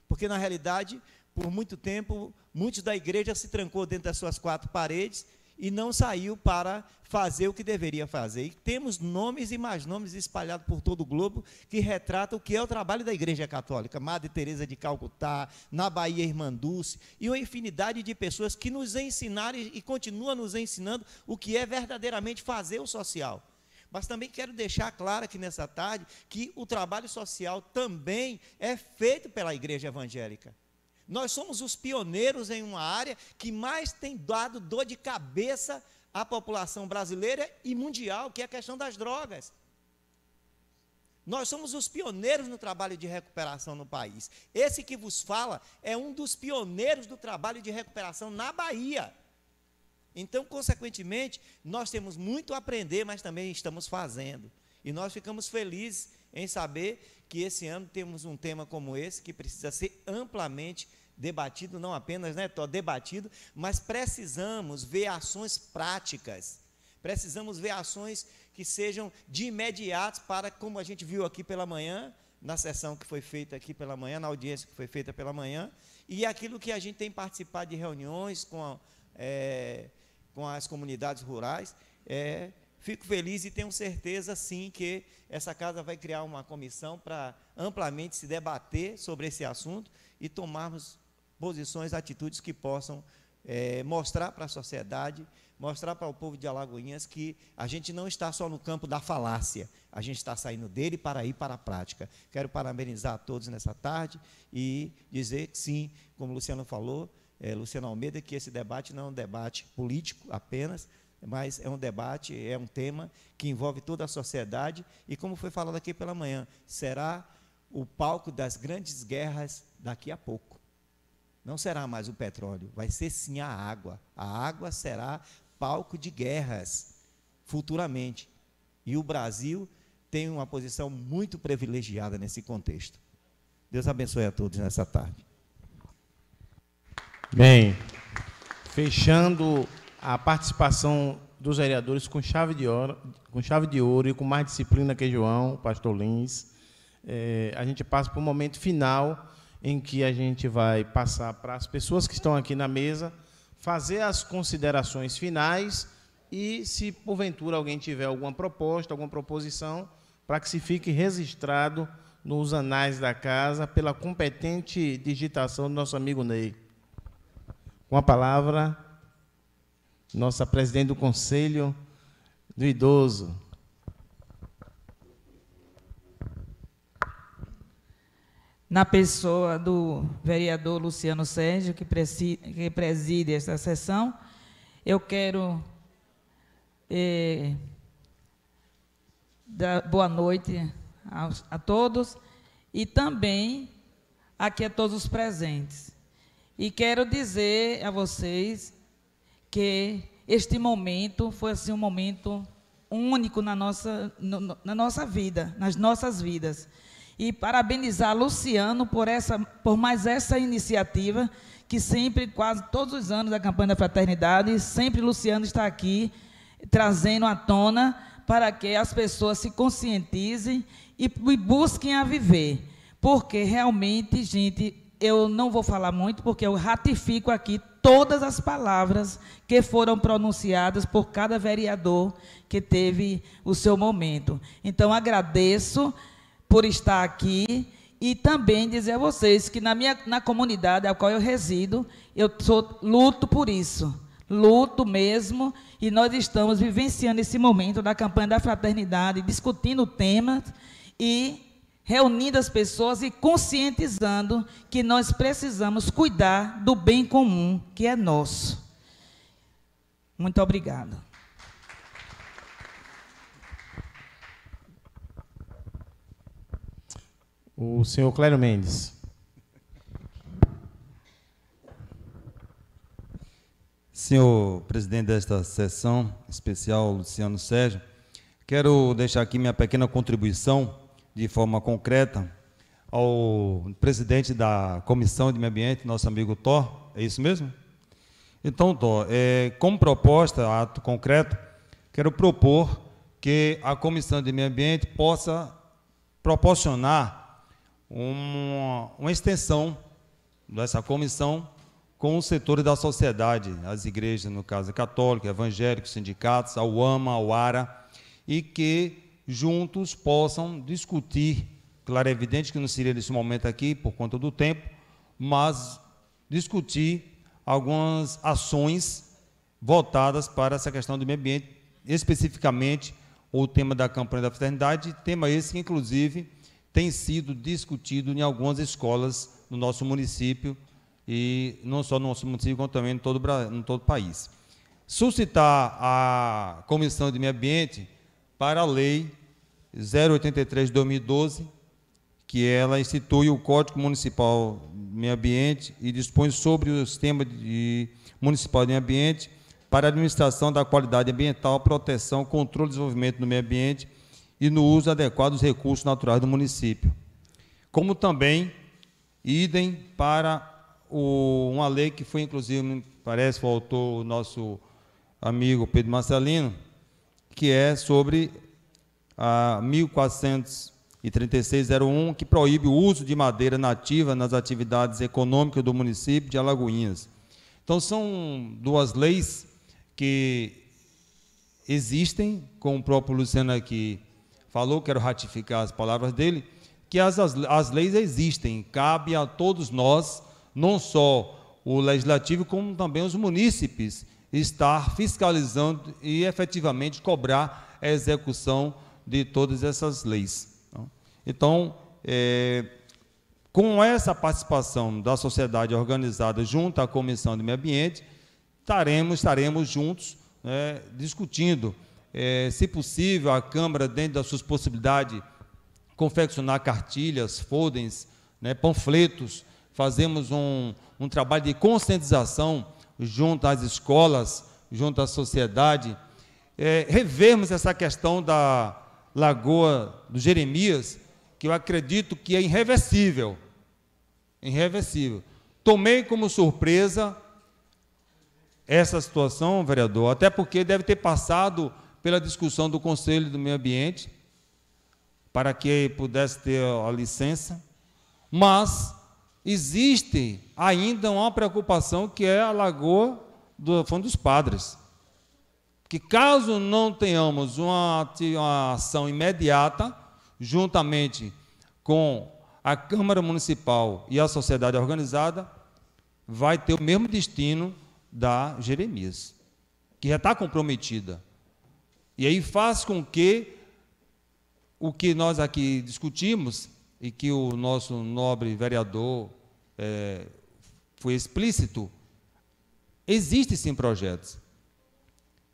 Porque, na realidade, por muito tempo, muitos da igreja se trancou dentro das suas quatro paredes e não saiu para fazer o que deveria fazer. E temos nomes e mais nomes espalhados por todo o globo que retratam o que é o trabalho da Igreja Católica. Madre Teresa de Calcutá, na Bahia Irmã Dulce, e uma infinidade de pessoas que nos ensinaram e continuam nos ensinando o que é verdadeiramente fazer o social. Mas também quero deixar claro aqui nessa tarde que o trabalho social também é feito pela Igreja Evangélica. Nós somos os pioneiros em uma área que mais tem dado dor de cabeça à população brasileira e mundial, que é a questão das drogas. Nós somos os pioneiros no trabalho de recuperação no país. Esse que vos fala é um dos pioneiros do trabalho de recuperação na Bahia. Então, consequentemente, nós temos muito a aprender, mas também estamos fazendo. E nós ficamos felizes em saber que esse ano temos um tema como esse que precisa ser amplamente debatido, não apenas né, debatido, mas precisamos ver ações práticas. Precisamos ver ações que sejam de imediato para, como a gente viu aqui pela manhã, na sessão que foi feita aqui pela manhã, na audiência que foi feita pela manhã, e aquilo que a gente tem participado de reuniões com, a, é, com as comunidades rurais, é, Fico feliz e tenho certeza, sim, que essa casa vai criar uma comissão para amplamente se debater sobre esse assunto e tomarmos posições, atitudes que possam é, mostrar para a sociedade, mostrar para o povo de Alagoinhas que a gente não está só no campo da falácia, a gente está saindo dele para ir para a prática. Quero parabenizar a todos nessa tarde e dizer que, sim, como o Luciano falou, é, Luciano Almeida, que esse debate não é um debate político apenas, mas é um debate, é um tema que envolve toda a sociedade e, como foi falado aqui pela manhã, será o palco das grandes guerras daqui a pouco. Não será mais o petróleo, vai ser sim a água. A água será palco de guerras futuramente. E o Brasil tem uma posição muito privilegiada nesse contexto. Deus abençoe a todos nessa tarde. Bem, fechando a participação dos vereadores com chave de ouro, com chave de ouro e com mais disciplina que João, pastor Lins. É, a gente passa para o momento final em que a gente vai passar para as pessoas que estão aqui na mesa fazer as considerações finais e se porventura alguém tiver alguma proposta, alguma proposição, para que se fique registrado nos anais da casa pela competente digitação do nosso amigo Ney. Com a palavra, nossa presidente do Conselho do Idoso. Na pessoa do vereador Luciano Sérgio, que preside esta sessão, eu quero eh, dar boa noite a, a todos e também aqui a todos os presentes. E quero dizer a vocês que este momento foi assim um momento único na nossa, no, na nossa vida, nas nossas vidas. E parabenizar Luciano por, essa, por mais essa iniciativa, que sempre, quase todos os anos da campanha da fraternidade, sempre Luciano está aqui trazendo à tona para que as pessoas se conscientizem e, e busquem a viver. Porque realmente, gente, eu não vou falar muito, porque eu ratifico aqui todas as palavras que foram pronunciadas por cada vereador que teve o seu momento. Então, agradeço por estar aqui e também dizer a vocês que na minha na comunidade a qual eu resido, eu sou, luto por isso. Luto mesmo, e nós estamos vivenciando esse momento da campanha da fraternidade, discutindo o tema e reunindo as pessoas e conscientizando que nós precisamos cuidar do bem comum que é nosso. Muito obrigada. O senhor Clério Mendes. Senhor presidente desta sessão especial, Luciano Sérgio, quero deixar aqui minha pequena contribuição de forma concreta ao presidente da Comissão de Meio Ambiente, nosso amigo Thor, é isso mesmo? Então, Thor, é, como proposta, ato concreto, quero propor que a Comissão de Meio Ambiente possa proporcionar uma, uma extensão dessa comissão com os setores da sociedade, as igrejas, no caso, católicas, evangélicos, sindicatos, a UAMA, a UARA, e que juntos possam discutir. Claro, é evidente que não seria nesse momento aqui, por conta do tempo, mas discutir algumas ações voltadas para essa questão do meio ambiente, especificamente o tema da campanha da fraternidade, tema esse que, inclusive, tem sido discutido em algumas escolas no nosso município, e não só no nosso município, como também em todo, em todo o país. Suscitar a Comissão de Meio Ambiente para a Lei 083 de 2012, que ela institui o Código Municipal de Meio Ambiente e dispõe sobre o sistema de municipal de meio ambiente para a administração da qualidade ambiental, proteção, controle e desenvolvimento do meio ambiente e no uso adequado dos recursos naturais do município. Como também, idem para o, uma lei que foi, inclusive, parece, faltou o nosso amigo Pedro Marcelino, que é sobre a 1436-01, que proíbe o uso de madeira nativa nas atividades econômicas do município de Alagoinhas. Então, são duas leis que existem, como o próprio Luciano aqui falou, quero ratificar as palavras dele, que as, as, as leis existem, cabe a todos nós, não só o legislativo, como também os munícipes, estar fiscalizando e efetivamente cobrar a execução de todas essas leis. Então, é, com essa participação da sociedade organizada junto à Comissão de Meio Ambiente, estaremos, estaremos juntos né, discutindo, é, se possível, a Câmara, dentro das suas possibilidades, confeccionar cartilhas, folders, né, panfletos, fazemos um, um trabalho de conscientização junto às escolas, junto à sociedade, é, revermos essa questão da Lagoa do Jeremias, que eu acredito que é irreversível. Irreversível. Tomei como surpresa essa situação, vereador, até porque deve ter passado pela discussão do Conselho do Meio Ambiente, para que pudesse ter a licença, mas existe ainda uma preocupação que é a lagoa do Fundo dos Padres. Que caso não tenhamos uma, uma ação imediata, juntamente com a Câmara Municipal e a sociedade organizada, vai ter o mesmo destino da Jeremias, que já está comprometida. E aí faz com que o que nós aqui discutimos e que o nosso nobre vereador é, foi explícito, existem sim projetos.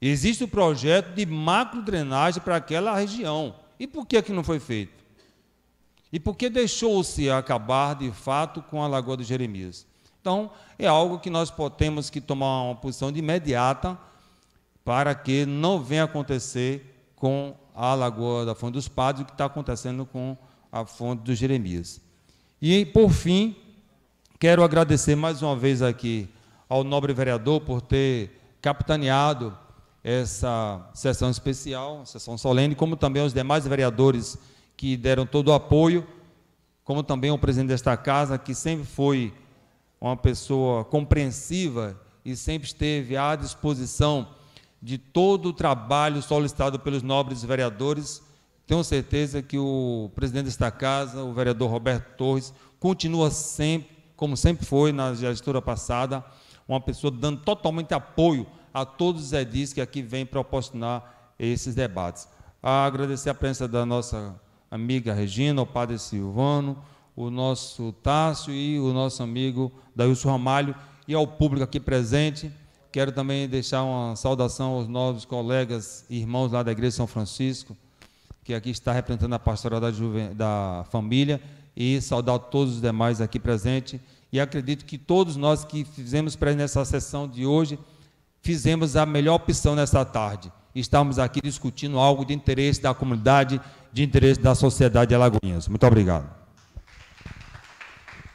Existe o projeto de macro drenagem para aquela região. E por que, que não foi feito? E por que deixou-se acabar de fato com a Lagoa do Jeremias? Então, é algo que nós temos que tomar uma posição de imediata para que não venha acontecer com a Lagoa da Fonte dos Padres o que está acontecendo com a Fonte do Jeremias. E, por fim, Quero agradecer mais uma vez aqui ao nobre vereador por ter capitaneado essa sessão especial, sessão solene, como também aos demais vereadores que deram todo o apoio, como também ao presidente desta casa, que sempre foi uma pessoa compreensiva e sempre esteve à disposição de todo o trabalho solicitado pelos nobres vereadores. Tenho certeza que o presidente desta casa, o vereador Roberto Torres, continua sempre como sempre foi na gestora passada, uma pessoa dando totalmente apoio a todos os edis que aqui vêm proporcionar esses debates. agradecer a presença da nossa amiga Regina, o padre Silvano, o nosso Tássio e o nosso amigo Daílson Ramalho e ao público aqui presente. Quero também deixar uma saudação aos novos colegas e irmãos lá da Igreja de São Francisco, que aqui está representando a pastoral da, da família e saudar todos os demais aqui presentes. E acredito que todos nós que fizemos nessa sessão de hoje, fizemos a melhor opção nessa tarde. Estamos aqui discutindo algo de interesse da comunidade, de interesse da sociedade de Alagoinhas. Muito obrigado.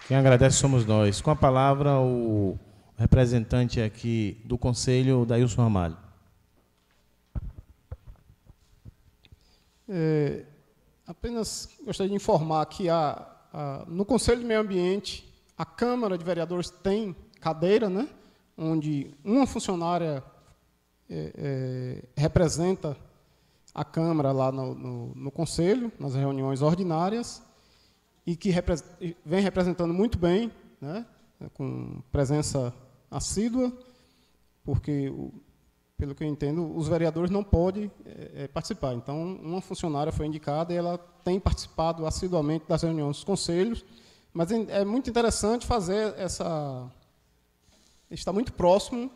Quem agradece somos nós. Com a palavra, o representante aqui do Conselho, Dailson Ramalho. É, Apenas gostaria de informar que a, a, no Conselho de Meio Ambiente, a Câmara de Vereadores tem cadeira, né, onde uma funcionária é, é, representa a Câmara lá no, no, no, Conselho, nas reuniões ordinárias, e que repre vem representando muito bem, né, com presença assídua, porque o, pelo que eu entendo, os vereadores não podem é, participar. Então, uma funcionária foi indicada e ela tem participado assiduamente das reuniões dos conselhos, mas é, é muito interessante fazer essa... Está muito próximo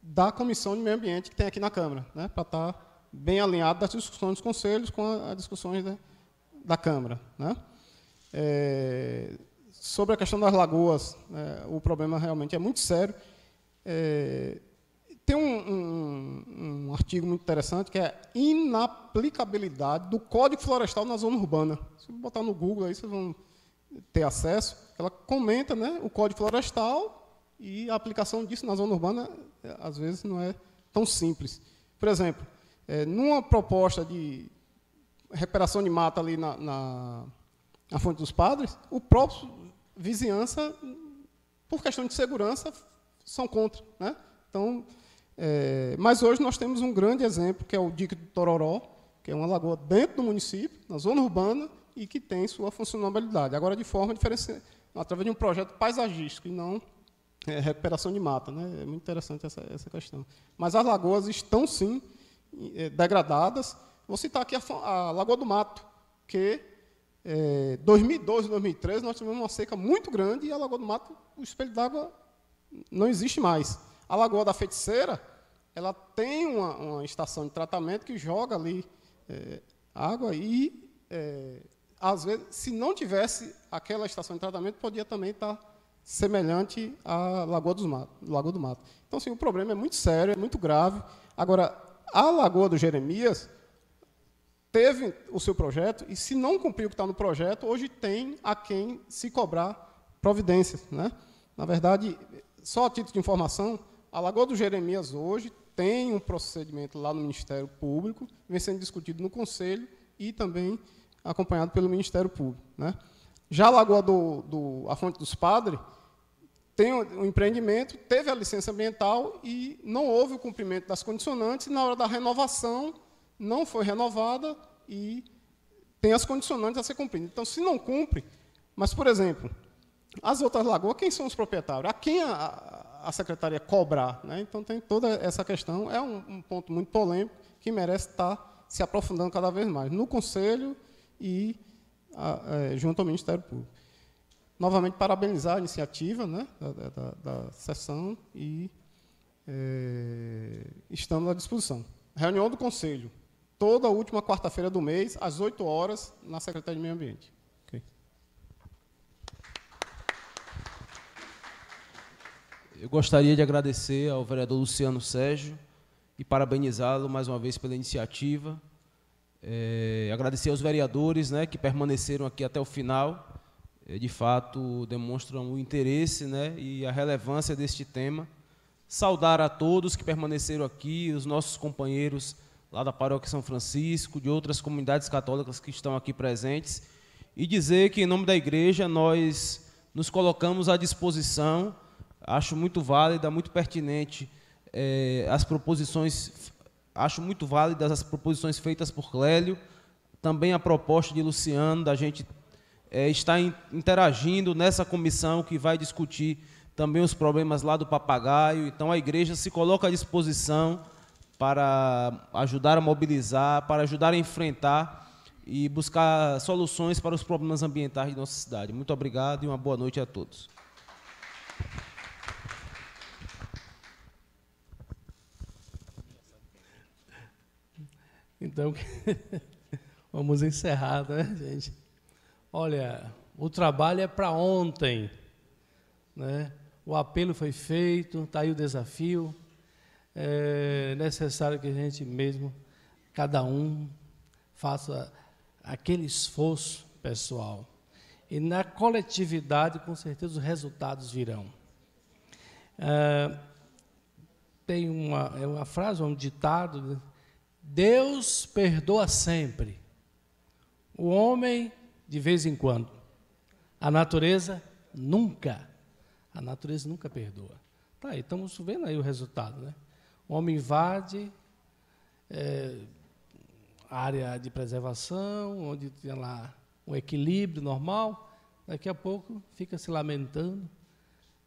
da Comissão de Meio Ambiente que tem aqui na Câmara, né, para estar bem alinhado das discussões dos conselhos com as discussões da, né, da Câmara. Né. É, sobre a questão das lagoas, o problema realmente é muito sério. É, tem um, um, um, artigo muito interessante que é inaplicabilidade do Código Florestal na Zona Urbana. Se botar no Google aí, vocês vão ter acesso. Ela comenta né, o Código Florestal e a aplicação disso na Zona Urbana, eh, às vezes, não é tão simples. Por exemplo, é, numa proposta de reparação de mata ali na, na, na Fonte dos Padres, o próprio vizinhança, por questão de segurança, são contra. Né? Então, é, mas hoje nós temos um grande exemplo, que é o Dique do Tororó, que é uma lagoa dentro do município, na zona urbana, e que tem sua funcionalidade. Agora, de forma diferenciada, através de um projeto paisagístico, e não é, recuperação de mata. Né? É muito interessante essa, essa questão. Mas as lagoas estão, sim, é, degradadas. Vou citar aqui a, a Lagoa do Mato, que é, 2012, 2013, nós tivemos uma seca muito grande e a Lagoa do Mato, o espelho d'água não existe mais. A Lagoa da Feiticeira, ela tem uma, uma estação de tratamento que joga ali é, água e, é, às vezes, se não tivesse aquela estação de tratamento, podia também estar semelhante à Lagoa, dos Mato, Lagoa do Mato. Então, assim, o problema é muito sério, é muito grave. Agora, a Lagoa do Jeremias teve o seu projeto e, se não cumpriu o que está no projeto, hoje tem a quem se cobrar providências. Né? Na verdade, só a título de informação, a Lagoa do Jeremias hoje tem um procedimento lá no Ministério Público, vem sendo discutido no Conselho e também acompanhado pelo Ministério Público. Né? Já a Lagoa do, do a Fonte dos Padres tem um empreendimento, teve a licença ambiental e não houve o cumprimento das condicionantes, e na hora da renovação não foi renovada e tem as condicionantes a ser cumpridas. Então, se não cumpre, mas, por exemplo, as outras lagoas, quem são os proprietários? A quem a, a secretaria cobrar. Né? Então, tem toda essa questão, é um, um, ponto muito polêmico que merece estar se aprofundando cada vez mais no Conselho e a, a, é, junto ao Ministério Público. Novamente, parabenizar a iniciativa né, da, da, da sessão e é, estamos à disposição. Reunião do Conselho, toda última quarta-feira do mês, às 8 horas, na Secretaria de Meio Ambiente. Eu gostaria de agradecer ao vereador Luciano Sérgio e parabenizá-lo mais uma vez pela iniciativa. É, agradecer aos vereadores né, que permaneceram aqui até o final. É, de fato, demonstram o interesse né, e a relevância deste tema. Saudar a todos que permaneceram aqui, os nossos companheiros lá da Paróquia São Francisco, de outras comunidades católicas que estão aqui presentes, e dizer que, em nome da igreja, nós nos colocamos à disposição Acho muito válida, muito pertinente é, as proposições, acho muito válidas as proposições feitas por Clélio, também a proposta de Luciano, da gente é, estar interagindo nessa comissão que vai discutir também os problemas lá do papagaio. Então, a igreja se coloca à disposição para ajudar a mobilizar, para ajudar a enfrentar e buscar soluções para os problemas ambientais de nossa cidade. Muito obrigado e uma boa noite a todos. Então, vamos encerrar, né, gente? Olha, o trabalho é para ontem, né? O apelo foi feito, está aí o desafio. É necessário que a gente mesmo, cada um, faça aquele esforço pessoal. E na coletividade, com certeza, os resultados virão. É, tem uma, é uma frase, um ditado né? Deus perdoa sempre. O homem, de vez em quando. A natureza, nunca. A natureza nunca perdoa. Tá aí, estamos vendo aí o resultado, né? O homem invade é, a área de preservação, onde tem lá um equilíbrio normal. Daqui a pouco fica se lamentando.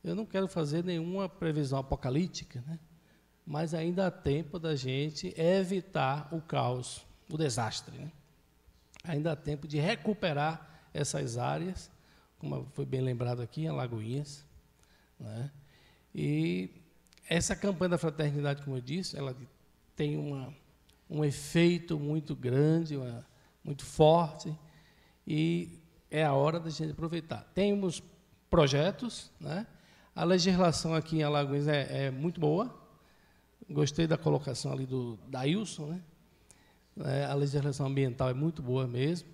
Eu não quero fazer nenhuma previsão apocalíptica, né? mas ainda há tempo da gente evitar o caos, o desastre. Né? Ainda há tempo de recuperar essas áreas, como foi bem lembrado aqui, em Alagoinhas. Né? E essa campanha da fraternidade, como eu disse, ela tem uma, um efeito muito grande, uma, muito forte, e é a hora da gente aproveitar. Temos projetos, né? a legislação aqui em Alagoas é, é muito boa, Gostei da colocação ali do Dailson, né? É, a legislação ambiental é muito boa mesmo.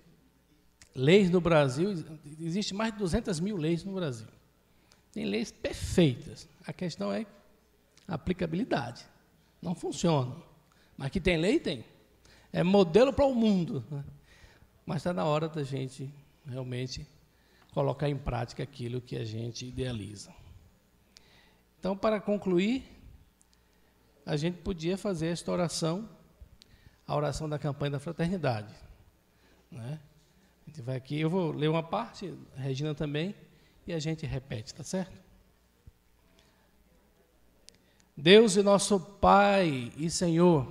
Leis no Brasil, existe mais de 200 mil leis no Brasil. Tem leis perfeitas. A questão é aplicabilidade. Não funciona. Mas que tem lei, tem. É modelo para o mundo. Né? Mas está na hora da gente realmente colocar em prática aquilo que a gente idealiza. Então, para concluir, a gente podia fazer esta oração, a oração da campanha da fraternidade. Né? A gente vai aqui, eu vou ler uma parte, Regina também, e a gente repete, tá certo? Deus e nosso Pai e Senhor,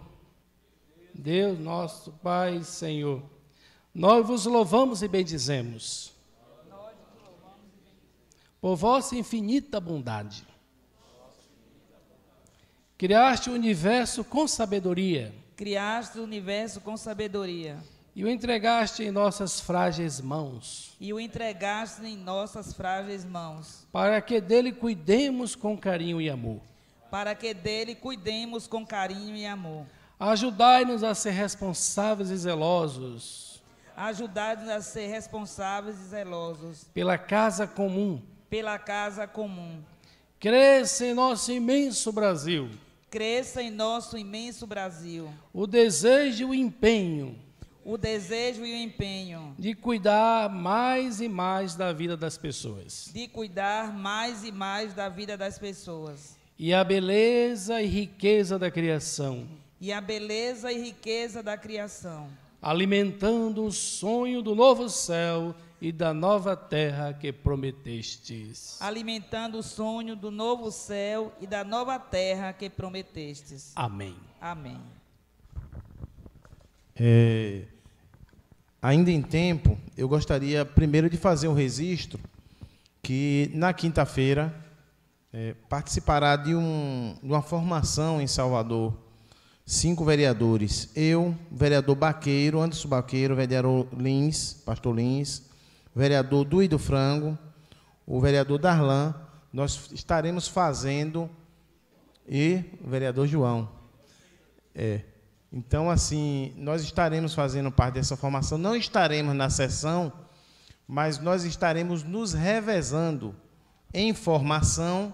Deus nosso Pai e Senhor, nós vos louvamos e bendizemos por vossa infinita bondade Criaste o universo com sabedoria. Criaste o universo com sabedoria. E o entregaste em nossas frágeis mãos. E o entregaste em nossas frágeis mãos. Para que dele cuidemos com carinho e amor. Para que dele cuidemos com carinho e amor. Ajudai-nos a ser responsáveis e zelosos. Ajudai-nos a ser responsáveis e zelosos. Pela casa comum. Pela casa comum. Cresce em nosso imenso Brasil. Cresça em nosso imenso Brasil. O desejo e o empenho. O desejo e o empenho. De cuidar mais e mais da vida das pessoas. De cuidar mais e mais da vida das pessoas. E a beleza e riqueza da criação. E a beleza e riqueza da criação. Alimentando o sonho do novo céu e da nova terra que prometestes. Alimentando o sonho do novo céu e da nova terra que prometestes. Amém. Amém. É, ainda em tempo, eu gostaria primeiro de fazer um registro que na quinta-feira é, participará de, um, de uma formação em Salvador. Cinco vereadores. Eu, vereador Baqueiro, Anderson Baqueiro, vereador Lins, pastor Lins, vereador Duído Frango, o vereador Darlan, nós estaremos fazendo, e o vereador João. É. Então, assim, nós estaremos fazendo parte dessa formação, não estaremos na sessão, mas nós estaremos nos revezando em formação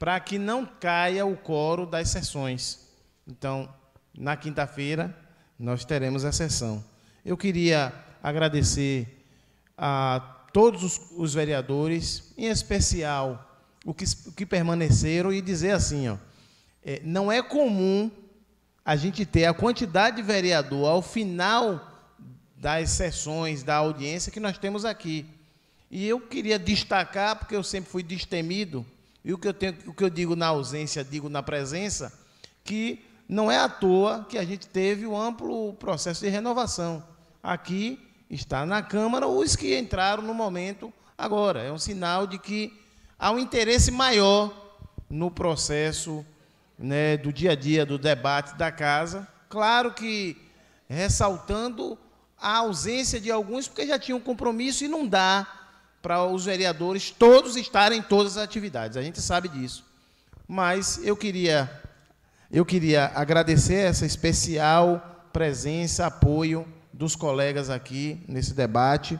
para que não caia o coro das sessões. Então, na quinta-feira, nós teremos a sessão. Eu queria agradecer a todos os, os vereadores, em especial o que, o que permaneceram, e dizer assim: ó, é, não é comum a gente ter a quantidade de vereador ao final das sessões, da audiência que nós temos aqui. E eu queria destacar, porque eu sempre fui destemido, e o que eu, tenho, o que eu digo na ausência, digo na presença, que não é à toa que a gente teve um amplo processo de renovação. Aqui, está na Câmara, os que entraram no momento agora. É um sinal de que há um interesse maior no processo né, do dia a dia, do debate da casa. Claro que ressaltando a ausência de alguns, porque já tinham compromisso e não dá para os vereadores todos estarem em todas as atividades. A gente sabe disso. Mas eu queria, eu queria agradecer essa especial presença, apoio dos colegas aqui nesse debate.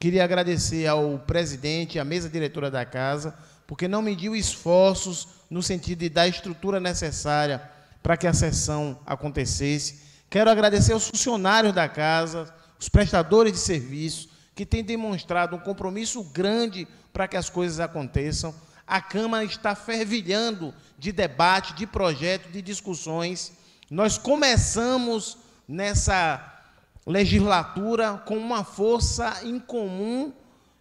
Queria agradecer ao presidente, à mesa diretora da casa, porque não mediu esforços no sentido de dar a estrutura necessária para que a sessão acontecesse. Quero agradecer aos funcionários da casa, os prestadores de serviço, que têm demonstrado um compromisso grande para que as coisas aconteçam. A Câmara está fervilhando de debate, de projeto de discussões. Nós começamos nessa legislatura com uma força incomum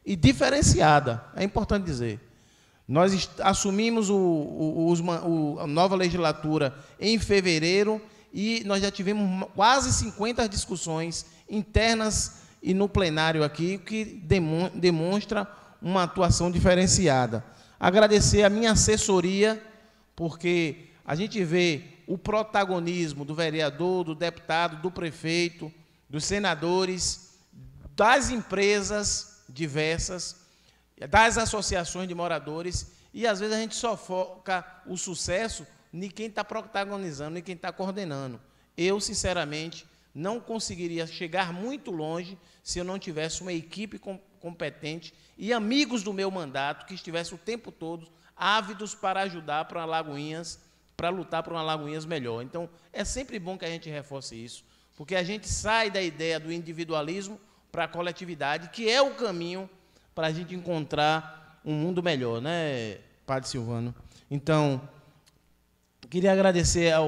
e diferenciada. É importante dizer. Nós assumimos o, o, o, a nova legislatura em fevereiro e nós já tivemos quase 50 discussões internas e no plenário aqui, que demonstra uma atuação diferenciada. Agradecer a minha assessoria, porque a gente vê o protagonismo do vereador, do deputado, do prefeito, dos senadores, das empresas diversas, das associações de moradores, e às vezes a gente só foca o sucesso em quem está protagonizando, em quem está coordenando. Eu, sinceramente, não conseguiria chegar muito longe se eu não tivesse uma equipe com, competente e amigos do meu mandato que estivessem o tempo todo ávidos para ajudar para Alagoinhas, para lutar para uma Alagoinhas melhor. Então, é sempre bom que a gente reforce isso. Porque a gente sai da ideia do individualismo para a coletividade, que é o caminho para a gente encontrar um mundo melhor, né, Padre Silvano? Então, queria agradecer a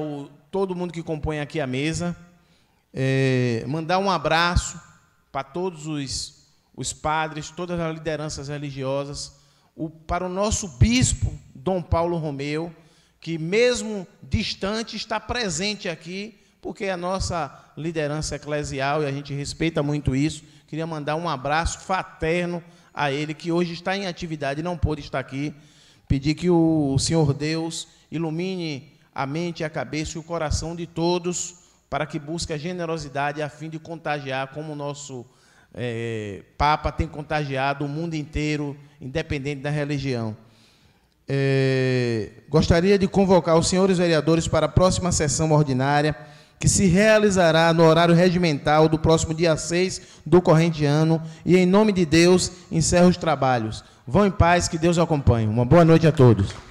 todo mundo que compõe aqui a mesa, é, mandar um abraço para todos os, os padres, todas as lideranças religiosas, o, para o nosso bispo, Dom Paulo Romeu, que mesmo distante está presente aqui porque é a nossa liderança eclesial, e a gente respeita muito isso, queria mandar um abraço fraterno a ele, que hoje está em atividade e não pôde estar aqui. Pedir que o Senhor Deus ilumine a mente, a cabeça e o coração de todos para que busque a generosidade a fim de contagiar, como o nosso é, Papa tem contagiado o mundo inteiro, independente da religião. É, gostaria de convocar os senhores vereadores para a próxima sessão ordinária que se realizará no horário regimental do próximo dia 6 do corrente ano. E em nome de Deus, encerro os trabalhos. Vão em paz, que Deus acompanhe. Uma boa noite a todos.